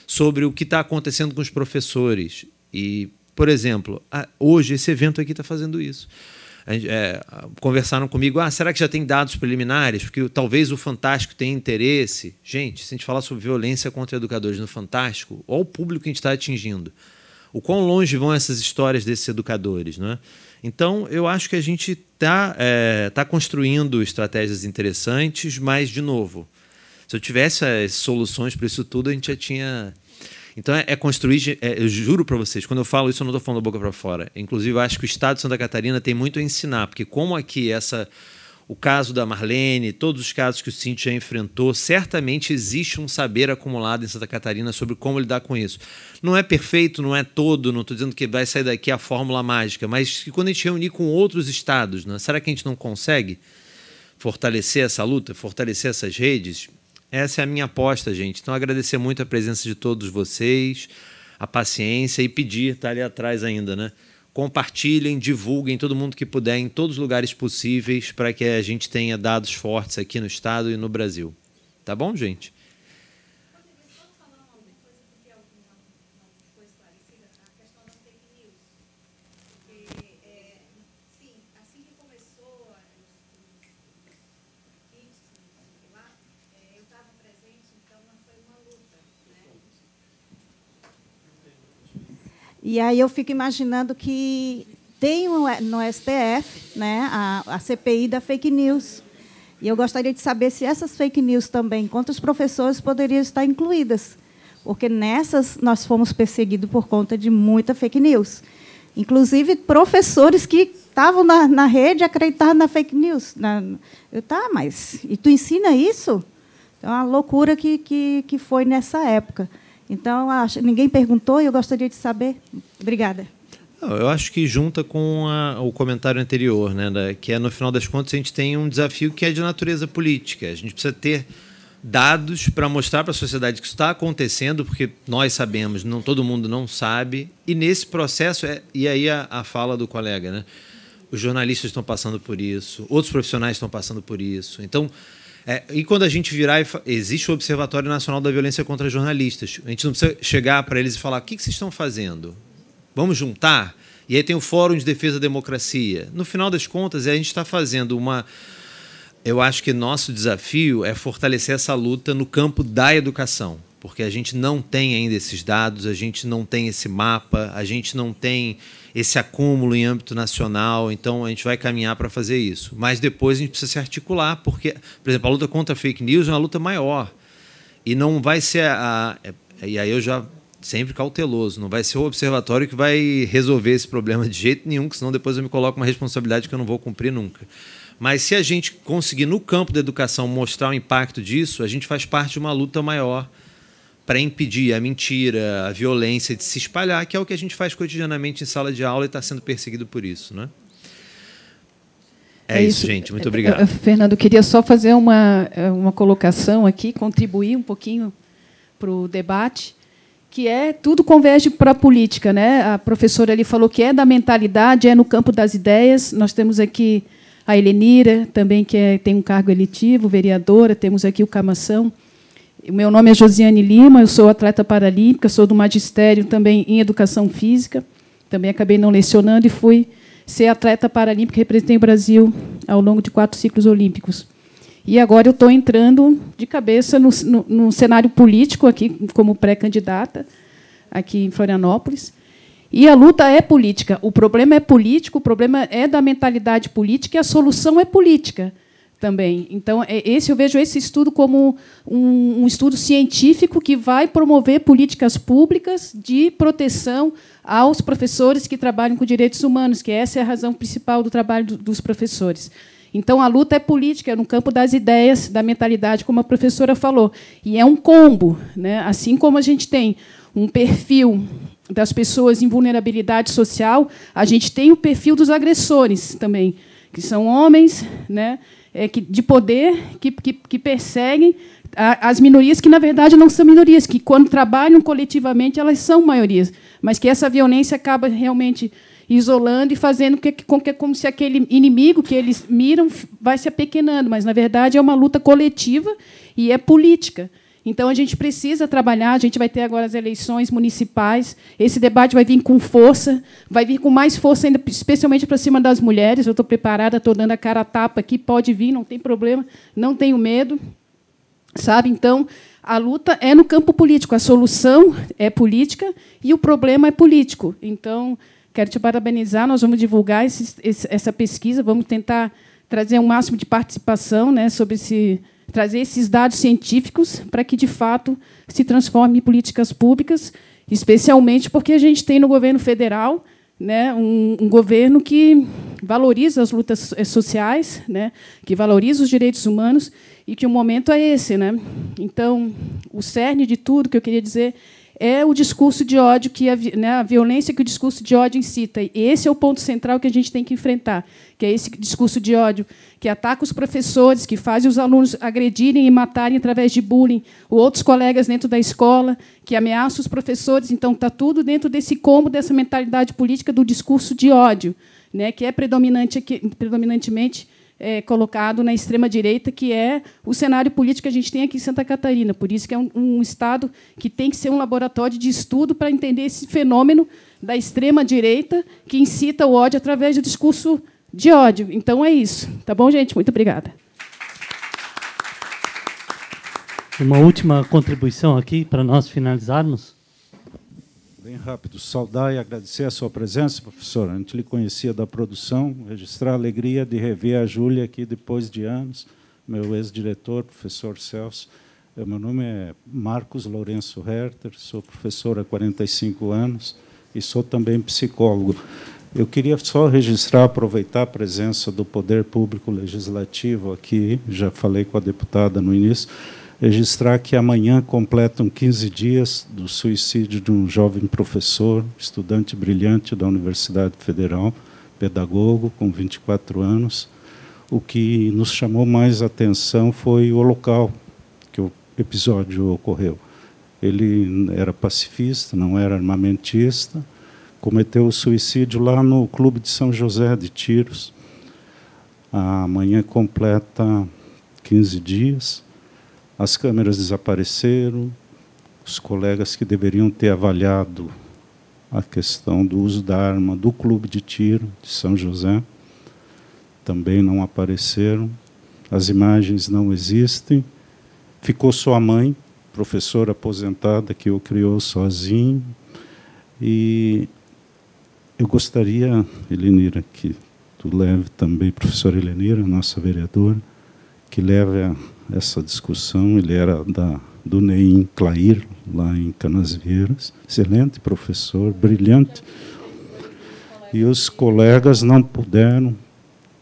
sobre o que está acontecendo com os professores. E, por exemplo, hoje esse evento aqui está fazendo isso é, conversaram comigo, ah, será que já tem dados preliminares? Porque talvez o Fantástico tenha interesse. Gente, se a gente falar sobre violência contra educadores no Fantástico, olha o público que a gente está atingindo. O quão longe vão essas histórias desses educadores, é Então, eu acho que a gente está é, tá construindo estratégias interessantes, mas, de novo, se eu tivesse as soluções para isso tudo, a gente já tinha então é, é construir, é, eu juro para vocês, quando eu falo isso eu não estou falando da boca para fora. Inclusive eu acho que o Estado de Santa Catarina tem muito a ensinar, porque como aqui essa o caso da Marlene, todos os casos que o Cintia enfrentou, certamente existe um saber acumulado em Santa Catarina sobre como lidar com isso. Não é perfeito, não é todo, não estou dizendo que vai sair daqui a fórmula mágica, mas que quando a gente reunir com outros estados, né, será que a gente não consegue fortalecer essa luta, fortalecer essas redes? Essa é a minha aposta, gente. Então, agradecer muito a presença de todos vocês, a paciência e pedir, tá ali atrás ainda, né? Compartilhem, divulguem todo mundo que puder em todos os lugares possíveis para que a gente tenha dados fortes aqui no estado e no Brasil. Tá bom, gente? E aí eu fico imaginando que tem no STF né, a, a CPI da fake news. E eu gostaria de saber se essas fake news também contra os professores poderiam estar incluídas, porque nessas nós fomos perseguidos por conta de muita fake news. Inclusive, professores que estavam na, na rede acreditaram na fake news. Na, eu, tá, mas... E tu ensina isso? É uma loucura que, que, que foi nessa época. Então, ninguém perguntou e eu gostaria de saber. Obrigada. Eu acho que junta com a, o comentário anterior, né, da, que é no final das contas a gente tem um desafio que é de natureza política. A gente precisa ter dados para mostrar para a sociedade que isso está acontecendo, porque nós sabemos, não todo mundo não sabe. E nesse processo é, e aí a, a fala do colega, né? Os jornalistas estão passando por isso, outros profissionais estão passando por isso. Então é, e quando a gente virar, existe o Observatório Nacional da Violência contra Jornalistas. A gente não precisa chegar para eles e falar: o que, que vocês estão fazendo? Vamos juntar? E aí tem o Fórum de Defesa da Democracia. No final das contas, é a gente está fazendo uma. Eu acho que nosso desafio é fortalecer essa luta no campo da educação porque a gente não tem ainda esses dados, a gente não tem esse mapa, a gente não tem esse acúmulo em âmbito nacional, então a gente vai caminhar para fazer isso. Mas depois a gente precisa se articular, porque, por exemplo, a luta contra a fake news é uma luta maior. E não vai ser a. a é, e aí eu já sempre cauteloso, não vai ser o observatório que vai resolver esse problema de jeito nenhum, que senão depois eu me coloco uma responsabilidade que eu não vou cumprir nunca. Mas se a gente conseguir no campo da educação mostrar o impacto disso, a gente faz parte de uma luta maior para impedir a mentira, a violência de se espalhar, que é o que a gente faz cotidianamente em sala de aula e está sendo perseguido por isso, né? É, é isso, gente. Muito é, é, obrigado. É, Fernando, queria só fazer uma, uma colocação aqui, contribuir um pouquinho para o debate, que é tudo converge para a política. Né? A professora ali falou que é da mentalidade, é no campo das ideias. Nós temos aqui a Helenira, também que é, tem um cargo eletivo, vereadora, temos aqui o Camação. Meu nome é Josiane Lima, eu sou atleta paralímpica, sou do magistério também em educação física. Também acabei não lecionando e fui ser atleta paralímpica, representei o Brasil ao longo de quatro ciclos olímpicos. E agora eu estou entrando de cabeça no, no, no cenário político aqui, como pré-candidata, aqui em Florianópolis. E a luta é política. O problema é político, o problema é da mentalidade política e a solução é política também. Então, é, esse eu vejo esse estudo como um, um, estudo científico que vai promover políticas públicas de proteção aos professores que trabalham com direitos humanos, que essa é a razão principal do trabalho do, dos professores. Então, a luta é política, é no campo das ideias, da mentalidade, como a professora falou. E é um combo. Né? Assim como a gente tem um perfil das pessoas em vulnerabilidade social, a gente tem o perfil dos agressores também, que são homens, né? É, de poder que, que, que perseguem as minorias que, na verdade, não são minorias, que, quando trabalham coletivamente, elas são maiorias, mas que essa violência acaba realmente isolando e fazendo que, com que, como se aquele inimigo que eles miram vai se apequenando, mas, na verdade, é uma luta coletiva e é política. Então a gente precisa trabalhar, a gente vai ter agora as eleições municipais. Esse debate vai vir com força, vai vir com mais força ainda, especialmente para cima das mulheres. Eu estou preparada, estou dando a cara a tapa aqui, pode vir, não tem problema, não tenho medo. Sabe? Então, a luta é no campo político, a solução é política e o problema é político. Então, quero te parabenizar, nós vamos divulgar esse, essa pesquisa, vamos tentar trazer o um máximo de participação né, sobre esse trazer esses dados científicos para que, de fato, se transforme em políticas públicas, especialmente porque a gente tem no governo federal né, um, um governo que valoriza as lutas eh, sociais, né, que valoriza os direitos humanos e que o momento é esse. Né? Então, o cerne de tudo que eu queria dizer é o discurso de ódio, que a, né, a violência que o discurso de ódio incita. E esse é o ponto central que a gente tem que enfrentar, que é esse discurso de ódio que ataca os professores, que faz os alunos agredirem e matarem através de bullying, ou outros colegas dentro da escola, que ameaça os professores. Então, está tudo dentro desse combo, dessa mentalidade política do discurso de ódio, né, que é predominante aqui, predominantemente é, colocado na extrema-direita, que é o cenário político que a gente tem aqui em Santa Catarina. Por isso que é um, um Estado que tem que ser um laboratório de estudo para entender esse fenômeno da extrema-direita que incita o ódio através do discurso de ódio. Então é isso. Tá bom, gente? Muito obrigada. Uma última contribuição aqui para nós finalizarmos. Bem rápido, saudar e agradecer a sua presença, professora. A gente lhe conhecia da produção, registrar a alegria de rever a Júlia aqui depois de anos, meu ex-diretor, professor Celso. É, meu nome é Marcos Lourenço Herter, sou professor há 45 anos e sou também psicólogo. Eu queria só registrar, aproveitar a presença do Poder Público Legislativo aqui, já falei com a deputada no início, registrar que amanhã completam 15 dias do suicídio de um jovem professor, estudante brilhante da Universidade Federal, pedagogo com 24 anos. O que nos chamou mais atenção foi o local que o episódio ocorreu. Ele era pacifista, não era armamentista, cometeu o suicídio lá no Clube de São José de Tiros. Amanhã completa 15 dias as câmeras desapareceram, os colegas que deveriam ter avaliado a questão do uso da arma do clube de tiro de São José também não apareceram, as imagens não existem. Ficou sua mãe, professora aposentada que o criou sozinho. E eu gostaria, Elenira, que tu leve também, professora Elenira, nossa vereadora, que leve a essa discussão. Ele era da, do Neim Clair, lá em Canasvieiras. Excelente professor, brilhante. E os colegas não puderam.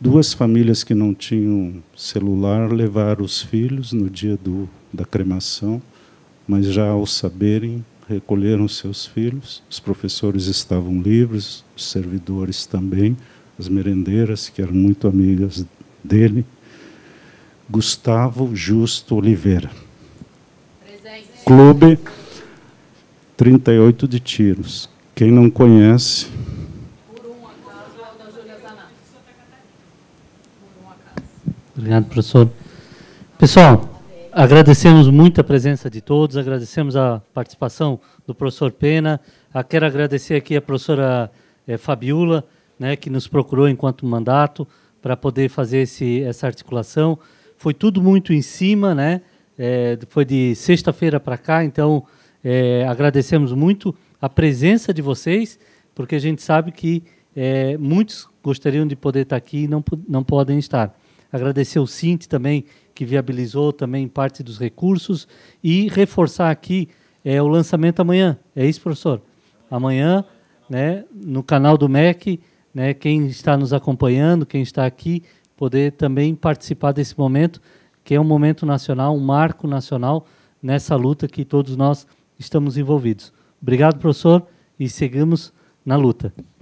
Duas famílias que não tinham celular levaram os filhos no dia do, da cremação, mas já ao saberem, recolheram seus filhos. Os professores estavam livres, os servidores também, as merendeiras, que eram muito amigas dele, Gustavo Justo Oliveira. Presente. Clube 38 de Tiros. Quem não conhece. É Obrigado, professor. Pessoal, agradecemos muito a presença de todos, agradecemos a participação do professor Pena. Ah, quero agradecer aqui a professora eh, Fabiola, né, que nos procurou enquanto mandato para poder fazer esse, essa articulação foi tudo muito em cima, né? É, foi de sexta-feira para cá, então é, agradecemos muito a presença de vocês, porque a gente sabe que é, muitos gostariam de poder estar aqui e não, não podem estar. Agradecer o Cinti também, que viabilizou também parte dos recursos, e reforçar aqui é, o lançamento amanhã. É isso, professor? Amanhã, né, no canal do MEC, né, quem está nos acompanhando, quem está aqui, poder também participar desse momento, que é um momento nacional, um marco nacional nessa luta que todos nós estamos envolvidos. Obrigado, professor, e seguimos na luta.